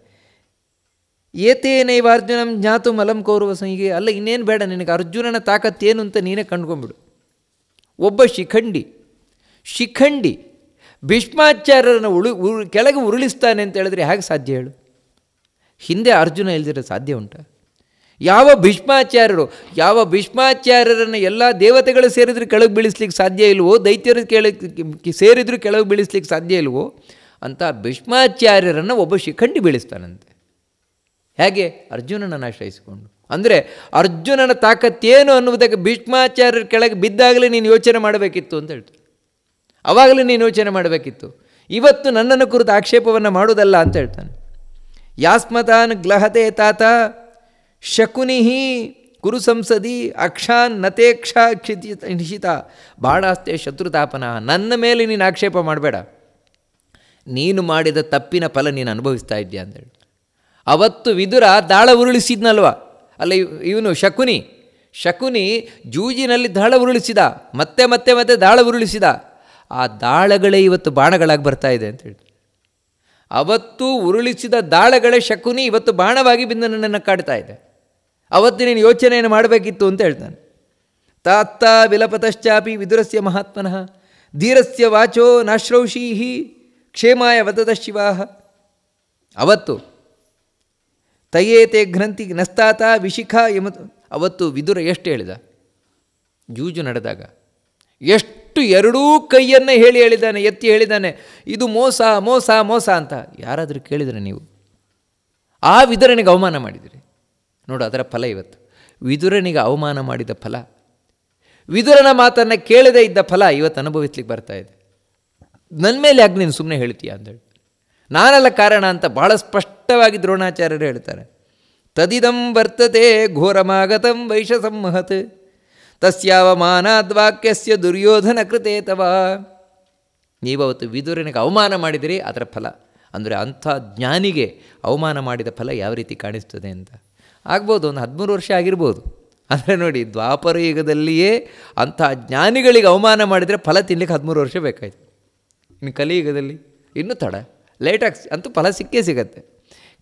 ಏತೇನೈವ ಅರ್ಜುನಂ ಜ್ಞಾತು ಮಲಂ ಕೌರವ ಸಂಹಿಗೆ ಅಲ್ಲ ಇನ್ನೇನು ಬೇಡ ನಿನಗೆ ಅರ್ಜುನನ ತಾಕತ್ತೇನು ಅಂತ ನೀನೇ ಕಂಡ್ಕೊಂಬಿಡು ಒಬ್ಬ ಶಿಖಂಡಿ ಶಿಖಂಡಿ ಭೀಷ್ಮಾಚಾರ್ಯರನ್ನು ಉಳು ಉರು ಕೆಳಗೆ ಉರುಳಿಸ್ತಾನೆ ಅಂತ ಹೇಳಿದ್ರೆ ಹೇಗೆ ಸಾಧ್ಯ ಹೇಳು ಹಿಂದೆ ಅರ್ಜುನ ಇಲ್ದಿರೋ ಸಾಧ್ಯ ಉಂಟ ಯಾವ ಭೀಷ್ಮಾಚಾರ್ಯರು ಯಾವ ಭೀಷ್ಮಾಚಾರ್ಯರನ್ನು ಎಲ್ಲ ದೇವತೆಗಳು ಸೇರಿದ್ರೂ ಕೆಳಗೆ ಬೀಳಿಸ್ಲಿಕ್ಕೆ ಸಾಧ್ಯ ಇಲ್ವೋ ದೈತ್ಯರು ಕೆಳಗೆ ಸೇರಿದ್ರು ಕೆಳಗೆ ಬೀಳಿಸ್ಲಿಕ್ಕೆ ಸಾಧ್ಯ ಇಲ್ವೋ ಅಂತ ಭೀಷ್ಮಾಚಾರ್ಯರನ್ನು ಒಬ್ಬ ಶಿಖಂಡಿ ಬೀಳಿಸ್ತಾನಂತೆ ಹೇಗೆ ಅರ್ಜುನನನ್ನು ಆಶ್ರಯಿಸಿಕೊಂಡು ಅಂದರೆ ಅರ್ಜುನನ ತಾಕತ್ತೇನು ಅನ್ನುವುದಕ್ಕೆ ಭೀಷ್ಮಾಚಾರ್ಯರ ಕೆಳಗೆ ಬಿದ್ದಾಗಲೇ ನೀನು ಯೋಚನೆ ಮಾಡಬೇಕಿತ್ತು ಅಂತ ಹೇಳ್ತೀನಿ ಆವಾಗಲೇ ನೀನು ಯೋಚನೆ ಮಾಡಬೇಕಿತ್ತು ಇವತ್ತು ನನ್ನನ್ನು ಕುರಿತು ಆಕ್ಷೇಪವನ್ನು ಮಾಡುವುದಲ್ಲ ಅಂತ ಹೇಳ್ತಾನೆ ಯಾಸ್ಮತಾನ್ ಗ್ಲಹತೆ ತಾತ ಶಕುನಿಹಿ ಕುರು ಸಂಸದಿ ಅಕ್ಷಾನ್ ನತೇಕ್ಷ ಕ್ಷಿತಿ ಬಾಳಾಸ್ತೆ ಶತ್ರುತಾಪನ ನನ್ನ ಮೇಲೆ ನೀನು ಆಕ್ಷೇಪ ಮಾಡಬೇಡ ನೀನು ಮಾಡಿದ ತಪ್ಪಿನ ಫಲ ನೀನು ಅನುಭವಿಸ್ತಾ ಇದ್ದೀಯ ಅಂತೇಳಿ ಅವತ್ತು ವಿದುರ ದಾಳ ಉರುಳಿಸಿದ್ನಲ್ವ ಅಲ್ಲ ಇವನು ಶಕುನಿ ಶಕುನಿ ಜೂಜಿನಲ್ಲಿ ದಾಳ ಉರುಳಿಸಿದ ಮತ್ತೆ ಮತ್ತೆ ಮತ್ತೆ ದಾಳ ಉರುಳಿಸಿದ ಆ ದಾಳಗಳೇ ಇವತ್ತು ಬಾಣಗಳಾಗಿ ಬರ್ತಾ ಇದೆ ಅಂತೇಳಿ ಅವತ್ತು ಉರುಳಿಸಿದ ದಾಳಗಳೇ ಶಕುನಿ ಇವತ್ತು ಬಾಣವಾಗಿ ಬಿಂದು ನನ್ನನ್ನು ಕಾಡ್ತಾ ಇದೆ ಅವತ್ತು ನೀನು ಯೋಚನೆಯನ್ನು ಮಾಡಬೇಕಿತ್ತು ಅಂತ ಹೇಳ್ತಾನೆ ತಾತ್ತ ವಿಲಪತಶ್ಚಾಪಿ ವಿದುರಸ್ಯ ಮಹಾತ್ಮನಃ ಧೀರಸ್ಯ ವಾಚೋ ನಾಶ್ರೌಷೀಹಿ ಕ್ಷೇಮಾಯ ವದದ ಶಿವಾಹ ಅವತ್ತು ತಯೇತೆ ಗ್ರಂಥಿ ನಸ್ತಾತ ವಿಶಿಖ ಎಮ ಅವತ್ತು ವಿದುರ ಎಷ್ಟು ಹೇಳಿದ ಜೂಜು ನಡೆದಾಗ ಎಷ್ಟು ಎರಡೂ ಕೈಯನ್ನು ಹೇಳಿ ಹೇಳಿದ್ದಾನೆ ಎತ್ತಿ ಹೇಳಿದ್ದಾನೆ ಇದು ಮೋಸ ಮೋಸ ಮೋಸ ಅಂತ ಯಾರಾದರೂ ಕೇಳಿದರೆ ನೀವು ಆ ವಿದುರನಿಗೆ ಅವಮಾನ ಮಾಡಿದಿರಿ ನೋಡು ಅದರ ಫಲ ಇವತ್ತು ವಿದುರನಿಗೆ ಅವಮಾನ ಮಾಡಿದ ಫಲ ವಿದುರನ ಮಾತನ್ನು ಕೇಳದೇ ಇದ್ದ ಫಲ ಇವತ್ತು ಅನುಭವಿಸ್ಲಿಕ್ಕೆ ಬರ್ತಾ ಇದೆ ನನ್ನ ಮೇಲೆ ಯಾಕೆ ನೀನು ಸುಮ್ಮನೆ ಹೇಳ್ತೀಯ ಅಂತೇಳಿ ನಾನಲ್ಲ ಕಾರಣ ಅಂತ ಬಹಳ ಸ್ಪಷ್ಟವಾಗಿ ದ್ರೋಣಾಚಾರ್ಯರು ಹೇಳ್ತಾರೆ ತದಿದಂ ವರ್ತತೆ ಘೋರಮಾಗತಂ ವೈಷ ಸಂಹತ್ ತಸ್ಯಾವಮಾನದ್ವಾಕ್ಯಸ್ಯ ದುರ್ಯೋಧನ ಕೃತೆ ತವ ನೀವತ್ತು ವಿದುರನಿಗೆ ಅವಮಾನ ಮಾಡಿದಿರಿ ಅದರ ಫಲ ಅಂದರೆ ಅಂಥ ಜ್ಞಾನಿಗೆ ಅವಮಾನ ಮಾಡಿದ ಫಲ ಯಾವ ರೀತಿ ಕಾಣಿಸ್ತದೆ ಅಂತ ಆಗ್ಬೋದು ಒಂದು ಹದಿಮೂರು ವರ್ಷ ಆಗಿರ್ಬೋದು ಅಂದರೆ ನೋಡಿ ದ್ವಾಪರ ಯುಗದಲ್ಲಿಯೇ ಅಂಥ ಜ್ಞಾನಿಗಳಿಗೆ ಅವಮಾನ ಮಾಡಿದರೆ ಫಲ ತಿನ್ನಲಿಕ್ಕೆ ಹದಿಮೂರು ವರ್ಷ ಬೇಕಾಯಿತು ಇನ್ನು ಕಲಿಯುಗದಲ್ಲಿ ಇನ್ನೂ ತಡ ಲೇಟಾಗಿ ಅಂತೂ ಫಲ ಸಿಕ್ಕೇ ಸಿಗತ್ತೆ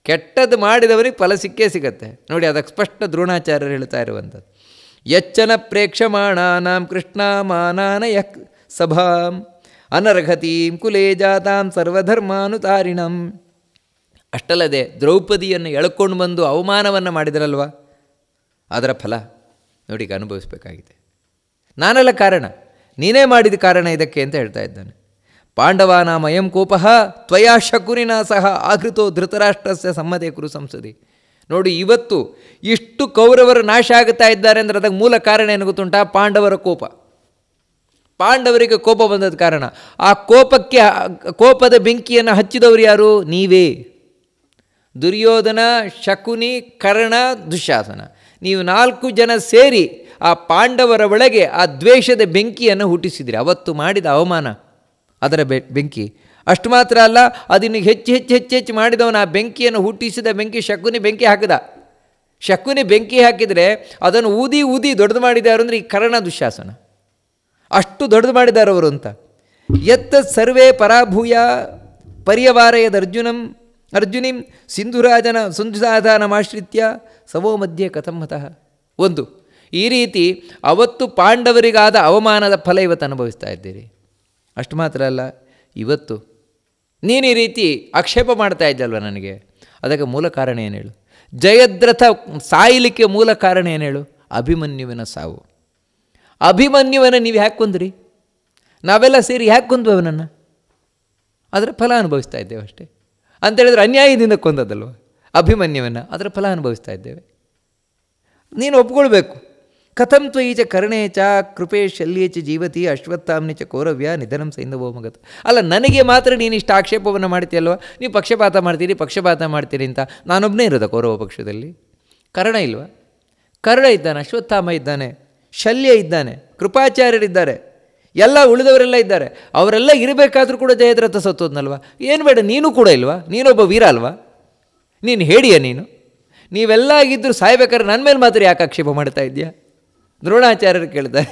ಕೆಟ್ಟದ್ದು ಮಾಡಿದವರಿಗೆ ಫಲ ಸಿಕ್ಕೇ ಸಿಗತ್ತೆ ನೋಡಿ ಅದಕ್ಕೆ ಸ್ಪಷ್ಟ ದ್ರೋಣಾಚಾರ್ಯರು ಹೇಳ್ತಾ ಇರುವಂಥದ್ದು ಯಚ್ಚನ ಕೃಷ್ಣ ಕೃಷ್ಣಾಮಾನಾನ ಯ ಸಭಾಂ ಅನರ್ಹತೀಂ ಕುಲೇ ಜಾತಾಂ ಸರ್ವಧರ್ಮಾನುತಾರಿಣಂ ಅಷ್ಟಲ್ಲದೆ ದ್ರೌಪದಿಯನ್ನು ಎಳ್ಕೊಂಡು ಬಂದು ಅವಮಾನವನ್ನು ಮಾಡಿದರಲ್ವ ಅದರ ಫಲ ನೋಡಿ ಅನುಭವಿಸಬೇಕಾಗಿದೆ ನಾನಲ್ಲ ಕಾರಣ ನೀನೇ ಮಾಡಿದ ಕಾರಣ ಇದಕ್ಕೆ ಅಂತ ಹೇಳ್ತಾ ಇದ್ದಾನೆ ಪಾಂಡವಾನಾಮಯಂ ಕೋಪ ತ್ವಯಾ ಶಕುರಿನ ಸಹ ಆಕೃತೋ ಧೃತರಾಷ್ಟ್ರಸ್ಯ ಸಮ್ಮತೆ ಕುರು ಸಂಸದಿ ನೋಡಿ ಇವತ್ತು ಇಷ್ಟು ಕೌರವರು ನಾಶ ಆಗುತ್ತಾ ಇದ್ದಾರೆ ಅಂದರೆ ಅದಕ್ಕೆ ಮೂಲ ಕಾರಣ ಏನು ಗೊತ್ತುಂಟಾ ಪಾಂಡವರ ಕೋಪ ಪಾಂಡವರಿಗೆ ಕೋಪ ಬಂದದ ಕಾರಣ ಆ ಕೋಪಕ್ಕೆ ಕೋಪದ ಬೆಂಕಿಯನ್ನು ಹಚ್ಚಿದವರು ಯಾರು ನೀವೇ ದುರ್ಯೋಧನ ಶಕುನಿ ಕರ್ಣ ದುಶಾಸನ ನೀವು ನಾಲ್ಕು ಜನ ಸೇರಿ ಆ ಪಾಂಡವರ ಒಳಗೆ ಆ ದ್ವೇಷದ ಬೆಂಕಿಯನ್ನು ಹುಟ್ಟಿಸಿದಿರಿ ಅವತ್ತು ಮಾಡಿದ ಅವಮಾನ ಅದರ ಬೆಂಕಿ ಅಷ್ಟು ಮಾತ್ರ ಅಲ್ಲ ಅದನ್ನು ಹೆಚ್ಚು ಹೆಚ್ಚು ಹೆಚ್ಚು ಹೆಚ್ಚು ಮಾಡಿದವನು ಆ ಬೆಂಕಿಯನ್ನು ಹುಟ್ಟಿಸಿದ ಬೆಂಕಿ ಶಕುನಿ ಬೆಂಕಿ ಹಾಕಿದ ಶಕುನಿ ಬೆಂಕಿ ಹಾಕಿದರೆ ಅದನ್ನು ಊದಿ ಊದಿ ದೊಡ್ಡದು ಮಾಡಿದಾರು ಅಂದರೆ ಈ ಕರ್ಣ ದುಶಾಸನ ಅಷ್ಟು ದೊಡ್ಡದು ಮಾಡಿದಾರವರು ಅಂತ ಎತ್ತ ಸರ್ವೇ ಪರಾಭೂಯ ಅರ್ಜುನಂ ಅರ್ಜುನಿಂ ಸಿಂಧುರಾಜನ ಸಿಂಧುಸಾಧಾನಮಾಶ್ರಿತ್ಯ ಸವೋ ಮಧ್ಯೆ ಮತಃ ಒಂದು ಈ ರೀತಿ ಅವತ್ತು ಪಾಂಡವರಿಗಾದ ಅವಮಾನದ ಫಲ ಇವತ್ತು ಅನುಭವಿಸ್ತಾ ಇದ್ದೀರಿ ಅಷ್ಟು ಮಾತ್ರ ಅಲ್ಲ ಇವತ್ತು ನೀನು ಈ ರೀತಿ ಆಕ್ಷೇಪ ಮಾಡ್ತಾ ಇದ್ದಲ್ವ ನನಗೆ ಅದಕ್ಕೆ ಮೂಲ ಕಾರಣ ಏನು ಹೇಳು ಜಯದ್ರಥ ಸಾಯಲಿಕ್ಕೆ ಮೂಲ ಕಾರಣ ಏನು ಹೇಳು ಅಭಿಮನ್ಯುವಿನ ಸಾವು ಅಭಿಮನ್ಯುವನ ನೀವು ಯಾಕೆ ಕೊಂದ್ರಿ ನಾವೆಲ್ಲ ಸೇರಿ ಯಾಕೆ ಕೊಂದ್ವು ಅವನನ್ನು ಅದರ ಫಲ ಅನುಭವಿಸ್ತಾ ಇದ್ದೇವೆ ಅಷ್ಟೇ ಅಂತೇಳಿದ್ರೆ ಅನ್ಯಾಯದಿಂದ ಕೊಂದದಲ್ವ ಅಭಿಮನ್ಯುವನ್ನು ಅದರ ಫಲ ಅನುಭವಿಸ್ತಾ ಇದ್ದೇವೆ ನೀನು ಒಪ್ಕೊಳ್ಬೇಕು ಕಥಂ ತ್ವಯಿಚ ಕರ್ಣೇ ಚ ಕೃಪೆ ಶಲ್ಯೇಚ ಜೀವತಿ ಅಶ್ವತ್ಥಾಮ್ನಿ ಚ ಕೌರವ್ಯ ನಿಧನಂ ಸೈಂಧವೋಮಗತ ಅಲ್ಲ ನನಗೆ ಮಾತ್ರ ನೀನು ಇಷ್ಟು ಆಕ್ಷೇಪವನ್ನು ಮಾಡ್ತೀಯಲ್ವ ನೀವು ಪಕ್ಷಪಾತ ಮಾಡ್ತೀರಿ ಪಕ್ಷಪಾತ ಮಾಡ್ತೀರಿ ಅಂತ ನಾನೊಬ್ಬನೇ ಇರೋದ ಕೌರವ ಪಕ್ಷದಲ್ಲಿ ಕರ್ಣ ಇಲ್ವಾ ಕರ್ಣ ಇದ್ದಾನೆ ಅಶ್ವತ್ಥಾಮ ಇದ್ದಾನೆ ಶಲ್ಯ ಇದ್ದಾನೆ ಕೃಪಾಚಾರ್ಯರಿದ್ದಾರೆ ಎಲ್ಲ ಉಳಿದವರೆಲ್ಲ ಇದ್ದಾರೆ ಅವರೆಲ್ಲ ಇರಬೇಕಾದ್ರೂ ಕೂಡ ಜಯದ್ರಥ ಸತ್ತೋದ್ನಲ್ವ ಏನು ಬೇಡ ನೀನು ಕೂಡ ಇಲ್ವಾ ನೀನೊಬ್ಬ ವೀರ ಅಲ್ವಾ ನೀನು ಹೇಳಿಯ ನೀನು ನೀವೆಲ್ಲ ಆಗಿದ್ದರೂ ಸಾಯ್ಬೇಕಾದ್ರೆ ನನ್ನ ಮೇಲೆ ಮಾತ್ರ ಯಾಕೆ ಆಕ್ಷೇಪ ಮಾಡ್ತಾ ಇದೆಯಾ ದ್ರೋಣಾಚಾರ್ಯರು ಕೇಳ್ತಾರೆ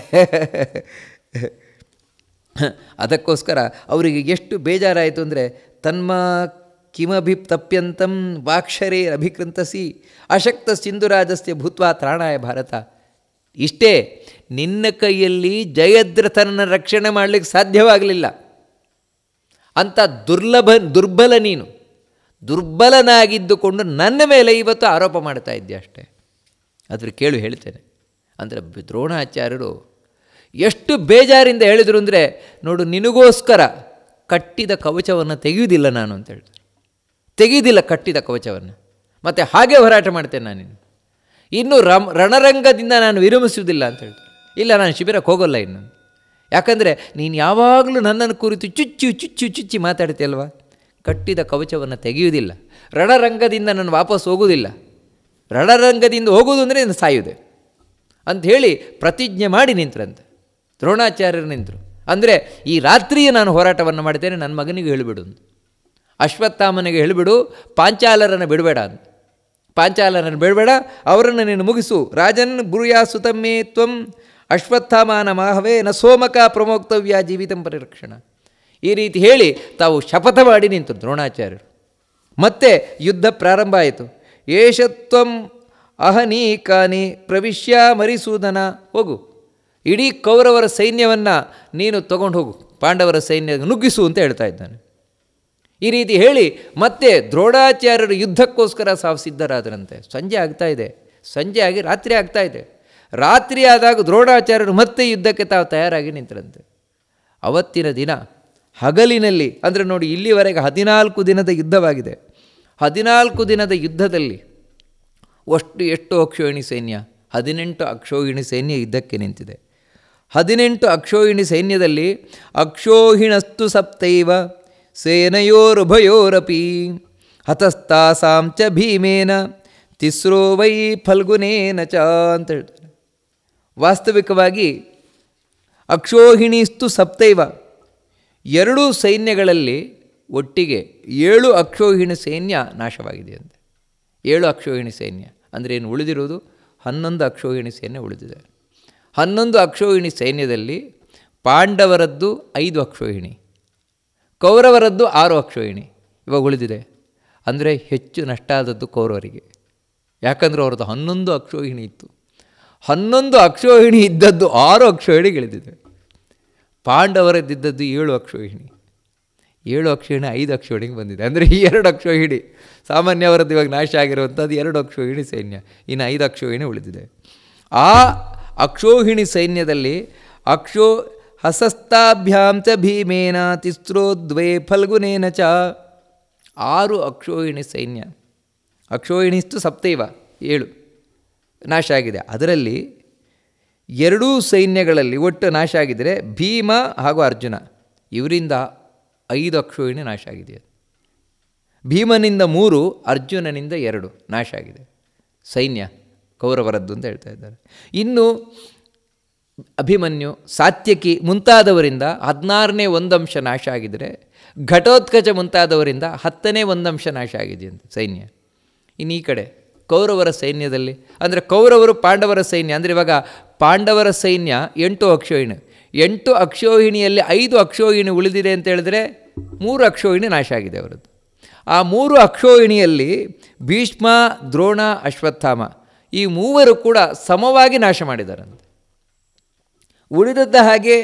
ಅದಕ್ಕೋಸ್ಕರ ಅವರಿಗೆ ಎಷ್ಟು ಬೇಜಾರಾಯಿತು ಅಂದರೆ ತನ್ಮ ಕಿಮಭಿ ತಪ್ಯಂತಂ ವಾಕ್ಷರೇ ಅಭಿಕೃಂತಸಿ ಅಶಕ್ತ ಸಿಂಧುರಾಜಸ್ಯ ಭೂತ್ವಾ ತ್ರಾಣಾಯ ಭಾರತ ಇಷ್ಟೇ ನಿನ್ನ ಕೈಯಲ್ಲಿ ಜಯದ್ರಥನನ್ನು ರಕ್ಷಣೆ ಮಾಡಲಿಕ್ಕೆ ಸಾಧ್ಯವಾಗಲಿಲ್ಲ ಅಂಥ ದುರ್ಲಭ ದುರ್ಬಲ ನೀನು ದುರ್ಬಲನಾಗಿದ್ದುಕೊಂಡು ನನ್ನ ಮೇಲೆ ಇವತ್ತು ಆರೋಪ ಮಾಡ್ತಾ ಇದ್ದೆ ಅಷ್ಟೇ ಅದ್ರ ಕೇಳು ಹೇಳ್ತೇನೆ ಅಂದರೆ ದ್ರೋಣಾಚಾರ್ಯರು ಎಷ್ಟು ಬೇಜಾರಿಂದ ಹೇಳಿದರು ಅಂದರೆ ನೋಡು ನಿನಗೋಸ್ಕರ ಕಟ್ಟಿದ ಕವಚವನ್ನು ತೆಗೆಯುವುದಿಲ್ಲ ನಾನು ಅಂತ ಹೇಳಿದ್ರು ತೆಗೆಯುವುದಿಲ್ಲ ಕಟ್ಟಿದ ಕವಚವನ್ನು ಮತ್ತು ಹಾಗೆ ಹೋರಾಟ ಮಾಡ್ತೇನೆ ನಾನು ಇನ್ನು ರಮ್ ರಣರಂಗದಿಂದ ನಾನು ವಿರಮಿಸುವುದಿಲ್ಲ ಅಂತ ಹೇಳಿದ್ರು ಇಲ್ಲ ನಾನು ಶಿಬಿರಕ್ಕೆ ಹೋಗೋಲ್ಲ ಇನ್ನು ಯಾಕಂದರೆ ನೀನು ಯಾವಾಗಲೂ ನನ್ನನ್ನು ಕುರಿತು ಚುಚ್ಚು ಚುಚ್ಚು ಚುಚ್ಚಿ ಮಾತಾಡ್ತೀಯಲ್ವಾ ಕಟ್ಟಿದ ಕವಚವನ್ನು ತೆಗೆಯುವುದಿಲ್ಲ ರಣರಂಗದಿಂದ ನಾನು ವಾಪಸ್ ಹೋಗುವುದಿಲ್ಲ ರಣರಂಗದಿಂದ ಹೋಗುವುದು ಅಂದರೆ ಇನ್ನು ಸಾಯುವುದೇ ಹೇಳಿ ಪ್ರತಿಜ್ಞೆ ಮಾಡಿ ನಿಂತ್ರಂತೆ ದ್ರೋಣಾಚಾರ್ಯರು ನಿಂತರು ಅಂದರೆ ಈ ರಾತ್ರಿಯೇ ನಾನು ಹೋರಾಟವನ್ನು ಮಾಡ್ತೇನೆ ನನ್ನ ಮಗನಿಗೆ ಹೇಳಿಬಿಡು ಅಶ್ವತ್ಥಾಮನಿಗೆ ಹೇಳಿಬಿಡು ಪಾಂಚಾಲರನ್ನು ಬಿಡಬೇಡ ಅಂತ ಪಾಂಚಾಲರನ್ನು ಬಿಡಬೇಡ ಅವರನ್ನು ನೀನು ಮುಗಿಸು ರಾಜನ್ ಗುರುಯಾ ಸುತಮ್ಮೇ ತ್ವಂ ಅಶ್ವತ್ಥಾಮಾನ ಮಾಹವೇ ನ ಸೋಮಕ ಪ್ರಮೋಕ್ತವ್ಯ ಜೀವಿತಂ ಪರಿರಕ್ಷಣ ಈ ರೀತಿ ಹೇಳಿ ತಾವು ಶಪಥ ಮಾಡಿ ನಿಂತರು ದ್ರೋಣಾಚಾರ್ಯರು ಮತ್ತೆ ಯುದ್ಧ ಪ್ರಾರಂಭ ಆಯಿತು ಏಷತ್ವಂ ಅಹನಿ ಕಾನಿ ಪ್ರವಿಶ್ಯ ಮರಿಸೂದನ ಹೋಗು ಇಡೀ ಕೌರವರ ಸೈನ್ಯವನ್ನು ನೀನು ತಗೊಂಡು ಹೋಗು ಪಾಂಡವರ ಸೈನ್ಯ ನುಗ್ಗಿಸು ಅಂತ ಹೇಳ್ತಾ ಇದ್ದಾನೆ ಈ ರೀತಿ ಹೇಳಿ ಮತ್ತೆ ದ್ರೋಣಾಚಾರ್ಯರು ಯುದ್ಧಕ್ಕೋಸ್ಕರ ಸಾವು ಸಿದ್ಧರಾದರಂತೆ ಸಂಜೆ ಆಗ್ತಾ ಇದೆ ಸಂಜೆ ಆಗಿ ರಾತ್ರಿ ಆಗ್ತಾ ಇದೆ ರಾತ್ರಿ ಆದಾಗ ದ್ರೋಣಾಚಾರ್ಯರು ಮತ್ತೆ ಯುದ್ಧಕ್ಕೆ ತಾವು ತಯಾರಾಗಿ ನಿಂತರಂತೆ ಅವತ್ತಿನ ದಿನ ಹಗಲಿನಲ್ಲಿ ಅಂದರೆ ನೋಡಿ ಇಲ್ಲಿವರೆಗೆ ಹದಿನಾಲ್ಕು ದಿನದ ಯುದ್ಧವಾಗಿದೆ ಹದಿನಾಲ್ಕು ದಿನದ ಯುದ್ಧದಲ್ಲಿ ಅಷ್ಟು ಎಷ್ಟು ಅಕ್ಷೋಹಿಣಿ ಸೈನ್ಯ ಹದಿನೆಂಟು ಅಕ್ಷೋಹಿಣಿ ಸೈನ್ಯ ಇದ್ದಕ್ಕೆ ನಿಂತಿದೆ ಹದಿನೆಂಟು ಅಕ್ಷೋಹಿಣಿ ಸೈನ್ಯದಲ್ಲಿ ಅಕ್ಷೋಹಿಣಸ್ತು ಸಪ್ತೈವ ಸೇನೆಯೋರುಭಯೋರಪಿ ಹತಸ್ತಾಸಾಂಚ ಭೀಮೇನ ತಿಸ್ರೋ ವೈ ಫಲ್ಗುನೇನ ಚ ಅಂತ ಹೇಳ್ತಾರೆ ವಾಸ್ತವಿಕವಾಗಿ ಅಕ್ಷೋಹಿಣಿಸ್ತು ಸಪ್ತೈವ ಎರಡೂ ಸೈನ್ಯಗಳಲ್ಲಿ ಒಟ್ಟಿಗೆ ಏಳು ಅಕ್ಷೋಹಿಣಿ ಸೈನ್ಯ ನಾಶವಾಗಿದೆ ಅಂತೆ ಏಳು ಅಕ್ಷೋಹಿಣಿ ಸೈನ್ಯ ಅಂದರೆ ಏನು ಉಳಿದಿರೋದು ಹನ್ನೊಂದು ಅಕ್ಷೋಹಿಣಿ ಸೈನ್ಯ ಉಳಿದಿದೆ ಹನ್ನೊಂದು ಅಕ್ಷೋಹಿಣಿ ಸೈನ್ಯದಲ್ಲಿ ಪಾಂಡವರದ್ದು ಐದು ಅಕ್ಷೋಹಿಣಿ ಕೌರವರದ್ದು ಆರು ಅಕ್ಷೋಹಿಣಿ ಇವಾಗ ಉಳಿದಿದೆ ಅಂದರೆ ಹೆಚ್ಚು ನಷ್ಟ ಆದದ್ದು ಕೌರವರಿಗೆ ಯಾಕಂದರೆ ಅವ್ರದ್ದು ಹನ್ನೊಂದು ಅಕ್ಷೋಹಿಣಿ ಇತ್ತು ಹನ್ನೊಂದು ಅಕ್ಷೋಹಿಣಿ ಇದ್ದದ್ದು ಆರು ಅಕ್ಷೋಹಿಣಿಗಳಿದಿದೆ ಪಾಂಡವರದ್ದಿದ್ದದ್ದು ಏಳು ಅಕ್ಷೋಹಿಣಿ ಏಳು ಅಕ್ಷೋಹಿಣಿ ಐದು ಅಕ್ಷೋಹಿಣಿಗೆ ಬಂದಿದೆ ಅಂದರೆ ಈ ಎರಡು ಅಕ್ಷೋಹಿಣಿ ಸಾಮಾನ್ಯವರದ್ದು ಇವಾಗ ನಾಶ ಆಗಿರುವಂಥದ್ದು ಎರಡು ಅಕ್ಷೋಹಿಣಿ ಸೈನ್ಯ ಇನ್ನು ಐದು ಅಕ್ಷೋಹಿಣಿ ಉಳಿದಿದೆ ಆ ಅಕ್ಷೋಹಿಣಿ ಸೈನ್ಯದಲ್ಲಿ ಅಕ್ಷೋ ಹಸಸ್ತಾಭ್ಯಾಂ ಚ ಭೀಮೇನ ತಿಸ್ರೋ ದ್ವೇ ಫಲ್ಗುನೇನ ಚ ಆರು ಅಕ್ಷೋಹಿಣಿ ಸೈನ್ಯ ಅಕ್ಷೋಹಿಣಿಸ್ತು ಸಪ್ತೈವ ಏಳು ನಾಶ ಆಗಿದೆ ಅದರಲ್ಲಿ ಎರಡೂ ಸೈನ್ಯಗಳಲ್ಲಿ ಒಟ್ಟು ನಾಶ ಆಗಿದರೆ ಭೀಮ ಹಾಗೂ ಅರ್ಜುನ ಇವರಿಂದ ಐದು ಅಕ್ಷೋಹಿಣಿ ನಾಶ ಆಗಿದೆ ಭೀಮನಿಂದ ಮೂರು ಅರ್ಜುನನಿಂದ ಎರಡು ನಾಶ ಆಗಿದೆ ಸೈನ್ಯ ಕೌರವರದ್ದು ಅಂತ ಹೇಳ್ತಾ ಇದ್ದಾರೆ ಇನ್ನು ಅಭಿಮನ್ಯು ಸಾತ್ಯಕಿ ಮುಂತಾದವರಿಂದ ಹದಿನಾರನೇ ಒಂದಂಶ ನಾಶ ಆಗಿದರೆ ಘಟೋತ್ಕಚ ಮುಂತಾದವರಿಂದ ಹತ್ತನೇ ಒಂದಂಶ ನಾಶ ಆಗಿದೆ ಅಂತ ಸೈನ್ಯ ಇನ್ನು ಈ ಕಡೆ ಕೌರವರ ಸೈನ್ಯದಲ್ಲಿ ಅಂದರೆ ಕೌರವರು ಪಾಂಡವರ ಸೈನ್ಯ ಅಂದರೆ ಇವಾಗ ಪಾಂಡವರ ಸೈನ್ಯ ಎಂಟು ಅಕ್ಷೋಹಿಣಿ ಎಂಟು ಅಕ್ಷೋಹಿಣಿಯಲ್ಲಿ ಐದು ಅಕ್ಷೋಹಿಣಿ ಉಳಿದಿದೆ ಅಂತ ಹೇಳಿದ್ರೆ ಮೂರು ಅಕ್ಷೋಹಿಣಿ ನಾಶ ಆಗಿದೆ ಅವರದ್ದು ಆ ಮೂರು ಅಕ್ಷೋಹಿಣಿಯಲ್ಲಿ ಭೀಷ್ಮ ದ್ರೋಣ ಅಶ್ವತ್ಥಾಮ ಈ ಮೂವರು ಕೂಡ ಸಮವಾಗಿ ನಾಶ ಮಾಡಿದಾರಂತೆ ಉಳಿದದ್ದ ಹಾಗೆ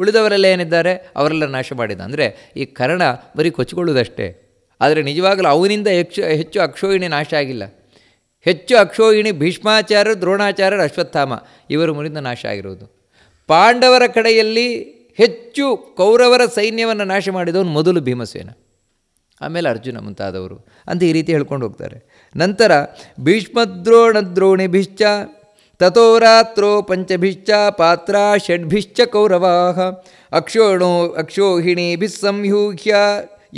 ಉಳಿದವರೆಲ್ಲ ಏನಿದ್ದಾರೆ ಅವರೆಲ್ಲ ನಾಶ ಮಾಡಿದ ಅಂದರೆ ಈ ಕರ್ಣ ಬರೀ ಕೊಚ್ಚಿಕೊಳ್ಳುವುದಷ್ಟೇ ಆದರೆ ನಿಜವಾಗಲೂ ಅವನಿಂದ ಹೆಚ್ಚು ಹೆಚ್ಚು ಅಕ್ಷೋಹಿಣಿ ನಾಶ ಆಗಿಲ್ಲ ಹೆಚ್ಚು ಅಕ್ಷೋಹಿಣಿ ಭೀಷ್ಮಾಚಾರ್ಯರು ದ್ರೋಣಾಚಾರ್ಯರು ಅಶ್ವತ್ಥಾಮ ಇವರು ಮುರಿಂದ ನಾಶ ಆಗಿರುವುದು ಪಾಂಡವರ ಕಡೆಯಲ್ಲಿ ಹೆಚ್ಚು ಕೌರವರ ಸೈನ್ಯವನ್ನು ನಾಶ ಮಾಡಿದವನು ಮೊದಲು ಭೀಮಸೇನ ಆಮೇಲೆ ಅರ್ಜುನ ಮುಂತಾದವರು ಅಂತ ಈ ರೀತಿ ಹೇಳ್ಕೊಂಡು ಹೋಗ್ತಾರೆ ನಂತರ ಭೀಷ್ಮದ್ರೋಣದ್ರೋಣಿಭಿಶ್ಚ ತಥೋ ರಾತ್ರೋ ಪಂಚಭಿಶ್ಚ ಪಾತ್ರ ಷಡ್ಭಿಶ್ಚ ಕೌರವಾಹ ಅಕ್ಷೋಣೋ ಅಕ್ಷೋಹಿಣಿ ಸಂಯೂಹ್ಯ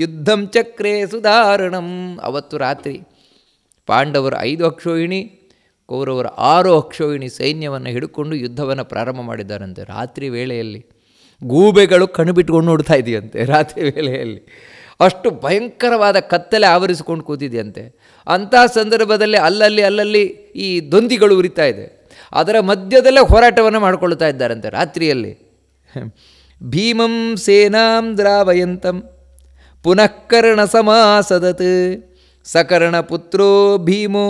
ಯುದ್ಧಂ ಚಕ್ರೇ ಸುಧಾರಣಂ ಅವತ್ತು ರಾತ್ರಿ ಪಾಂಡವರ ಐದು ಅಕ್ಷೋಹಿಣಿ ಕೌರವರ ಆರು ಅಕ್ಷೋಹಿಣಿ ಸೈನ್ಯವನ್ನು ಹಿಡ್ಕೊಂಡು ಯುದ್ಧವನ್ನು ಪ್ರಾರಂಭ ಮಾಡಿದ್ದಾರಂತೆ ರಾತ್ರಿ ವೇಳೆಯಲ್ಲಿ ಗೂಬೆಗಳು ಕಣ್ಣು ನೋಡ್ತಾ ಇದೆಯಂತೆ ರಾತ್ರಿ ವೇಳೆಯಲ್ಲಿ ಅಷ್ಟು ಭಯಂಕರವಾದ ಕತ್ತಲೆ ಆವರಿಸಿಕೊಂಡು ಕೂತಿದೆಯಂತೆ ಅಂಥ ಸಂದರ್ಭದಲ್ಲಿ ಅಲ್ಲಲ್ಲಿ ಅಲ್ಲಲ್ಲಿ ಈ ದೊಂದಿಗಳು ಉರಿತಾ ಇದೆ ಅದರ ಮಧ್ಯದಲ್ಲೇ ಹೋರಾಟವನ್ನು ಮಾಡಿಕೊಳ್ತಾ ಇದ್ದಾರಂತೆ ರಾತ್ರಿಯಲ್ಲಿ ಭೀಮಂ ಸೇನಾಂ ದ್ರಾವಯಂತಂ ಪುನಃಕರ್ಣ ಸಮಾಸದತ್ ಸಕರ್ಣ ಪುತ್ರೋ ಭೀಮೋ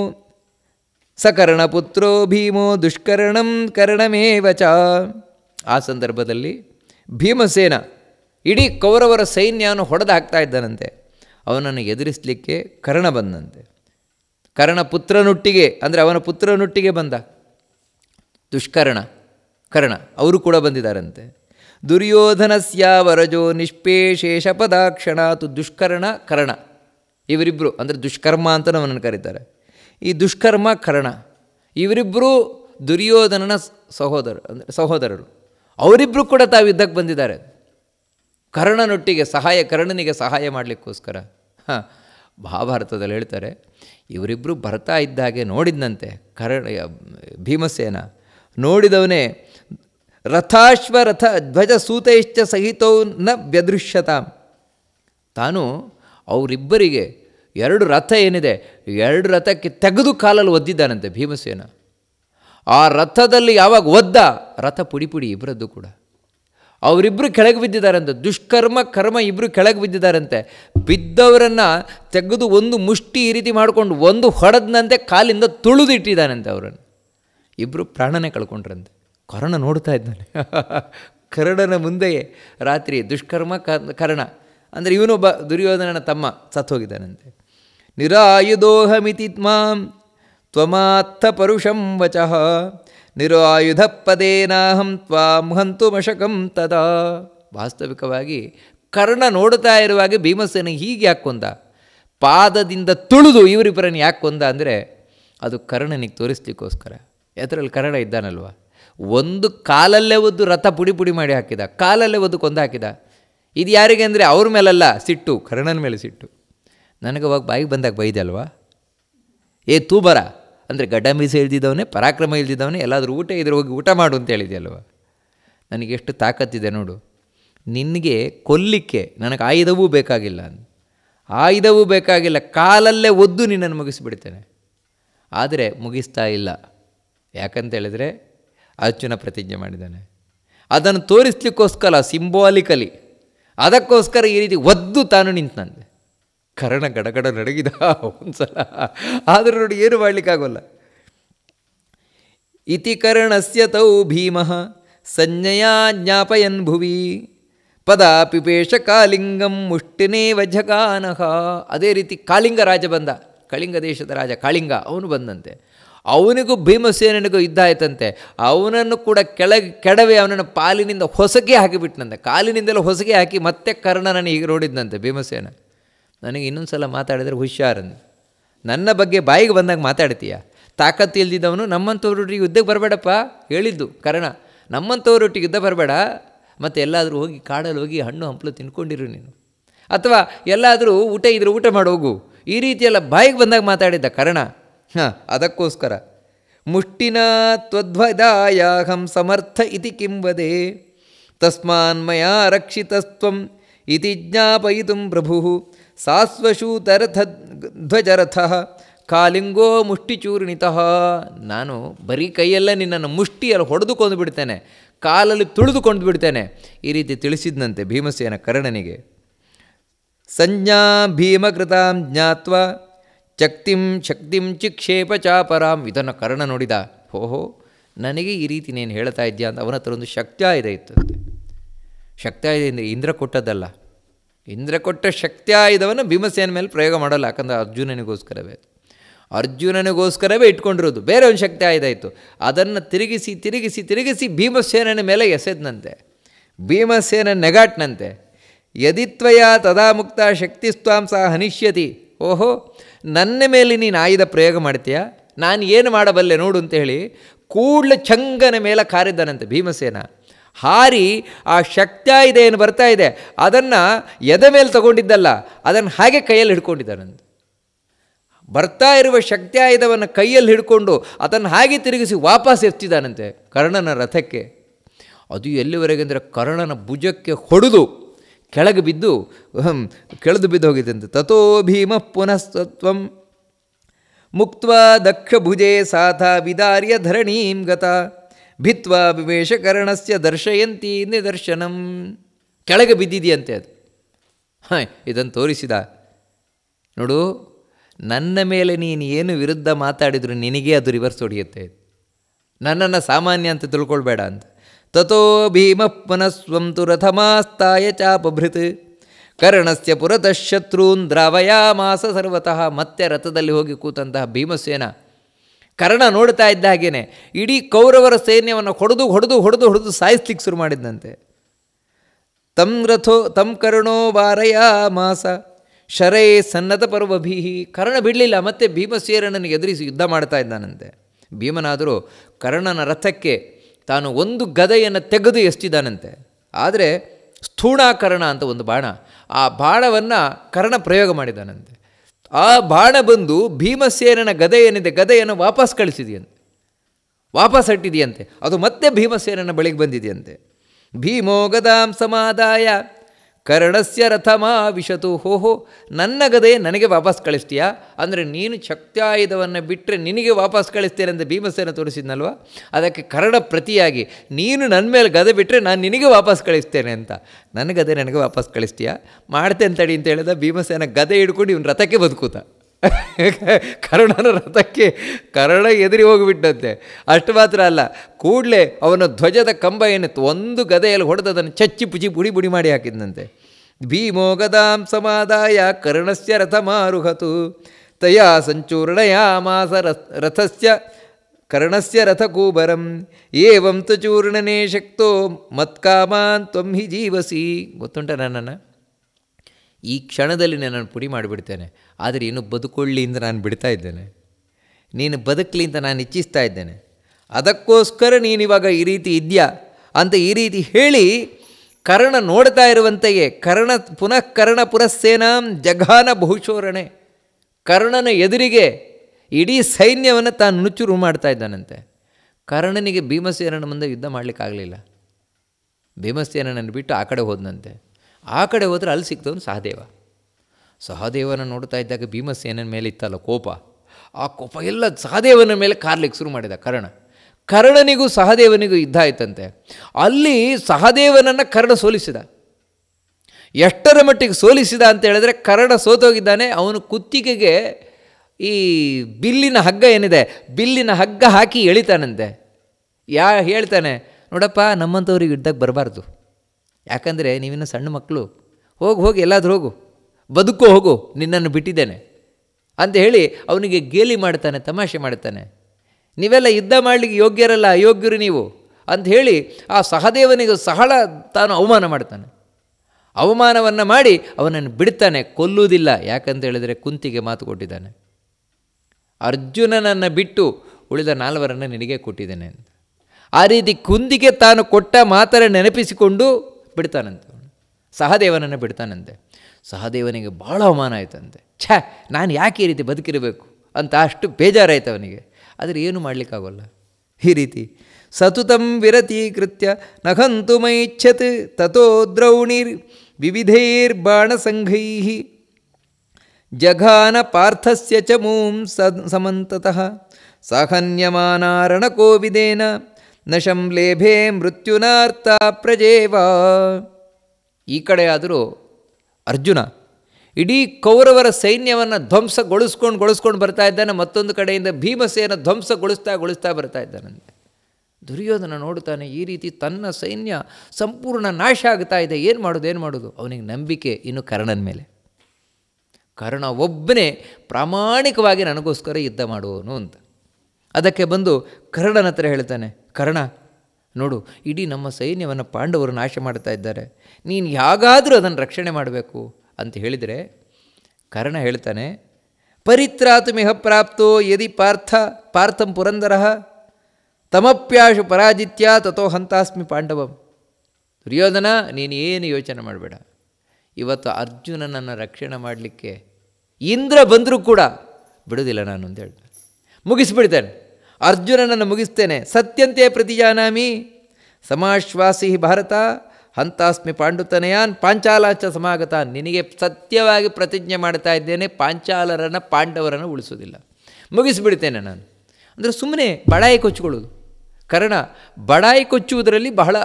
ಸಕರ್ಣ ಪುತ್ರೋ ಭೀಮೋ ದುಷ್ಕರ್ಣಂ ಕರ್ಣಮೇವಚ ಆ ಸಂದರ್ಭದಲ್ಲಿ ಭೀಮಸೇನ ಇಡೀ ಕೌರವರ ಸೈನ್ಯವನ್ನು ಹೊಡೆದು ಹಾಕ್ತಾ ಇದ್ದಾನಂತೆ ಅವನನ್ನು ಎದುರಿಸಲಿಕ್ಕೆ ಕರ್ಣ ಬಂದಂತೆ ಕರ್ಣ ಪುತ್ರನೊಟ್ಟಿಗೆ ಅಂದರೆ ಅವನ ಪುತ್ರನೊಟ್ಟಿಗೆ ಬಂದ ದುಷ್ಕರ್ಣ ಕರ್ಣ ಅವರು ಕೂಡ ಬಂದಿದ್ದಾರಂತೆ ದುರ್ಯೋಧನಸ್ಯ ವರಜೋ ಪದಾಕ್ಷಣ ಪದಾಕ್ಷಣಾತು ದುಷ್ಕರ್ಣ ಕರ್ಣ ಇವರಿಬ್ಬರು ಅಂದರೆ ದುಷ್ಕರ್ಮ ಅಂತ ಅವನನ್ನು ಕರೀತಾರೆ ಈ ದುಷ್ಕರ್ಮ ಕರ್ಣ ಇವರಿಬ್ಬರೂ ದುರ್ಯೋಧನನ ಸಹೋದರ ಅಂದರೆ ಸಹೋದರರು ಅವರಿಬ್ಬರು ಕೂಡ ತಾವು ಯುದ್ಧಕ್ಕೆ ಬಂದಿದ್ದಾರೆ ಕರ್ಣನೊಟ್ಟಿಗೆ ಸಹಾಯ ಕರ್ಣನಿಗೆ ಸಹಾಯ ಮಾಡಲಿಕ್ಕೋಸ್ಕರ ಹಾಂ ಮಹಾಭಾರತದಲ್ಲಿ ಹೇಳ್ತಾರೆ ಇವರಿಬ್ಬರು ಬರ್ತಾ ಇದ್ದಾಗೆ ನೋಡಿದ್ನಂತೆ ಕರ್ಣ ಭೀಮಸೇನ ನೋಡಿದವನೇ ರಥಾಶ್ವರಥ ಧ್ವಜ ಸೂತೈಶ್ಚ ಸಹಿತೋ ನ ವ್ಯದೃಶ್ಯತ ತಾನು ಅವರಿಬ್ಬರಿಗೆ ಎರಡು ರಥ ಏನಿದೆ ಎರಡು ರಥಕ್ಕೆ ತೆಗೆದು ಕಾಲಲ್ಲಿ ಒದ್ದಿದ್ದಾನಂತೆ ಭೀಮಸೇನ ಆ ರಥದಲ್ಲಿ ಯಾವಾಗ ಒದ್ದ ರಥ ಪುಡಿ ಪುಡಿ ಇಬ್ಬರದ್ದು ಕೂಡ ಅವರಿಬ್ಬರು ಕೆಳಗೆ ಬಿದ್ದಿದ್ದಾರಂತೆ ದುಷ್ಕರ್ಮ ಕರ್ಮ ಇಬ್ಬರು ಕೆಳಗೆ ಬಿದ್ದಿದ್ದಾರಂತೆ ಬಿದ್ದವರನ್ನು ತೆಗೆದು ಒಂದು ಮುಷ್ಟಿ ಈ ರೀತಿ ಮಾಡಿಕೊಂಡು ಒಂದು ಹೊಡೆದನಂತೆ ಕಾಲಿಂದ ತುಳಿದಿಟ್ಟಿದ್ದಾನಂತೆ ಅವರನ್ನು ಇಬ್ಬರು ಪ್ರಾಣನೇ ಕಳ್ಕೊಂಡ್ರಂತೆ ಕರ್ಣ ನೋಡ್ತಾ ಇದ್ದಾನೆ ಕರ್ಣನ ಮುಂದೆಯೇ ರಾತ್ರಿ ದುಷ್ಕರ್ಮ ಕರ್ಣ ಅಂದರೆ ಇವನೊಬ್ಬ ದುರ್ಯೋಧನನ ತಮ್ಮ ಸತ್ತೋಗಿದ್ದಾನಂತೆ ನಿರಾಯುಧೋಹಮಿತಿ ಮಾಂ ತ್ವಮಾತ್ಥ ಪರುಷಂ ವಚಃ ನಿರಾಯುಧ ಪದೇನಾಹಂ ತ್ವಾಂ ಹಂತುಮಶಕಂ ತದಾ ವಾಸ್ತವಿಕವಾಗಿ ಕರ್ಣ ನೋಡ್ತಾ ಇರುವಾಗ ಭೀಮಸೇನ ಹೀಗೆ ಕೊಂದ ಪಾದದಿಂದ ತುಳಿದು ಇವರಿಬ್ಬರನ್ನು ಯಾಕೆ ಕೊಂದ ಅಂದರೆ ಅದು ಕರ್ಣನಿಗೆ ತೋರಿಸ್ಲಿಕ್ಕೋಸ್ಕರ ಯಾತ್ರಲ್ಲಿ ಕರ್ಣ ಇದ್ದಾನಲ್ವ ಒಂದು ಕಾಲಲ್ಲೇ ಒದ್ದು ರಥ ಪುಡಿ ಪುಡಿ ಮಾಡಿ ಹಾಕಿದ ಕಾಲಲ್ಲೇ ಒದ್ದು ಕೊಂದು ಹಾಕಿದ ಇದು ಯಾರಿಗೆ ಅಂದರೆ ಅವ್ರ ಮೇಲಲ್ಲ ಸಿಟ್ಟು ಕರ್ಣನ ಮೇಲೆ ಸಿಟ್ಟು ನನಗೆ ಅವಾಗ ಬಾಯಿಗೆ ಬಂದಾಗ ಬೈದೆ ಅಲ್ವಾ ಏ ತೂ ಬರ ಅಂದರೆ ಮೀಸೆ ಇಲ್ದಿದ್ದವನೇ ಪರಾಕ್ರಮ ಇಲ್ದಿದ್ದವನೇ ಎಲ್ಲಾದರೂ ಊಟ ಇದ್ರೆ ಹೋಗಿ ಊಟ ಮಾಡು ಅಂತ ಹೇಳಿದೆಯಲ್ವ ನನಗೆ ಎಷ್ಟು ತಾಕತ್ತಿದೆ ನೋಡು ನಿನಗೆ ಕೊಲ್ಲಿಕ್ಕೆ ನನಗೆ ಆಯುಧವೂ ಬೇಕಾಗಿಲ್ಲ ಆಯುಧವೂ ಬೇಕಾಗಿಲ್ಲ ಕಾಲಲ್ಲೇ ಒದ್ದು ನಿನ್ನನ್ನು ಮುಗಿಸಿಬಿಡ್ತೇನೆ ಆದರೆ ಮುಗಿಸ್ತಾ ಇಲ್ಲ ಯಾಕಂತೇಳಿದರೆ ಅರ್ಜುನ ಪ್ರತಿಜ್ಞೆ ಮಾಡಿದ್ದಾನೆ ಅದನ್ನು ತೋರಿಸ್ಲಿಕ್ಕೋಸ್ಕರ ಸಿಂಬಾಲಿಕಲಿ ಅದಕ್ಕೋಸ್ಕರ ಈ ರೀತಿ ಒದ್ದು ತಾನು ನಿಂತಂದೆ ಕರಣ ಗಡಗಡ ನಡಗಿದ ಒಂದ್ಸಲ ಆದರೂ ನೋಡಿ ಏನು ಮಾಡಲಿಕ್ಕಾಗೋಲ್ಲ ಇತಿ ಕರ್ಣಸ್ಯ ತೌ ಭೀಮಃ ಸಂಜಯ ಜ್ಞಾಪಯನ್ ಭುವಿ ಪದ ಪಿಪೇಶ ಕಾಳಿಂಗಂ ಮುಷ್ಟಿನೇ ವಜಗಾನಹ ಅದೇ ರೀತಿ ಕಾಳಿಂಗ ರಾಜ ಬಂದ ಕಳಿಂಗ ದೇಶದ ರಾಜ ಕಾಳಿಂಗ ಅವನು ಬಂದಂತೆ ಅವನಿಗೂ ಭೀಮಸೇನನಿಗೂ ಇದ್ದಾಯ್ತಂತೆ ಅವನನ್ನು ಕೂಡ ಕೆಳ ಕೆಡವೆ ಅವನನ್ನು ಪಾಲಿನಿಂದ ಹೊಸಗೆ ಹಾಕಿಬಿಟ್ಟನಂತೆ ಕಾಲಿನಿಂದಲೂ ಹೊಸಗೆ ಹಾಕಿ ಮತ್ತೆ ಕರ್ಣನನ್ನು ಈಗ ನೋಡಿದ್ನಂತೆ ಭೀಮಸೇನ ನನಗೆ ಇನ್ನೊಂದು ಸಲ ಮಾತಾಡಿದರೆ ಹುಷಾರನ್ನು ನನ್ನ ಬಗ್ಗೆ ಬಾಯಿಗೆ ಬಂದಾಗ ಮಾತಾಡ್ತೀಯ ತಾಕತ್ತು ಇಲ್ದಿದ್ದವನು ನಮ್ಮಂಥವ್ರೊಟ್ಟಿಗೆ ಯುದ್ಧಕ್ಕೆ ಬರಬೇಡಪ್ಪ ಹೇಳಿದ್ದು ಕಾರಣ ನಮ್ಮಂಥವ್ರೊಟ್ಟಿಗೆ ಯುದ್ಧ ಬರಬೇಡ ಮತ್ತು ಎಲ್ಲಾದರೂ ಹೋಗಿ ಕಾಡಲ್ಲಿ ಹೋಗಿ ಹಣ್ಣು ಹಂಪಲು ತಿನ್ಕೊಂಡಿರು ನೀನು ಅಥವಾ ಎಲ್ಲಾದರೂ ಊಟ ಇದ್ರೆ ಊಟ ಮಾಡೋಗು ಈ ರೀತಿಯೆಲ್ಲ ಬಾಯಿಗೆ ಬಂದಾಗ ಮಾತಾಡಿದ್ದ ಕಾರಣ ಹಾಂ ಅದಕ್ಕೋಸ್ಕರ ಮುಷ್ಟಿನ ತ್ವಧ್ವದಾಯಾಹಂ ಸಮರ್ಥ ಇತಿ ಕಿಂಬದೆ ತಸ್ಮಾನ್ಮಯ ರಕ್ಷಿತಸ್ತ್ವಂ ಇತಿ ಜ್ಞಾಪಯಿತು ಪ್ರಭು ಸಾಸ್ವಶೂತರಥ ಧ್ವಜರಥ ಕಾಲಿಂಗೋ ಮುಷ್ಟಿಚೂರ್ಣಿತ ನಾನು ಬರೀ ಕೈಯಲ್ಲೇ ನಿನ್ನನ್ನು ಮುಷ್ಟಿಯಲ್ಲಿ ಹೊಡೆದುಕೊಂಡು ಬಿಡ್ತೇನೆ ಕಾಲಲ್ಲಿ ತುಳಿದುಕೊಂಡು ಬಿಡ್ತೇನೆ ಈ ರೀತಿ ತಿಳಿಸಿದ್ನಂತೆ ಭೀಮಸೇನ ಕರ್ಣನಿಗೆ ಸಂಜ್ಞಾ ಭೀಮಕೃತಾಂ ಜ್ಞಾತ್ವ ಚಕ್ತಿಂ ಶಕ್ತಿಂ ಚಿಕ್ಷೇಪ ಚಾಪರಾಂ ಇದನ್ನು ಕರ್ಣ ನೋಡಿದ ಓಹೋ ನನಗೆ ಈ ರೀತಿ ನೀನು ಹೇಳ್ತಾ ಇದ್ದೀಯ ಅಂತ ಅವನ ಹತ್ರ ಒಂದು ಇತ್ತು ಇತ್ತಂತೆ ಶಕ್ತ್ಯಾಯುಧ ಇಂದ್ರ ಕೊಟ್ಟದ್ದಲ್ಲ ಇಂದ್ರ ಕೊಟ್ಟ ಆಯುಧವನ್ನು ಭೀಮಸೇನ ಮೇಲೆ ಪ್ರಯೋಗ ಮಾಡೋಲ್ಲ ಯಾಕಂದರೆ ಅರ್ಜುನನಿಗೋಸ್ಕರವೇ ಅರ್ಜುನನಿಗೋಸ್ಕರವೇ ಇಟ್ಕೊಂಡಿರೋದು ಬೇರೆ ಒಂದು ಶಕ್ತಿ ಆಯುಧ ಇತ್ತು ಅದನ್ನು ತಿರುಗಿಸಿ ತಿರುಗಿಸಿ ತಿರುಗಿಸಿ ಭೀಮಸೇನನ ಮೇಲೆ ಎಸೆದನಂತೆ ಭೀಮಸೇನ ನೆಗಾಟ್ನಂತೆ ಯದಿತ್ವಯ ತದಾ ಮುಕ್ತ ಶಕ್ತಿ ಹನಿಷ್ಯತಿ ಓಹೋ ನನ್ನ ಮೇಲೆ ನೀನು ಆಯುಧ ಪ್ರಯೋಗ ಮಾಡ್ತೀಯಾ ನಾನು ಏನು ಮಾಡಬಲ್ಲೆ ನೋಡು ಅಂತ ಹೇಳಿ ಕೂಡ್ಲ ಚಂಗನ ಮೇಲೆ ಕಾರಿದ್ದಾನಂತೆ ಭೀಮಸೇನ ಹಾರಿ ಆ ಶಕ್ತಿ ಇದೆ ಏನು ಬರ್ತಾ ಇದೆ ಅದನ್ನು ಎದೆ ಮೇಲೆ ತಗೊಂಡಿದ್ದಲ್ಲ ಅದನ್ನು ಹಾಗೆ ಕೈಯಲ್ಲಿ ಹಿಡ್ಕೊಂಡಿದ್ದಾನಂದು ಬರ್ತಾ ಇರುವ ಶಕ್ತಿ ಕೈಯಲ್ಲಿ ಹಿಡ್ಕೊಂಡು ಅದನ್ನು ಹಾಗೆ ತಿರುಗಿಸಿ ವಾಪಸ್ ಎತ್ತಿದ್ದಾನಂತೆ ಕರ್ಣನ ರಥಕ್ಕೆ ಅದು ಎಲ್ಲಿವರೆಗೆ ಅಂದರೆ ಕರ್ಣನ ಭುಜಕ್ಕೆ ಹೊಡೆದು ಕೆಳಗೆ ಬಿದ್ದು ಕೆಳದು ಬಿದ್ದು ಹೋಗಿದ್ದಂತೆ ತಥೋ ಭೀಮ ಮುಕ್ತ್ವ ಮುಕ್ತ ದಕ್ಷಭುಜೆ ಸಾಥ ವಿದಾರ್ಯ ಧರಣೀಂ ಗತ ಭಿತ್ವ ಕರ್ಣಸ ದರ್ಶಯಂತಿ ನಿದರ್ಶನಂ ಕೆಳಗೆ ಬಿದ್ದಿದೆಯಂತೆ ಅದು ಹಾಂ ಇದನ್ನು ತೋರಿಸಿದ ನೋಡು ನನ್ನ ಮೇಲೆ ನೀನು ಏನು ವಿರುದ್ಧ ಮಾತಾಡಿದ್ರು ನಿನಗೆ ಅದು ರಿವರ್ಸ್ ಹೊಡೆಯುತ್ತೆ ನನ್ನನ್ನು ಸಾಮಾನ್ಯ ಅಂತ ತಿಳ್ಕೊಳ್ಬೇಡ ಅಂತ ತಥೋ ಪುನಃಸ್ವಂತು ರಥಮಾಸ್ತಾಯ ಚಾಪಭೃತ್ ಕರ್ಣಸ್ಯ ಪುರತಃ ಶತ್ರೂನ್ ದ್ರಾವಯಾಮಾಸ ಸರ್ವತಃ ಮತ್ತೆ ರಥದಲ್ಲಿ ಹೋಗಿ ಕೂತಂತಹ ಭೀಮಸೇನ ಕರ್ಣ ನೋಡ್ತಾ ಇದ್ದ ಹಾಗೇನೆ ಇಡೀ ಕೌರವರ ಸೈನ್ಯವನ್ನು ಹೊಡೆದು ಹೊಡೆದು ಹೊಡೆದು ಹೊಡೆದು ಸಾಯಿಸ್ಲಿಕ್ಕೆ ಶುರು ಮಾಡಿದ್ದಂತೆ ತಂ ರಥೋ ತಂ ಕರ್ಣೋ ವಾರಯ ಮಾಸ ಶರೇ ಸನ್ನತ ಭೀಹಿ ಕರ್ಣ ಬಿಡಲಿಲ್ಲ ಮತ್ತೆ ಭೀಮಸೇರನನ್ನು ಎದುರಿಸಿ ಯುದ್ಧ ಮಾಡ್ತಾ ಇದ್ದಾನಂತೆ ಭೀಮನಾದರೂ ಕರ್ಣನ ರಥಕ್ಕೆ ತಾನು ಒಂದು ಗದೆಯನ್ನು ತೆಗೆದು ಎಸ್ತಿದ್ದಾನಂತೆ ಆದರೆ ಸ್ಥೂಣಾಕರ್ಣ ಅಂತ ಒಂದು ಬಾಣ ಆ ಬಾಣವನ್ನು ಕರ್ಣ ಪ್ರಯೋಗ ಮಾಡಿದ್ದಾನಂತೆ ಆ ಬಾಣ ಬಂದು ಭೀಮಸೇನನ ಗದೆ ಏನಿದೆ ಗದೆಯನ್ನು ವಾಪಸ್ ಕಳಿಸಿದೆಯಂತೆ ವಾಪಸ್ ಹಟ್ಟಿದೆಯಂತೆ ಅದು ಮತ್ತೆ ಭೀಮಸೇನನ ಬಳಿಗೆ ಬಂದಿದೆಯಂತೆ ಭೀಮೋ ಗದಾಂ ಸಮಾದಾಯ ಕರ್ಣಸ್ಯ ರಥಮಾ ವಿಶತು ಹೋಹೋ ನನ್ನ ಗದೆ ನನಗೆ ವಾಪಸ್ ಕಳಿಸ್ತೀಯಾ ಅಂದರೆ ನೀನು ಶಕ್ತಾಯುಧವನ್ನು ಬಿಟ್ಟರೆ ನಿನಗೆ ವಾಪಸ್ ಅಂತ ಭೀಮಸೇನ ತೋರಿಸಿದ್ನಲ್ವ ಅದಕ್ಕೆ ಕರಡ ಪ್ರತಿಯಾಗಿ ನೀನು ನನ್ನ ಮೇಲೆ ಗದೆ ಬಿಟ್ಟರೆ ನಾನು ನಿನಗೆ ವಾಪಸ್ ಕಳಿಸ್ತೇನೆ ಅಂತ ನನ್ನ ಗದೆ ನನಗೆ ವಾಪಸ್ ಕಳಿಸ್ತೀಯಾ ಮಾಡ್ತೇನೆ ತಡಿ ಅಂತ ಹೇಳಿದ ಭೀಮಸೇನ ಗದೆ ಹಿಡ್ಕೊಂಡು ಇವನು ರಥಕ್ಕೆ ಬದುಕುತ್ತ ಕರ್ಣನ ರಥಕ್ಕೆ ಕರ್ಣ ಎದುರಿ ಹೋಗಿಬಿಟ್ಟಂತೆ ಅಷ್ಟು ಮಾತ್ರ ಅಲ್ಲ ಕೂಡಲೇ ಅವನ ಧ್ವಜದ ಕಂಬ ಏನಿತ್ತು ಒಂದು ಗದೆಯಲ್ಲಿ ಹೊಡೆದು ಅದನ್ನು ಚಚ್ಚಿ ಪುಚಿ ಪುಡಿ ಪುಡಿ ಮಾಡಿ ಹಾಕಿದ್ದಂತೆ ಭೀಮೋಗದಾಂ ಸಮಾದಾಯ ಕರ್ಣಸ್ಯ ರಥ ಮಾರುಹತು ತಯಾ ಮಾಸ ರಥಸ್ಯ ಕರ್ಣಸ್ಯ ರಥಕೂಬರಂ ಏವಂತ ಚೂರ್ಣನೇ ಶಕ್ತೋ ಮತ್ಕಾಮಾನ್ ತ್ವಂ ಹಿ ಜೀವಸಿ ಗೊತ್ತುಂಟ ನನ್ನನ್ನು ಈ ಕ್ಷಣದಲ್ಲಿ ನಾನು ಪುಡಿ ಮಾಡಿಬಿಡ್ತೇನೆ ಆದರೆ ಇನ್ನು ಬದುಕೊಳ್ಳಿ ಅಂತ ನಾನು ಬಿಡ್ತಾ ಇದ್ದೇನೆ ನೀನು ಬದುಕಲಿ ಅಂತ ನಾನು ಇಚ್ಛಿಸ್ತಾ ಇದ್ದೇನೆ ಅದಕ್ಕೋಸ್ಕರ ನೀನಿವಾಗ ಈ ರೀತಿ ಇದೆಯಾ ಅಂತ ಈ ರೀತಿ ಹೇಳಿ ಕರ್ಣ ನೋಡ್ತಾ ಇರುವಂತೆಯೇ ಕರ್ಣ ಪುನಃ ಕರ್ಣ ಪುರಸ್ಸೇನಾಂ ಜಘಾನ ಬಹುಶೋರಣೆ ಕರ್ಣನ ಎದುರಿಗೆ ಇಡೀ ಸೈನ್ಯವನ್ನು ತಾನು ನುಚ್ಚುರು ಮಾಡ್ತಾ ಇದ್ದಾನಂತೆ ಕರ್ಣನಿಗೆ ಭೀಮಸೇನನ ಮುಂದೆ ಯುದ್ಧ ಮಾಡಲಿಕ್ಕಾಗಲಿಲ್ಲ ಭೀಮಸೇನನ್ನು ಬಿಟ್ಟು ಆ ಕಡೆ ಹೋದನಂತೆ ಆ ಕಡೆ ಹೋದರೆ ಅಲ್ಲಿ ಸಿಕ್ತವನು ಸಹದೇವ ಸಹದೇವನ ನೋಡ್ತಾ ಇದ್ದಾಗ ಭೀಮಸೇನನ ಮೇಲೆ ಇತ್ತಲ್ಲ ಕೋಪ ಆ ಕೋಪ ಎಲ್ಲ ಸಹದೇವನ ಮೇಲೆ ಕಾರ್ಲಿಕ್ಕೆ ಶುರು ಮಾಡಿದ ಕರ್ಣ ಕರ್ಣನಿಗೂ ಸಹದೇವನಿಗೂ ಇದ್ದಾಯ್ತಂತೆ ಅಲ್ಲಿ ಸಹದೇವನನ್ನು ಕರ್ಣ ಸೋಲಿಸಿದ ಎಷ್ಟರ ಮಟ್ಟಿಗೆ ಸೋಲಿಸಿದ ಅಂತ ಹೇಳಿದ್ರೆ ಕರ್ಣ ಸೋತೋಗಿದ್ದಾನೆ ಅವನು ಕುತ್ತಿಗೆಗೆ ಈ ಬಿಲ್ಲಿನ ಹಗ್ಗ ಏನಿದೆ ಬಿಲ್ಲಿನ ಹಗ್ಗ ಹಾಕಿ ಎಳಿತಾನಂತೆ ಯಾ ಹೇಳ್ತಾನೆ ನೋಡಪ್ಪ ನಮ್ಮಂಥವ್ರಿಗೆ ಇಡ್ದಾಗ ಬರಬಾರ್ದು ಯಾಕಂದರೆ ನೀವಿನ್ನು ಸಣ್ಣ ಮಕ್ಕಳು ಹೋಗಿ ಹೋಗಿ ಎಲ್ಲಾದರೂ ಹೋಗು ಬದುಕೋ ಹೋಗು ನಿನ್ನನ್ನು ಬಿಟ್ಟಿದ್ದೇನೆ ಅಂತ ಹೇಳಿ ಅವನಿಗೆ ಗೇಲಿ ಮಾಡ್ತಾನೆ ತಮಾಷೆ ಮಾಡ್ತಾನೆ ನೀವೆಲ್ಲ ಯುದ್ಧ ಮಾಡಲಿಕ್ಕೆ ಯೋಗ್ಯರಲ್ಲ ಅಯೋಗ್ಯರು ನೀವು ಅಂತ ಹೇಳಿ ಆ ಸಹದೇವನಿಗೆ ಸಹಳ ತಾನು ಅವಮಾನ ಮಾಡ್ತಾನೆ ಅವಮಾನವನ್ನು ಮಾಡಿ ಅವನನ್ನು ಬಿಡ್ತಾನೆ ಕೊಲ್ಲುವುದಿಲ್ಲ ಯಾಕಂತ ಹೇಳಿದರೆ ಕುಂತಿಗೆ ಮಾತು ಕೊಟ್ಟಿದ್ದಾನೆ ಅರ್ಜುನನನ್ನು ಬಿಟ್ಟು ಉಳಿದ ನಾಲ್ವರನ್ನು ನಿನಗೆ ಕೊಟ್ಟಿದ್ದೇನೆ ಅಂತ ಆ ರೀತಿ ಕುಂದಿಗೆ ತಾನು ಕೊಟ್ಟ ಮಾತನ್ನು ನೆನಪಿಸಿಕೊಂಡು ಬಿಡ್ತಾನಂತೆ ಸಹದೇವನನ್ನು ಬಿಡ್ತಾನಂತೆ ಸಹದೇವನಿಗೆ ಭಾಳ ಅವಮಾನ ಆಯ್ತಂತೆ ಛೇ ನಾನು ಯಾಕೆ ಈ ರೀತಿ ಬದುಕಿರಬೇಕು ಅಂತ ಅಷ್ಟು ಬೇಜಾರಾಯ್ತು ಅವನಿಗೆ ಆದರೆ ಏನು ಮಾಡಲಿಕ್ಕಾಗೋಲ್ಲ ಈ ರೀತಿ ಸತುತಂ ವಿರತೀಕೃತ್ಯ ನಖಂತು ಮೈಚ್ಛತ್ ತಥೋ ದ್ರೌಣಿರ್ ವಿವಿಧೈರ್ಬಾಣಸಂಘೈ ಜಘಾನ ಪಾರ್ಥಸ್ಯ ಚ ಮೂಂ ಸಮಂತತಃ ಸಹನ್ಯಮಾನಾರಣಕೋವಿದೇನ ನಶಂ ಶಂಲೇಭೆ ಮೃತ್ಯುನಾರ್ಥ ಪ್ರಜೇವ ಈ ಕಡೆಯಾದರೂ ಅರ್ಜುನ ಇಡೀ ಕೌರವರ ಸೈನ್ಯವನ್ನು ಧ್ವಂಸಗೊಳಿಸ್ಕೊಂಡು ಗೊಳಿಸ್ಕೊಂಡು ಬರ್ತಾ ಇದ್ದಾನೆ ಮತ್ತೊಂದು ಕಡೆಯಿಂದ ಭೀಮಸೇನ ಧ್ವಂಸಗೊಳಿಸ್ತಾ ಗೊಳಿಸ್ತಾ ಬರ್ತಾ ಇದ್ದಾನಂತೆ ದುರ್ಯೋಧನ ನೋಡ್ತಾನೆ ಈ ರೀತಿ ತನ್ನ ಸೈನ್ಯ ಸಂಪೂರ್ಣ ನಾಶ ಆಗ್ತಾ ಇದೆ ಏನು ಮಾಡೋದು ಏನು ಮಾಡೋದು ಅವನಿಗೆ ನಂಬಿಕೆ ಇನ್ನು ಕರ್ಣನ ಮೇಲೆ ಕರ್ಣ ಒಬ್ಬನೇ ಪ್ರಾಮಾಣಿಕವಾಗಿ ನನಗೋಸ್ಕರ ಯುದ್ಧ ಮಾಡುವನು ಅಂತ ಅದಕ್ಕೆ ಬಂದು ಕರ್ಣನ ಹತ್ರ ಹೇಳ್ತಾನೆ ಕರ್ಣ ನೋಡು ಇಡೀ ನಮ್ಮ ಸೈನ್ಯವನ್ನು ಪಾಂಡವರು ನಾಶ ಮಾಡ್ತಾ ಇದ್ದಾರೆ ನೀನು ಯಾಗಾದರೂ ಅದನ್ನು ರಕ್ಷಣೆ ಮಾಡಬೇಕು ಅಂತ ಹೇಳಿದರೆ ಕರ್ಣ ಹೇಳ್ತಾನೆ ಪರಿತ್ರಾತು ಮಿಹ ಪ್ರಾಪ್ತೋ ಯದಿ ಪಾರ್ಥ ಪಾರ್ಥಂ ಪುರಂದರ ತಮಪ್ಯಾಶು ಪರಾಜಿತ್ಯ ತಥೋ ಹಂತಾಸ್ಮಿ ಪಾಂಡವಂ ದುರ್ಯೋಧನ ನೀನು ಏನು ಯೋಚನೆ ಮಾಡಬೇಡ ಇವತ್ತು ಅರ್ಜುನನನ್ನು ರಕ್ಷಣೆ ಮಾಡಲಿಕ್ಕೆ ಇಂದ್ರ ಬಂದರೂ ಕೂಡ ಬಿಡೋದಿಲ್ಲ ನಾನು ಅಂತ ಹೇಳಿ ಮುಗಿಸಿಬಿಡ್ತೇನೆ ಅರ್ಜುನನನ್ನು ಮುಗಿಸ್ತೇನೆ ಸತ್ಯಂತೆ ಪ್ರತಿಜಾನಾಮಿ ಸಮಾಶ್ವಾಸಿ ಭಾರತ ಹಂತಾಸ್ಮಿ ಪಾಂಡುತನಯಾನ್ ಪಾಂಚಾಲಾಂಚ ಸಮಾಗತಾನ್ ನಿನಗೆ ಸತ್ಯವಾಗಿ ಪ್ರತಿಜ್ಞೆ ಮಾಡ್ತಾ ಇದ್ದೇನೆ ಪಾಂಚಾಲರನ್ನು ಪಾಂಡವರನ್ನು ಉಳಿಸೋದಿಲ್ಲ ಮುಗಿಸಿಬಿಡ್ತೇನೆ ನಾನು ಅಂದರೆ ಸುಮ್ಮನೆ ಬಡಾಯಿ ಕೊಚ್ಚಿಕೊಳ್ಳೋದು ಕರ್ಣ ಬಡಾಯಿ ಕೊಚ್ಚುವುದರಲ್ಲಿ ಬಹಳ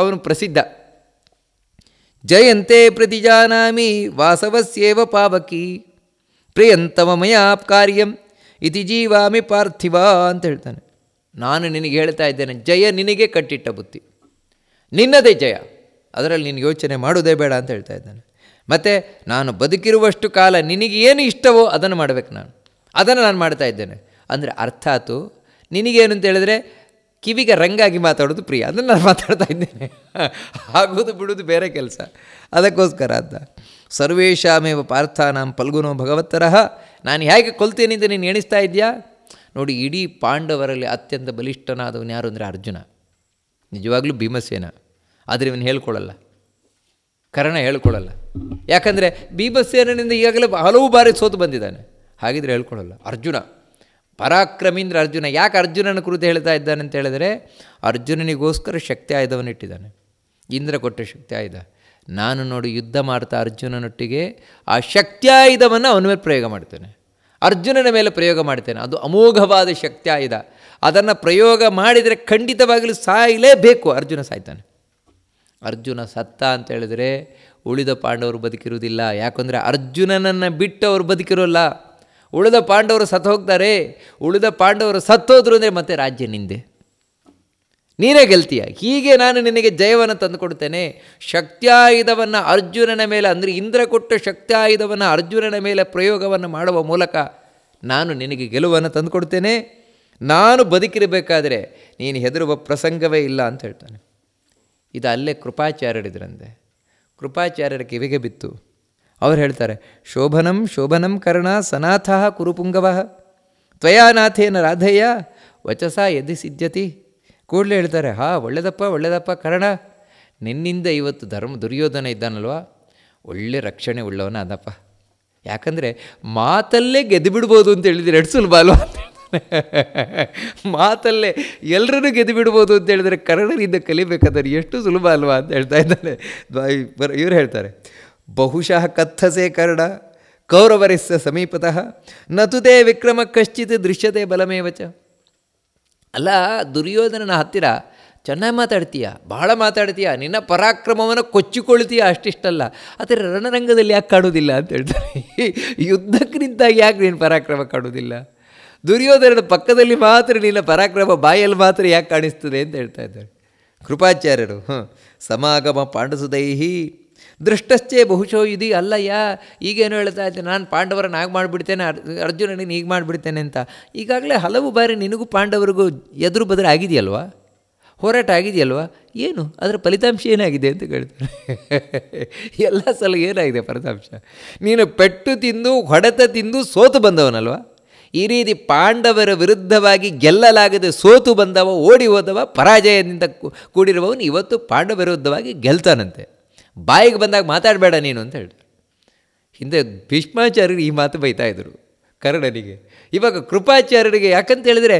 ಅವನು ಪ್ರಸಿದ್ಧ ಜಯಂತೆ ಪ್ರತಿಜಾನಾಮಿ ವಾಸವಸ್ಯೇವ ಪಾವಕಿ ಪ್ರಿಯಂತವ ಕಾರ್ಯಂ ಇತಿ ಜೀವಾಮಿ ಪಾರ್ಥಿವ ಅಂತ ಹೇಳ್ತಾನೆ ನಾನು ನಿನಗೆ ಹೇಳ್ತಾ ಇದ್ದೇನೆ ಜಯ ನಿನಗೆ ಕಟ್ಟಿಟ್ಟ ಬುತ್ತಿ ನಿನ್ನದೇ ಜಯ ಅದರಲ್ಲಿ ನಿನಗೆ ಯೋಚನೆ ಮಾಡೋದೇ ಬೇಡ ಅಂತ ಹೇಳ್ತಾ ಇದ್ದಾನೆ ಮತ್ತು ನಾನು ಬದುಕಿರುವಷ್ಟು ಕಾಲ ನಿನಗೆ ಏನು ಇಷ್ಟವೋ ಅದನ್ನು ಮಾಡಬೇಕು ನಾನು ಅದನ್ನು ನಾನು ಮಾಡ್ತಾ ಇದ್ದೇನೆ ಅಂದರೆ ಅರ್ಥಾತು ನಿನಗೇನು ಅಂತ ಹೇಳಿದ್ರೆ ಕಿವಿಗೆ ರಂಗಾಗಿ ಮಾತಾಡೋದು ಪ್ರಿಯ ಅದನ್ನು ನಾನು ಮಾತಾಡ್ತಾ ಇದ್ದೇನೆ ಆಗೋದು ಬಿಡೋದು ಬೇರೆ ಕೆಲಸ ಅದಕ್ಕೋಸ್ಕರ ಅಂತ ಸರ್ವೇಶಾಮೇವ ಪಾರ್ಥಾನಾಂ ಪಲ್ಗುನೋ ಭಗವತ್ತರಹ ನಾನು ಹೇಗೆ ಕೊಲ್ತೀನಿ ಅಂತ ನೀನು ಎಣಿಸ್ತಾ ಇದೆಯಾ ನೋಡಿ ಇಡೀ ಪಾಂಡವರಲ್ಲಿ ಅತ್ಯಂತ ಬಲಿಷ್ಠನಾದವನು ಯಾರು ಅಂದರೆ ಅರ್ಜುನ ನಿಜವಾಗ್ಲೂ ಭೀಮಸೇನ ಆದರೆ ಇವನು ಹೇಳ್ಕೊಳ್ಳಲ್ಲ ಕರಣ ಹೇಳ್ಕೊಳ್ಳಲ್ಲ ಯಾಕಂದರೆ ಭೀಮಸೇನಿಂದ ಈಗಾಗಲೇ ಹಲವು ಬಾರಿ ಸೋತು ಬಂದಿದ್ದಾನೆ ಹಾಗಿದ್ರೆ ಹೇಳ್ಕೊಳ್ಳಲ್ಲ ಅರ್ಜುನ ಪರಾಕ್ರಮೀಂದ್ರ ಅರ್ಜುನ ಯಾಕೆ ಅರ್ಜುನನ ಕುರಿತು ಹೇಳ್ತಾ ಇದ್ದಾನೆ ಅಂತ ಹೇಳಿದರೆ ಅರ್ಜುನನಿಗೋಸ್ಕರ ಶಕ್ತಿ ಆಯುಧವನ್ನು ಇಟ್ಟಿದ್ದಾನೆ ಇಂದ್ರ ಕೊಟ್ಟ ಶಕ್ತಿ ಆಯುಧ ನಾನು ನೋಡಿ ಯುದ್ಧ ಮಾಡ್ತಾ ಅರ್ಜುನನೊಟ್ಟಿಗೆ ಆ ಶಕ್ತಿಯಾಯುಧವನ್ನು ಅವನ ಮೇಲೆ ಪ್ರಯೋಗ ಮಾಡ್ತೇನೆ ಅರ್ಜುನನ ಮೇಲೆ ಪ್ರಯೋಗ ಮಾಡ್ತೇನೆ ಅದು ಅಮೋಘವಾದ ಶಕ್ತಿಯಾಯುಧ ಅದನ್ನು ಪ್ರಯೋಗ ಮಾಡಿದರೆ ಖಂಡಿತವಾಗಲೂ ಸಾಯಲೇಬೇಕು ಅರ್ಜುನ ಸಾಯ್ತಾನೆ ಅರ್ಜುನ ಸತ್ತ ಅಂತ ಹೇಳಿದರೆ ಉಳಿದ ಪಾಂಡವರು ಬದುಕಿರುವುದಿಲ್ಲ ಯಾಕಂದರೆ ಅರ್ಜುನನನ್ನು ಬಿಟ್ಟು ಅವರು ಬದುಕಿರೋಲ್ಲ ಉಳಿದ ಪಾಂಡವರು ಸತ್ತು ಹೋಗ್ತಾರೆ ಉಳಿದ ಪಾಂಡವರು ಸತ್ತೋದ್ರು ಅಂದರೆ ಮತ್ತೆ ರಾಜ್ಯ ನಿಂದೆ ನೀನೇ ಗೆಲ್ತೀಯ ಹೀಗೆ ನಾನು ನಿನಗೆ ಜಯವನ್ನು ತಂದುಕೊಡ್ತೇನೆ ಶಕ್ತಿಯಾಯುಧವನ್ನು ಅರ್ಜುನನ ಮೇಲೆ ಅಂದರೆ ಇಂದ್ರ ಕೊಟ್ಟು ಶಕ್ತಿಯಾಯುಧವನ್ನು ಅರ್ಜುನನ ಮೇಲೆ ಪ್ರಯೋಗವನ್ನು ಮಾಡುವ ಮೂಲಕ ನಾನು ನಿನಗೆ ಗೆಲುವನ್ನು ತಂದುಕೊಡ್ತೇನೆ ನಾನು ಬದುಕಿರಬೇಕಾದರೆ ನೀನು ಹೆದರುವ ಪ್ರಸಂಗವೇ ಇಲ್ಲ ಅಂತ ಹೇಳ್ತಾನೆ ಇದು ಅಲ್ಲೇ ಕೃಪಾಚಾರ್ಯರಿದ್ರಂತೆ ಕೃಪಾಚಾರ್ಯರ ಕಿವಿಗೆ ಬಿತ್ತು ಅವ್ರು ಹೇಳ್ತಾರೆ ಶೋಭನಂ ಶೋಭನಂ ಕರ್ಣ ಸನಾಥ ಕುರುಪುಂಗವ ತ್ವಯಾನಾಥೇನ ರಾಧಯ್ಯ ವಚಸ ಎದಿಸಿದ್ಯತಿ ಕೂಡಲೇ ಹೇಳ್ತಾರೆ ಹಾ ಒಳ್ಳೆದಪ್ಪ ಒಳ್ಳೆದಪ್ಪ ಕರ್ಣ ನಿನ್ನಿಂದ ಇವತ್ತು ಧರ್ಮ ದುರ್ಯೋಧನ ಇದ್ದಾನಲ್ವ ಒಳ್ಳೆ ರಕ್ಷಣೆ ಉಳ್ಳವನ ಅದಪ್ಪ ಯಾಕಂದರೆ ಮಾತಲ್ಲೇ ಗೆದ್ದು ಬಿಡ್ಬೋದು ಅಂತ ಹೇಳಿದ್ರೆ ಎರಡು ಸುಲಭ ಮಾತಲ್ಲೇ ಎಲ್ಲರನ್ನೂ ಗೆದ್ದು ಬಿಡ್ಬೋದು ಅಂತ ಹೇಳಿದರೆ ಕರ್ಣರಿಂದ ಕಲಿಬೇಕಾದ್ರೆ ಎಷ್ಟು ಸುಲಭ ಅಲ್ವಾ ಅಂತ ಹೇಳ್ತಾ ಇದ್ದಾನೆ ಬರ ಇವರು ಹೇಳ್ತಾರೆ ಬಹುಶಃ ಕಥಸೆ ಕರ್ಣ ಕೌರವರಿಸ ಸಮೀಪತಃ ನತುದೇ ವಿಕ್ರಮ ಕಶ್ಚಿತ್ ದೃಶ್ಯತೆ ಬಲಮೇವಚ ಅಲ್ಲ ದುರ್ಯೋಧನನ ಹತ್ತಿರ ಚೆನ್ನಾಗಿ ಮಾತಾಡ್ತೀಯ ಭಾಳ ಮಾತಾಡ್ತೀಯ ನಿನ್ನ ಪರಾಕ್ರಮವನ್ನು ಕೊಚ್ಚಿಕೊಳ್ತೀಯ ಅಷ್ಟಿಷ್ಟಲ್ಲ ಆದರೆ ರಣರಂಗದಲ್ಲಿ ಯಾಕೆ ಕಾಡೋದಿಲ್ಲ ಅಂತ ಹೇಳ್ತಾರೆ ಯುದ್ಧಕ್ಕಿಂತ ಯಾಕೆ ನೀನು ಪರಾಕ್ರಮ ಕಾಣುವುದಿಲ್ಲ ದುರ್ಯೋಧನನ ಪಕ್ಕದಲ್ಲಿ ಮಾತ್ರ ನಿನ್ನ ಪರಾಕ್ರಮ ಬಾಯಲ್ಲಿ ಮಾತ್ರ ಯಾಕೆ ಕಾಣಿಸ್ತದೆ ಅಂತ ಹೇಳ್ತಾ ಇದ್ದಾರೆ ಕೃಪಾಚಾರ್ಯರು ಹಾಂ ಸಮಾಗಮ ಪಾಂಡಸುದೈಹಿ ದೃಷ್ಟಶ್ಚೇ ಬಹುಶೋ ಇದು ಅಲ್ಲಯ್ಯ ಈಗೇನು ಹೇಳ್ತಾ ಇದ್ದೆ ನಾನು ಪಾಂಡವರನ್ನು ಆಗ ಮಾಡಿಬಿಡ್ತೇನೆ ಅರ್ಜುನನಿಗೆ ಹೀಗೆ ಮಾಡಿಬಿಡ್ತೇನೆ ಅಂತ ಈಗಾಗಲೇ ಹಲವು ಬಾರಿ ನಿನಗೂ ಪಾಂಡವರಿಗೂ ಎದುರು ಬದುರು ಆಗಿದೆಯಲ್ವಾ ಹೋರಾಟ ಆಗಿದೆಯಲ್ವಾ ಏನು ಅದರ ಫಲಿತಾಂಶ ಏನಾಗಿದೆ ಅಂತ ಕೇಳ್ತಾರೆ ಎಲ್ಲ ಸಲ ಏನಾಗಿದೆ ಫಲಿತಾಂಶ ನೀನು ಪೆಟ್ಟು ತಿಂದು ಹೊಡೆತ ತಿಂದು ಸೋತು ಬಂದವನಲ್ವಾ ಈ ರೀತಿ ಪಾಂಡವರ ವಿರುದ್ಧವಾಗಿ ಗೆಲ್ಲಲಾಗದೆ ಸೋತು ಬಂದವ ಓಡಿ ಹೋದವ ಪರಾಜಯದಿಂದ ಕೂಡಿರುವವನು ಇವತ್ತು ಪಾಂಡವ ವಿರುದ್ಧವಾಗಿ ಗೆಲ್ತಾನಂತೆ ಬಾಯಿಗೆ ಬಂದಾಗ ಮಾತಾಡಬೇಡ ನೀನು ಅಂತ ಹೇಳಿದ್ರು ಹಿಂದೆ ಭೀಷ್ಮಾಚಾರ್ಯರು ಈ ಮಾತು ಇದ್ದರು ಕರ್ಣನಿಗೆ ಇವಾಗ ಕೃಪಾಚಾರ್ಯರಿಗೆ ಯಾಕಂತ ಹೇಳಿದ್ರೆ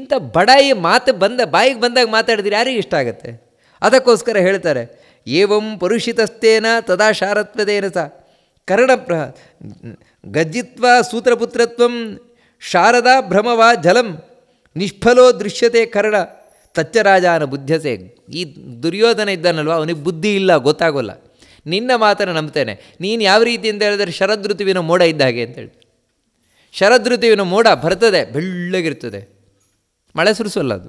ಇಂಥ ಬಡಾಯಿ ಮಾತು ಬಂದ ಬಾಯಿಗೆ ಬಂದಾಗ ಮಾತಾಡಿದ್ರೆ ಯಾರಿಗೆ ಇಷ್ಟ ಆಗುತ್ತೆ ಅದಕ್ಕೋಸ್ಕರ ಹೇಳ್ತಾರೆ ಏವಂ ಪರುಷಿತಸ್ತೇನ ತದಾ ಶಾರತ್ವದೇನ ಸ ಪ್ರ ಗಜ್ಜಿತ್ವ ಸೂತ್ರಪುತ್ರತ್ವಂ ಶಾರದಾ ಭ್ರಮವಾ ಜಲಂ ನಿಷ್ಫಲೋ ದೃಶ್ಯತೆ ಕರ್ಣ ತಚ್ಚರಾಜನ ಬುದ್ಧಸೆ ಈ ದುರ್ಯೋಧನ ಇದ್ದಾನಲ್ವ ಅವನಿಗೆ ಬುದ್ಧಿ ಇಲ್ಲ ಗೊತ್ತಾಗೋಲ್ಲ ನಿನ್ನ ಮಾತನ್ನು ನಂಬ್ತೇನೆ ನೀನು ಯಾವ ರೀತಿ ಅಂತ ಹೇಳಿದ್ರೆ ಋತುವಿನ ಮೋಡ ಇದ್ದ ಹಾಗೆ ಅಂತೇಳಿ ಋತುವಿನ ಮೋಡ ಬರ್ತದೆ ಬೆಳ್ಳಗಿರ್ತದೆ ಮಳೆ ಸುರಿಸೋಲ್ಲ ಅದು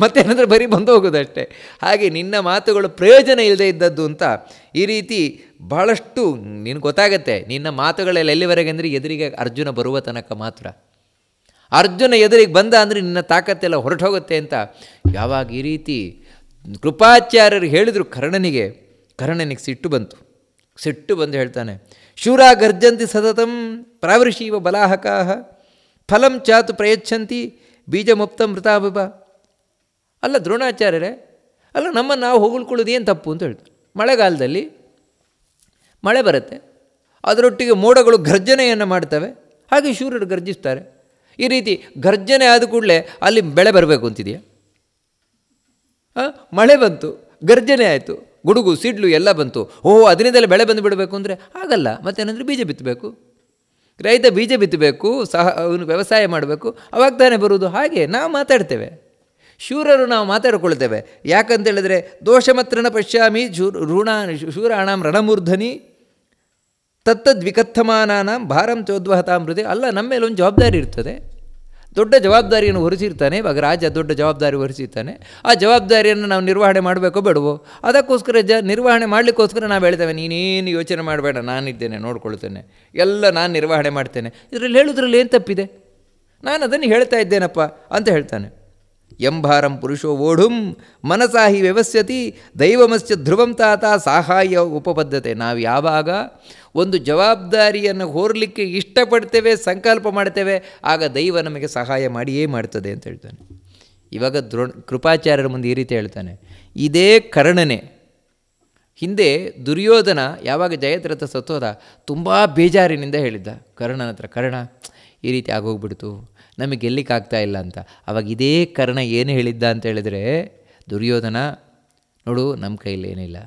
ಮತ್ತೇನಂದ್ರೆ ಬರೀ ಬಂದು ಹೋಗೋದಷ್ಟೇ ಹಾಗೆ ನಿನ್ನ ಮಾತುಗಳು ಪ್ರಯೋಜನ ಇಲ್ಲದೆ ಇದ್ದದ್ದು ಅಂತ ಈ ರೀತಿ ಬಹಳಷ್ಟು ನಿನಗೆ ಗೊತ್ತಾಗತ್ತೆ ನಿನ್ನ ಮಾತುಗಳೆಲ್ಲ ಎಲ್ಲಿವರೆಗೆ ಅಂದರೆ ಎದುರಿಗೆ ಅರ್ಜುನ ಬರುವ ತನಕ ಮಾತ್ರ ಅರ್ಜುನ ಎದುರಿಗೆ ಬಂದ ಅಂದರೆ ನಿನ್ನ ತಾಕತ್ತೆಲ್ಲ ಹೋಗುತ್ತೆ ಅಂತ ಯಾವಾಗ ಈ ರೀತಿ ಕೃಪಾಚಾರ್ಯರು ಹೇಳಿದರು ಕರ್ಣನಿಗೆ ಕರ್ಣನಿಗೆ ಸಿಟ್ಟು ಬಂತು ಸಿಟ್ಟು ಬಂದು ಹೇಳ್ತಾನೆ ಶೂರ ಗರ್ಜಂತಿ ಸತತಂ ಪ್ರಾವೃಷೀವ ಬಲಾಹಕಾಹ ಫಲಂ ಚಾತು ಪ್ರಯಚ್ಛಂತಿ ಮೃತಾ ಮೃತಾಭಿಭ ಅಲ್ಲ ದ್ರೋಣಾಚಾರ್ಯರೇ ಅಲ್ಲ ನಮ್ಮನ್ನು ನಾವು ಹೊಗಳ್ಕೊಳ್ಳೋದು ಏನು ತಪ್ಪು ಅಂತ ಹೇಳ್ತಾರೆ ಮಳೆಗಾಲದಲ್ಲಿ ಮಳೆ ಬರುತ್ತೆ ಅದರೊಟ್ಟಿಗೆ ಮೋಡಗಳು ಗರ್ಜನೆಯನ್ನು ಮಾಡ್ತವೆ ಹಾಗೆ ಶೂರರು ಗರ್ಜಿಸ್ತಾರೆ ಈ ರೀತಿ ಗರ್ಜನೆ ಆದ ಕೂಡಲೇ ಅಲ್ಲಿ ಬೆಳೆ ಬರಬೇಕು ಅಂತಿದೆಯಾ ಹಾಂ ಮಳೆ ಬಂತು ಗರ್ಜನೆ ಆಯಿತು ಗುಡುಗು ಸಿಡ್ಲು ಎಲ್ಲ ಬಂತು ಓ ಅದರಿಂದಲೇ ಬೆಳೆ ಬಂದು ಬಿಡಬೇಕು ಅಂದರೆ ಆಗಲ್ಲ ಮತ್ತೇನಂದರೆ ಬೀಜ ಬಿತ್ತಬೇಕು ರೈತ ಬೀಜ ಬಿತ್ತಬೇಕು ಸಹ ಅವನು ವ್ಯವಸಾಯ ಮಾಡಬೇಕು ಅವಾಗ ತಾನೇ ಬರುವುದು ಹಾಗೆ ನಾವು ಮಾತಾಡ್ತೇವೆ ಶೂರರು ನಾವು ಮಾತಾಡಿಕೊಳ್ತೇವೆ ಯಾಕಂತೇಳಿದ್ರೆ ದೋಷಮತ್ರನ ಪಶ್ಯಾಮಿ ಶೂರ್ ಋಣ ಶೂರಾಣಾಂ ರಣಮೂರ್ಧನಿ ತತ್ತದ್ವಿಕಥಮಾನಾಂ ಭಾರಂ ಚೋದ್ವಹತಾಮೃತಿ ಅಲ್ಲ ನಮ್ಮ ಮೇಲೆ ಒಂದು ಜವಾಬ್ದಾರಿ ಇರ್ತದೆ ದೊಡ್ಡ ಜವಾಬ್ದಾರಿಯನ್ನು ಹೊರಿಸಿರ್ತಾನೆ ಇವಾಗ ರಾಜ ದೊಡ್ಡ ಜವಾಬ್ದಾರಿ ಹೊರಿಸಿರ್ತಾನೆ ಆ ಜವಾಬ್ದಾರಿಯನ್ನು ನಾವು ನಿರ್ವಹಣೆ ಮಾಡಬೇಕೋ ಬೇಡವೋ ಅದಕ್ಕೋಸ್ಕರ ಜ ನಿರ್ವಹಣೆ ಮಾಡಲಿಕ್ಕೋಸ್ಕರ ನಾವು ಹೇಳ್ತೇವೆ ನೀನೇನು ಯೋಚನೆ ಮಾಡಬೇಡ ನಾನಿದ್ದೇನೆ ನೋಡ್ಕೊಳ್ತೇನೆ ಎಲ್ಲ ನಾನು ನಿರ್ವಹಣೆ ಮಾಡ್ತೇನೆ ಇದರಲ್ಲಿ ಹೇಳೋದ್ರಲ್ಲಿ ಏನು ತಪ್ಪಿದೆ ನಾನು ಅದನ್ನು ಹೇಳ್ತಾ ಇದ್ದೇನಪ್ಪ ಅಂತ ಹೇಳ್ತಾನೆ ಎಂಭಾರಂ ಪುರುಷೋ ಓಢುಂ ಮನಸಾಹಿ ವ್ಯವಸ್ಥತಿ ದೈವಮಸ್ಯ ಧ್ರುವಂ ತಾತ ಸಹಾಯ ಉಪಪದ್ಧತೆ ನಾವು ಯಾವಾಗ ಒಂದು ಜವಾಬ್ದಾರಿಯನ್ನು ಹೋರಲಿಕ್ಕೆ ಇಷ್ಟಪಡ್ತೇವೆ ಸಂಕಲ್ಪ ಮಾಡ್ತೇವೆ ಆಗ ದೈವ ನಮಗೆ ಸಹಾಯ ಮಾಡಿಯೇ ಮಾಡ್ತದೆ ಅಂತ ಹೇಳ್ತಾನೆ ಇವಾಗ ದ್ರೋ ಕೃಪಾಚಾರ್ಯರ ಮುಂದೆ ಈ ರೀತಿ ಹೇಳ್ತಾನೆ ಇದೇ ಕರ್ಣನೆ ಹಿಂದೆ ದುರ್ಯೋಧನ ಯಾವಾಗ ಜಯದ್ರಥ ಸತ್ತೋದ ತುಂಬ ಬೇಜಾರಿನಿಂದ ಹೇಳಿದ್ದ ಕರ್ಣನ ಹತ್ರ ಕರ್ಣ ಈ ರೀತಿ ಆಗೋಗ್ಬಿಡ್ತು ನಮಗೆ ಆಗ್ತಾ ಇಲ್ಲ ಅಂತ ಆವಾಗ ಇದೇ ಕರ್ಣ ಏನು ಹೇಳಿದ್ದ ಅಂತ ಹೇಳಿದರೆ ದುರ್ಯೋಧನ ನೋಡು ನಮ್ಮ ಕೈಲೇನಿಲ್ಲ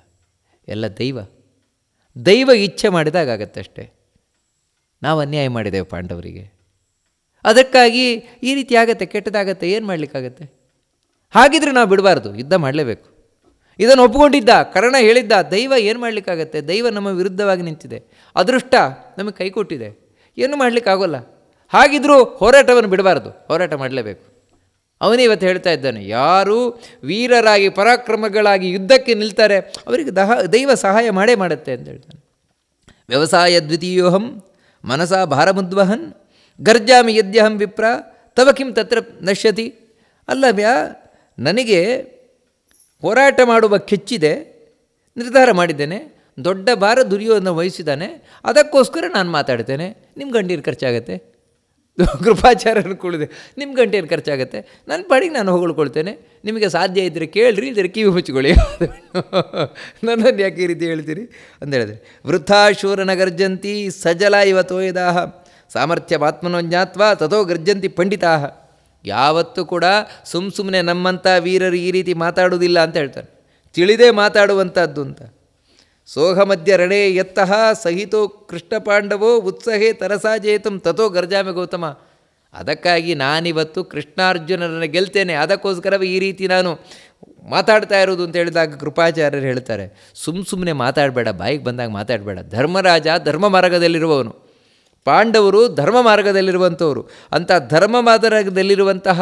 ಎಲ್ಲ ದೈವ ದೈವ ಇಚ್ಛೆ ಮಾಡಿದಾಗತ್ತೆ ಅಷ್ಟೇ ನಾವು ಅನ್ಯಾಯ ಮಾಡಿದ್ದೇವೆ ಪಾಂಡವರಿಗೆ ಅದಕ್ಕಾಗಿ ಈ ರೀತಿ ಆಗತ್ತೆ ಕೆಟ್ಟದಾಗತ್ತೆ ಏನು ಮಾಡಲಿಕ್ಕಾಗತ್ತೆ ಹಾಗಿದ್ರೆ ನಾವು ಬಿಡಬಾರ್ದು ಯುದ್ಧ ಮಾಡಲೇಬೇಕು ಇದನ್ನು ಒಪ್ಪಿಕೊಂಡಿದ್ದ ಕರ್ಣ ಹೇಳಿದ್ದ ದೈವ ಏನು ಮಾಡಲಿಕ್ಕಾಗತ್ತೆ ದೈವ ನಮ್ಮ ವಿರುದ್ಧವಾಗಿ ನಿಂತಿದೆ ಅದೃಷ್ಟ ನಮಗೆ ಕೊಟ್ಟಿದೆ ಏನು ಮಾಡಲಿಕ್ಕಾಗೋಲ್ಲ ಹಾಗಿದ್ದರೂ ಹೋರಾಟವನ್ನು ಬಿಡಬಾರ್ದು ಹೋರಾಟ ಮಾಡಲೇಬೇಕು ಅವನೇ ಇವತ್ತು ಹೇಳ್ತಾ ಇದ್ದಾನೆ ಯಾರು ವೀರರಾಗಿ ಪರಾಕ್ರಮಗಳಾಗಿ ಯುದ್ಧಕ್ಕೆ ನಿಲ್ತಾರೆ ಅವರಿಗೆ ದಹ ದೈವ ಸಹಾಯ ಮಾಡೇ ಮಾಡುತ್ತೆ ಅಂತ ಹೇಳ್ತಾನೆ ವ್ಯವಸಾಯ ದ್ವಿತೀಯೋಹಂ ಮನಸಾ ಭಾರಮುದ್ವಹನ್ ಗರ್ಜಾಮಿ ಯದ್ಯಹಂ ವಿಪ್ರ ತವ ಕಿಂ ತತ್ರ ನಶ್ಯತಿ ಅಲ್ಲ ನನಗೆ ಹೋರಾಟ ಮಾಡುವ ಕೆಚ್ಚಿದೆ ನಿರ್ಧಾರ ಮಾಡಿದ್ದೇನೆ ದೊಡ್ಡ ಭಾರ ದುರ್ಯೋಧನ ವಹಿಸಿದ್ದಾನೆ ಅದಕ್ಕೋಸ್ಕರ ನಾನು ಮಾತಾಡ್ತೇನೆ ನಿಮ್ಮ ಗಂಡೀರು ಖರ್ಚಾಗತ್ತೆ ಕೃಪಾಚಾರ್ಯನ ಕುಳಿದೆ ನಿಮ್ಮ ಗಂಟೆ ಏನು ಖರ್ಚಾಗುತ್ತೆ ನನ್ನ ಪಾಡಿಗೆ ನಾನು ಹೊಗಳ್ಕೊಳ್ತೇನೆ ನಿಮಗೆ ಸಾಧ್ಯ ಇದ್ದರೆ ಕೇಳಿರಿ ಇದ್ರೆ ಕಿವಿ ಮುಚ್ಚಿಕೊಳ್ಳಿ ನನ್ನನ್ನು ಯಾಕೆ ಈ ರೀತಿ ಹೇಳ್ತೀರಿ ಅಂತ ಹೇಳಿದ್ರೆ ವೃದ್ಧಾಶೂರನ ಗರ್ಜಂತಿ ಸಜಲ ಇವ ಸಾಮರ್ಥ್ಯ ಸಾಮರ್ಥ್ಯ ಜ್ಞಾತ್ವ ತಥೋ ಗರ್ಜಂತಿ ಪಂಡಿತಾ ಯಾವತ್ತೂ ಕೂಡ ಸುಮ್ಮ ಸುಮ್ಮನೆ ನಮ್ಮಂಥ ವೀರರು ಈ ರೀತಿ ಮಾತಾಡೋದಿಲ್ಲ ಅಂತ ಹೇಳ್ತಾರೆ ತಿಳಿದೇ ಮಾತಾಡುವಂಥದ್ದು ಅಂತ ಸೋಹಮಧ್ಯ ರಣೇ ಎತ್ತಹ ಸಹಿತೋ ಕೃಷ್ಣಪಾಂಡವೋ ಉತ್ಸಹೇ ತರಸಾಜೇತಂ ತಥೋ ಗರ್ಜಾಮೆ ಗೌತಮ ಅದಕ್ಕಾಗಿ ನಾನಿವತ್ತು ಕೃಷ್ಣಾರ್ಜುನರನ್ನು ಗೆಲ್ತೇನೆ ಅದಕ್ಕೋಸ್ಕರವೇ ಈ ರೀತಿ ನಾನು ಮಾತಾಡ್ತಾ ಇರೋದು ಅಂತ ಹೇಳಿದಾಗ ಕೃಪಾಚಾರ್ಯರು ಹೇಳ್ತಾರೆ ಸುಮ್ ಸುಮ್ಮನೆ ಮಾತಾಡಬೇಡ ಬಾಯಿಗೆ ಬಂದಾಗ ಮಾತಾಡಬೇಡ ಧರ್ಮರಾಜ ಧರ್ಮ ಮಾರ್ಗದಲ್ಲಿರುವವನು ಪಾಂಡವರು ಧರ್ಮ ಮಾರ್ಗದಲ್ಲಿರುವಂಥವರು ಅಂಥ ಧರ್ಮ ಮಾದರದಲ್ಲಿರುವಂತಹ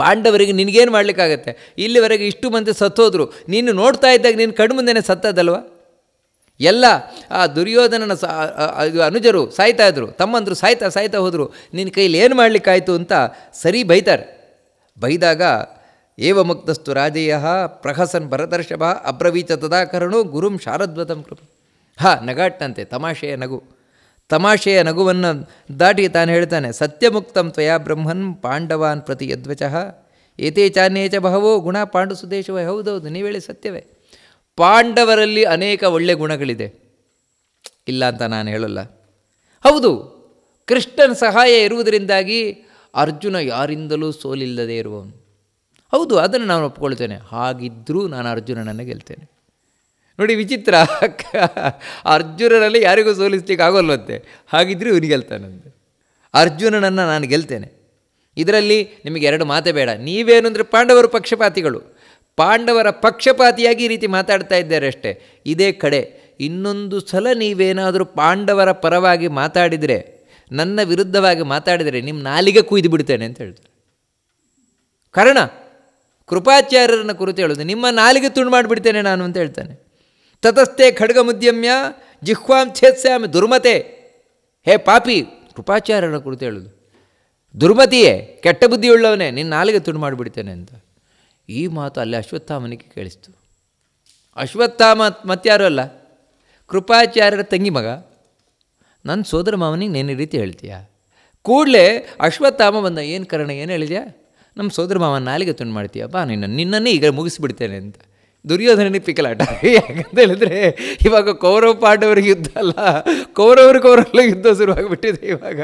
ಪಾಂಡವರಿಗೆ ನಿನಗೇನು ಮಾಡಲಿಕ್ಕಾಗತ್ತೆ ಇಲ್ಲಿವರೆಗೆ ಇಷ್ಟು ಮಂದಿ ಸತ್ತೋದ್ರು ನೀನು ನೋಡ್ತಾ ಇದ್ದಾಗ ನೀನು ಕಣ್ಣು ಮುಂದೆನೆ ಸತ್ತದಲ್ವ ಎಲ್ಲ ಆ ದುರ್ಯೋಧನನ ಇದು ಅನುಜರು ಸಾಯ್ತಾ ಇದ್ರು ತಮ್ಮಂದರು ಸಾಯ್ತಾ ಸಾಯ್ತಾ ಹೋದರು ನಿನ್ನ ಕೈಲಿ ಏನು ಮಾಡಲಿಕ್ಕಾಯಿತು ಅಂತ ಸರಿ ಬೈತಾರೆ ಬೈದಾಗ ಏವಮುಕ್ತಸ್ತು ರಾಜೇಯ ಪ್ರಹಸನ್ ಭರದರ್ಶಭ ಅಬ್ರವೀಚ ತದಾಕರಣು ಗುರುಂ ಶಾರದ್ವತಂ ಕೃಪ ಹಾ ನಗಾಟ್ನಂತೆ ತಮಾಷೆಯ ನಗು ತಮಾಷೆಯ ನಗುವನ್ನು ದಾಟಿ ತಾನು ಹೇಳ್ತಾನೆ ಸತ್ಯಮುಕ್ತಂ ತ್ವಯಾ ಬ್ರಹ್ಮನ್ ಪಾಂಡವಾನ್ ಪ್ರತಿ ಯದ್ವಚ ಏತೇ ಚ ಬಹವೋ ಗುಣ ಪಾಂಡು ಸುದೇಶವೇ ಹೌದೌದು ನೀವೇಳಿ ಸತ್ಯವೇ ಪಾಂಡವರಲ್ಲಿ ಅನೇಕ ಒಳ್ಳೆಯ ಗುಣಗಳಿದೆ ಇಲ್ಲ ಅಂತ ನಾನು ಹೇಳಲ್ಲ ಹೌದು ಕೃಷ್ಣನ ಸಹಾಯ ಇರುವುದರಿಂದಾಗಿ ಅರ್ಜುನ ಯಾರಿಂದಲೂ ಸೋಲಿಲ್ಲದೇ ಇರುವವನು ಹೌದು ಅದನ್ನು ನಾನು ಒಪ್ಕೊಳ್ತೇನೆ ಹಾಗಿದ್ದರೂ ನಾನು ಅರ್ಜುನನನ್ನು ಗೆಲ್ತೇನೆ ನೋಡಿ ವಿಚಿತ್ರ ಅರ್ಜುನರಲ್ಲಿ ಯಾರಿಗೂ ಸೋಲಿಸ್ಲಿಕ್ಕೆ ಹಾಗಿದ್ರೆ ಹಾಗಿದ್ರೆ ಇವನು ಗೆಲ್ತಾನಂತೆ ಅರ್ಜುನನನ್ನು ನಾನು ಗೆಲ್ತೇನೆ ಇದರಲ್ಲಿ ನಿಮಗೆ ಎರಡು ಮಾತೇ ಬೇಡ ನೀವೇನು ಅಂದರೆ ಪಾಂಡವರು ಪಕ್ಷಪಾತಿಗಳು ಪಾಂಡವರ ಪಕ್ಷಪಾತಿಯಾಗಿ ಈ ರೀತಿ ಮಾತಾಡ್ತಾ ಇದ್ದಾರೆ ಅಷ್ಟೇ ಇದೇ ಕಡೆ ಇನ್ನೊಂದು ಸಲ ನೀವೇನಾದರೂ ಪಾಂಡವರ ಪರವಾಗಿ ಮಾತಾಡಿದರೆ ನನ್ನ ವಿರುದ್ಧವಾಗಿ ಮಾತಾಡಿದರೆ ನಿಮ್ಮ ನಾಲಿಗೆ ಕುಯ್ದು ಬಿಡ್ತೇನೆ ಅಂತ ಹೇಳ್ತಾರೆ ಕಾರಣ ಕೃಪಾಚಾರ್ಯರನ್ನ ಕುರಿತು ಹೇಳೋದು ನಿಮ್ಮ ನಾಲಿಗೆ ತುಂಡು ಮಾಡಿಬಿಡ್ತೇನೆ ನಾನು ಅಂತ ಹೇಳ್ತಾನೆ ತತಸ್ಥೆ ಖಡ್ಗಮುದ್ಯಮ್ಯ ಜಿಹ್ವಾಂ ಛೇತ್ಸ್ಯಾಮಿ ದುರ್ಮತೆ ಹೇ ಪಾಪಿ ಕೃಪಾಚಾರ್ಯರ ಕುರಿತು ಹೇಳೋದು ದುರ್ಮತಿಯೇ ಕೆಟ್ಟ ಬುದ್ಧಿಯುಳ್ಳವನೇ ನಿನ್ನ ನಾಲಿಗೆ ತುಂಡು ಮಾಡಿಬಿಡ್ತೇನೆ ಅಂತ ಈ ಮಾತು ಅಲ್ಲಿ ಅಶ್ವತ್ಥಾಮನಿಗೆ ಕೇಳಿಸ್ತು ಅಶ್ವತ್ಥಾಮ ಮತ್ತಾರೂ ಅಲ್ಲ ಕೃಪಾಚಾರ್ಯರ ತಂಗಿ ಮಗ ನನ್ನ ಸೋದರ ಮಾವನಿಗೆ ನೇನು ರೀತಿ ಹೇಳ್ತೀಯ ಕೂಡಲೇ ಅಶ್ವತ್ಥಾಮ ಬಂದ ಏನು ಕಾರಣ ಏನು ಹೇಳಿದ್ಯಾ ನಮ್ಮ ಸೋದರ ಮಾವನ ನಾಲಿಗೆ ತುಂಡು ಮಾಡ್ತೀಯಪ್ಪ ನಿನ್ನ ನಿನ್ನನ್ನೇ ಈಗ ಮುಗಿಸಿಬಿಡ್ತೇನೆ ಅಂತ ದುರ್ಯೋಧನನಿಗೆ ಪಿಕಲಾಟ ಯಾಕಂತ ಹೇಳಿದ್ರೆ ಇವಾಗ ಕೌರವ ಪಾಂಡವರಿಗೆ ಯುದ್ಧ ಅಲ್ಲ ಕೌರವರು ಕೌರವಲ್ಲ ಯುದ್ಧ ಶುರುವಾಗಿಬಿಟ್ಟಿದೆ ಇವಾಗ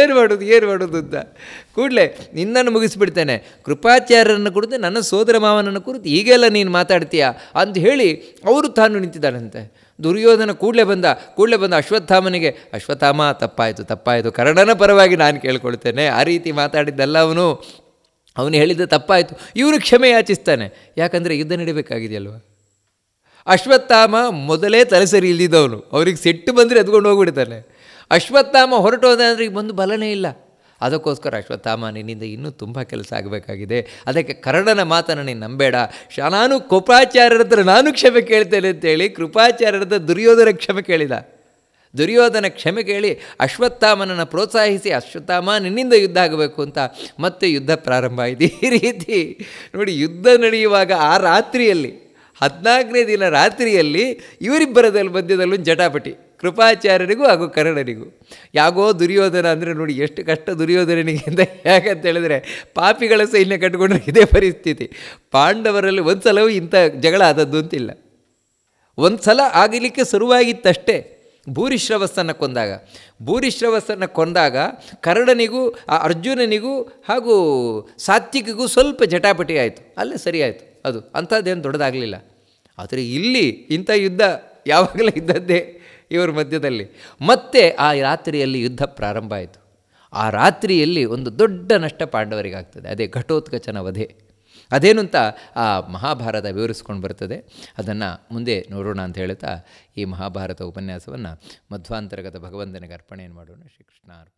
ಏನು ಮಾಡೋದು ಏನು ಮಾಡೋದು ಅಂತ ಕೂಡಲೇ ನಿನ್ನನ್ನು ಮುಗಿಸಿಬಿಡ್ತೇನೆ ಕೃಪಾಚಾರ್ಯರನ್ನು ಕುರಿತು ನನ್ನ ಸೋದರ ಮಾವನನ್ನು ಕುರಿತು ಈಗೆಲ್ಲ ನೀನು ಮಾತಾಡ್ತೀಯ ಅಂತ ಹೇಳಿ ಅವರು ತಾನು ನಿಂತಿದ್ದಾನಂತೆ ದುರ್ಯೋಧನ ಕೂಡಲೇ ಬಂದ ಕೂಡಲೇ ಬಂದ ಅಶ್ವತ್ಥಾಮನಿಗೆ ಅಶ್ವತ್ಥಾಮ ತಪ್ಪಾಯಿತು ತಪ್ಪಾಯಿತು ಕರ್ಣನ ಪರವಾಗಿ ನಾನು ಕೇಳ್ಕೊಳ್ತೇನೆ ಆ ರೀತಿ ಮಾತಾಡಿದ್ದಲ್ಲ ಅವನು ಅವನು ಹೇಳಿದ್ದು ತಪ್ಪಾಯಿತು ಇವನು ಕ್ಷಮೆ ಯಾಚಿಸ್ತಾನೆ ಯಾಕಂದರೆ ಯುದ್ಧ ನಡೀಬೇಕಾಗಿದೆಯಲ್ವ ಅಶ್ವತ್ಥಾಮ ಮೊದಲೇ ತಲೆಸರಿ ಇಲ್ಲಿದ್ದವನು ಅವ್ರಿಗೆ ಸಿಟ್ಟು ಬಂದರೆ ಎದ್ಕೊಂಡು ಹೋಗ್ಬಿಡ್ತಾನೆ ಅಶ್ವತ್ಥಾಮ ಹೊರಟೋದ ಅಂದರೆ ಈಗ ಬಂದು ಬಲನೇ ಇಲ್ಲ ಅದಕ್ಕೋಸ್ಕರ ಅಶ್ವತ್ಥಾಮ ನಿನ್ನಿಂದ ಇನ್ನೂ ತುಂಬ ಕೆಲಸ ಆಗಬೇಕಾಗಿದೆ ಅದಕ್ಕೆ ಕರ್ಣನ ಮಾತನ್ನು ನೀನು ನಂಬೇಡ ನಾನು ಕೃಪಾಚಾರ್ಯರ ನಾನು ಕ್ಷಮೆ ಕೇಳ್ತೇನೆ ಅಂತೇಳಿ ಕೃಪಾಚಾರ್ಯರದ ದುರ್ಯೋಧನ ಕ್ಷಮೆ ಕೇಳಿದ ದುರ್ಯೋಧನ ಕ್ಷಮೆ ಕೇಳಿ ಅಶ್ವತ್ಥಾಮನನ್ನು ಪ್ರೋತ್ಸಾಹಿಸಿ ಅಶ್ವತ್ಥಾಮ ನಿನ್ನಿಂದ ಯುದ್ಧ ಆಗಬೇಕು ಅಂತ ಮತ್ತೆ ಯುದ್ಧ ಪ್ರಾರಂಭ ಆಯಿತು ಈ ರೀತಿ ನೋಡಿ ಯುದ್ಧ ನಡೆಯುವಾಗ ಆ ರಾತ್ರಿಯಲ್ಲಿ ಹದಿನಾಲ್ಕನೇ ದಿನ ರಾತ್ರಿಯಲ್ಲಿ ಇವರಿಬ್ಬರದಲ್ಲಿ ಮಧ್ಯದಲ್ಲೂ ಜಟಾಪಟಿ ಕೃಪಾಚಾರ್ಯರಿಗೂ ಹಾಗೂ ಕರ್ಣನಿಗೂ ಯಾಗೋ ದುರ್ಯೋಧನ ಅಂದರೆ ನೋಡಿ ಎಷ್ಟು ಕಷ್ಟ ದುರ್ಯೋಧನನಿಗೆ ಅಂತ ಯಾಕಂತ ಪಾಪಿಗಳ ಸೈನ್ಯ ಕಟ್ಟಿಕೊಂಡ್ರೆ ಇದೇ ಪರಿಸ್ಥಿತಿ ಪಾಂಡವರಲ್ಲಿ ಒಂದು ಸಲವೂ ಇಂಥ ಜಗಳ ಆದದ್ದು ಅಂತಿಲ್ಲ ಒಂದು ಸಲ ಆಗಲಿಕ್ಕೆ ಶುರುವಾಗಿತ್ತಷ್ಟೇ ಭೂರಿಶ್ರವಸ್ಸನ್ನು ಕೊಂದಾಗ ಭೂರಿಶ್ರವಸ್ಸನ್ನು ಕೊಂದಾಗ ಕರಡನಿಗೂ ಆ ಅರ್ಜುನನಿಗೂ ಹಾಗೂ ಸಾತ್ವಿಕಿಗೂ ಸ್ವಲ್ಪ ಜಟಾಪಟಿ ಆಯಿತು ಅಲ್ಲೇ ಸರಿಯಾಯಿತು ಅದು ಅಂಥದ್ದೇನು ದೊಡ್ಡದಾಗಲಿಲ್ಲ ಆದರೆ ಇಲ್ಲಿ ಇಂಥ ಯುದ್ಧ ಯಾವಾಗಲೂ ಇದ್ದದ್ದೇ ಇವರ ಮಧ್ಯದಲ್ಲಿ ಮತ್ತೆ ಆ ರಾತ್ರಿಯಲ್ಲಿ ಯುದ್ಧ ಪ್ರಾರಂಭ ಆಯಿತು ಆ ರಾತ್ರಿಯಲ್ಲಿ ಒಂದು ದೊಡ್ಡ ನಷ್ಟ ಪಾಂಡವರಿಗಾಗ್ತದೆ ಅದೇ ಘಟೋತ್ಕಚನ ವಧೆ ಅದೇನು ಅಂತ ಆ ಮಹಾಭಾರತ ವಿವರಿಸ್ಕೊಂಡು ಬರ್ತದೆ ಅದನ್ನು ಮುಂದೆ ನೋಡೋಣ ಅಂತ ಹೇಳ್ತಾ ಈ ಮಹಾಭಾರತ ಉಪನ್ಯಾಸವನ್ನು ಮಧ್ವಾಂತರ್ಗತ ಭಗವಂತನಿಗೆ ಅರ್ಪಣೆಯನ್ನು ಮಾಡೋಣ ಶ್ರೀಕೃಷ್ಣ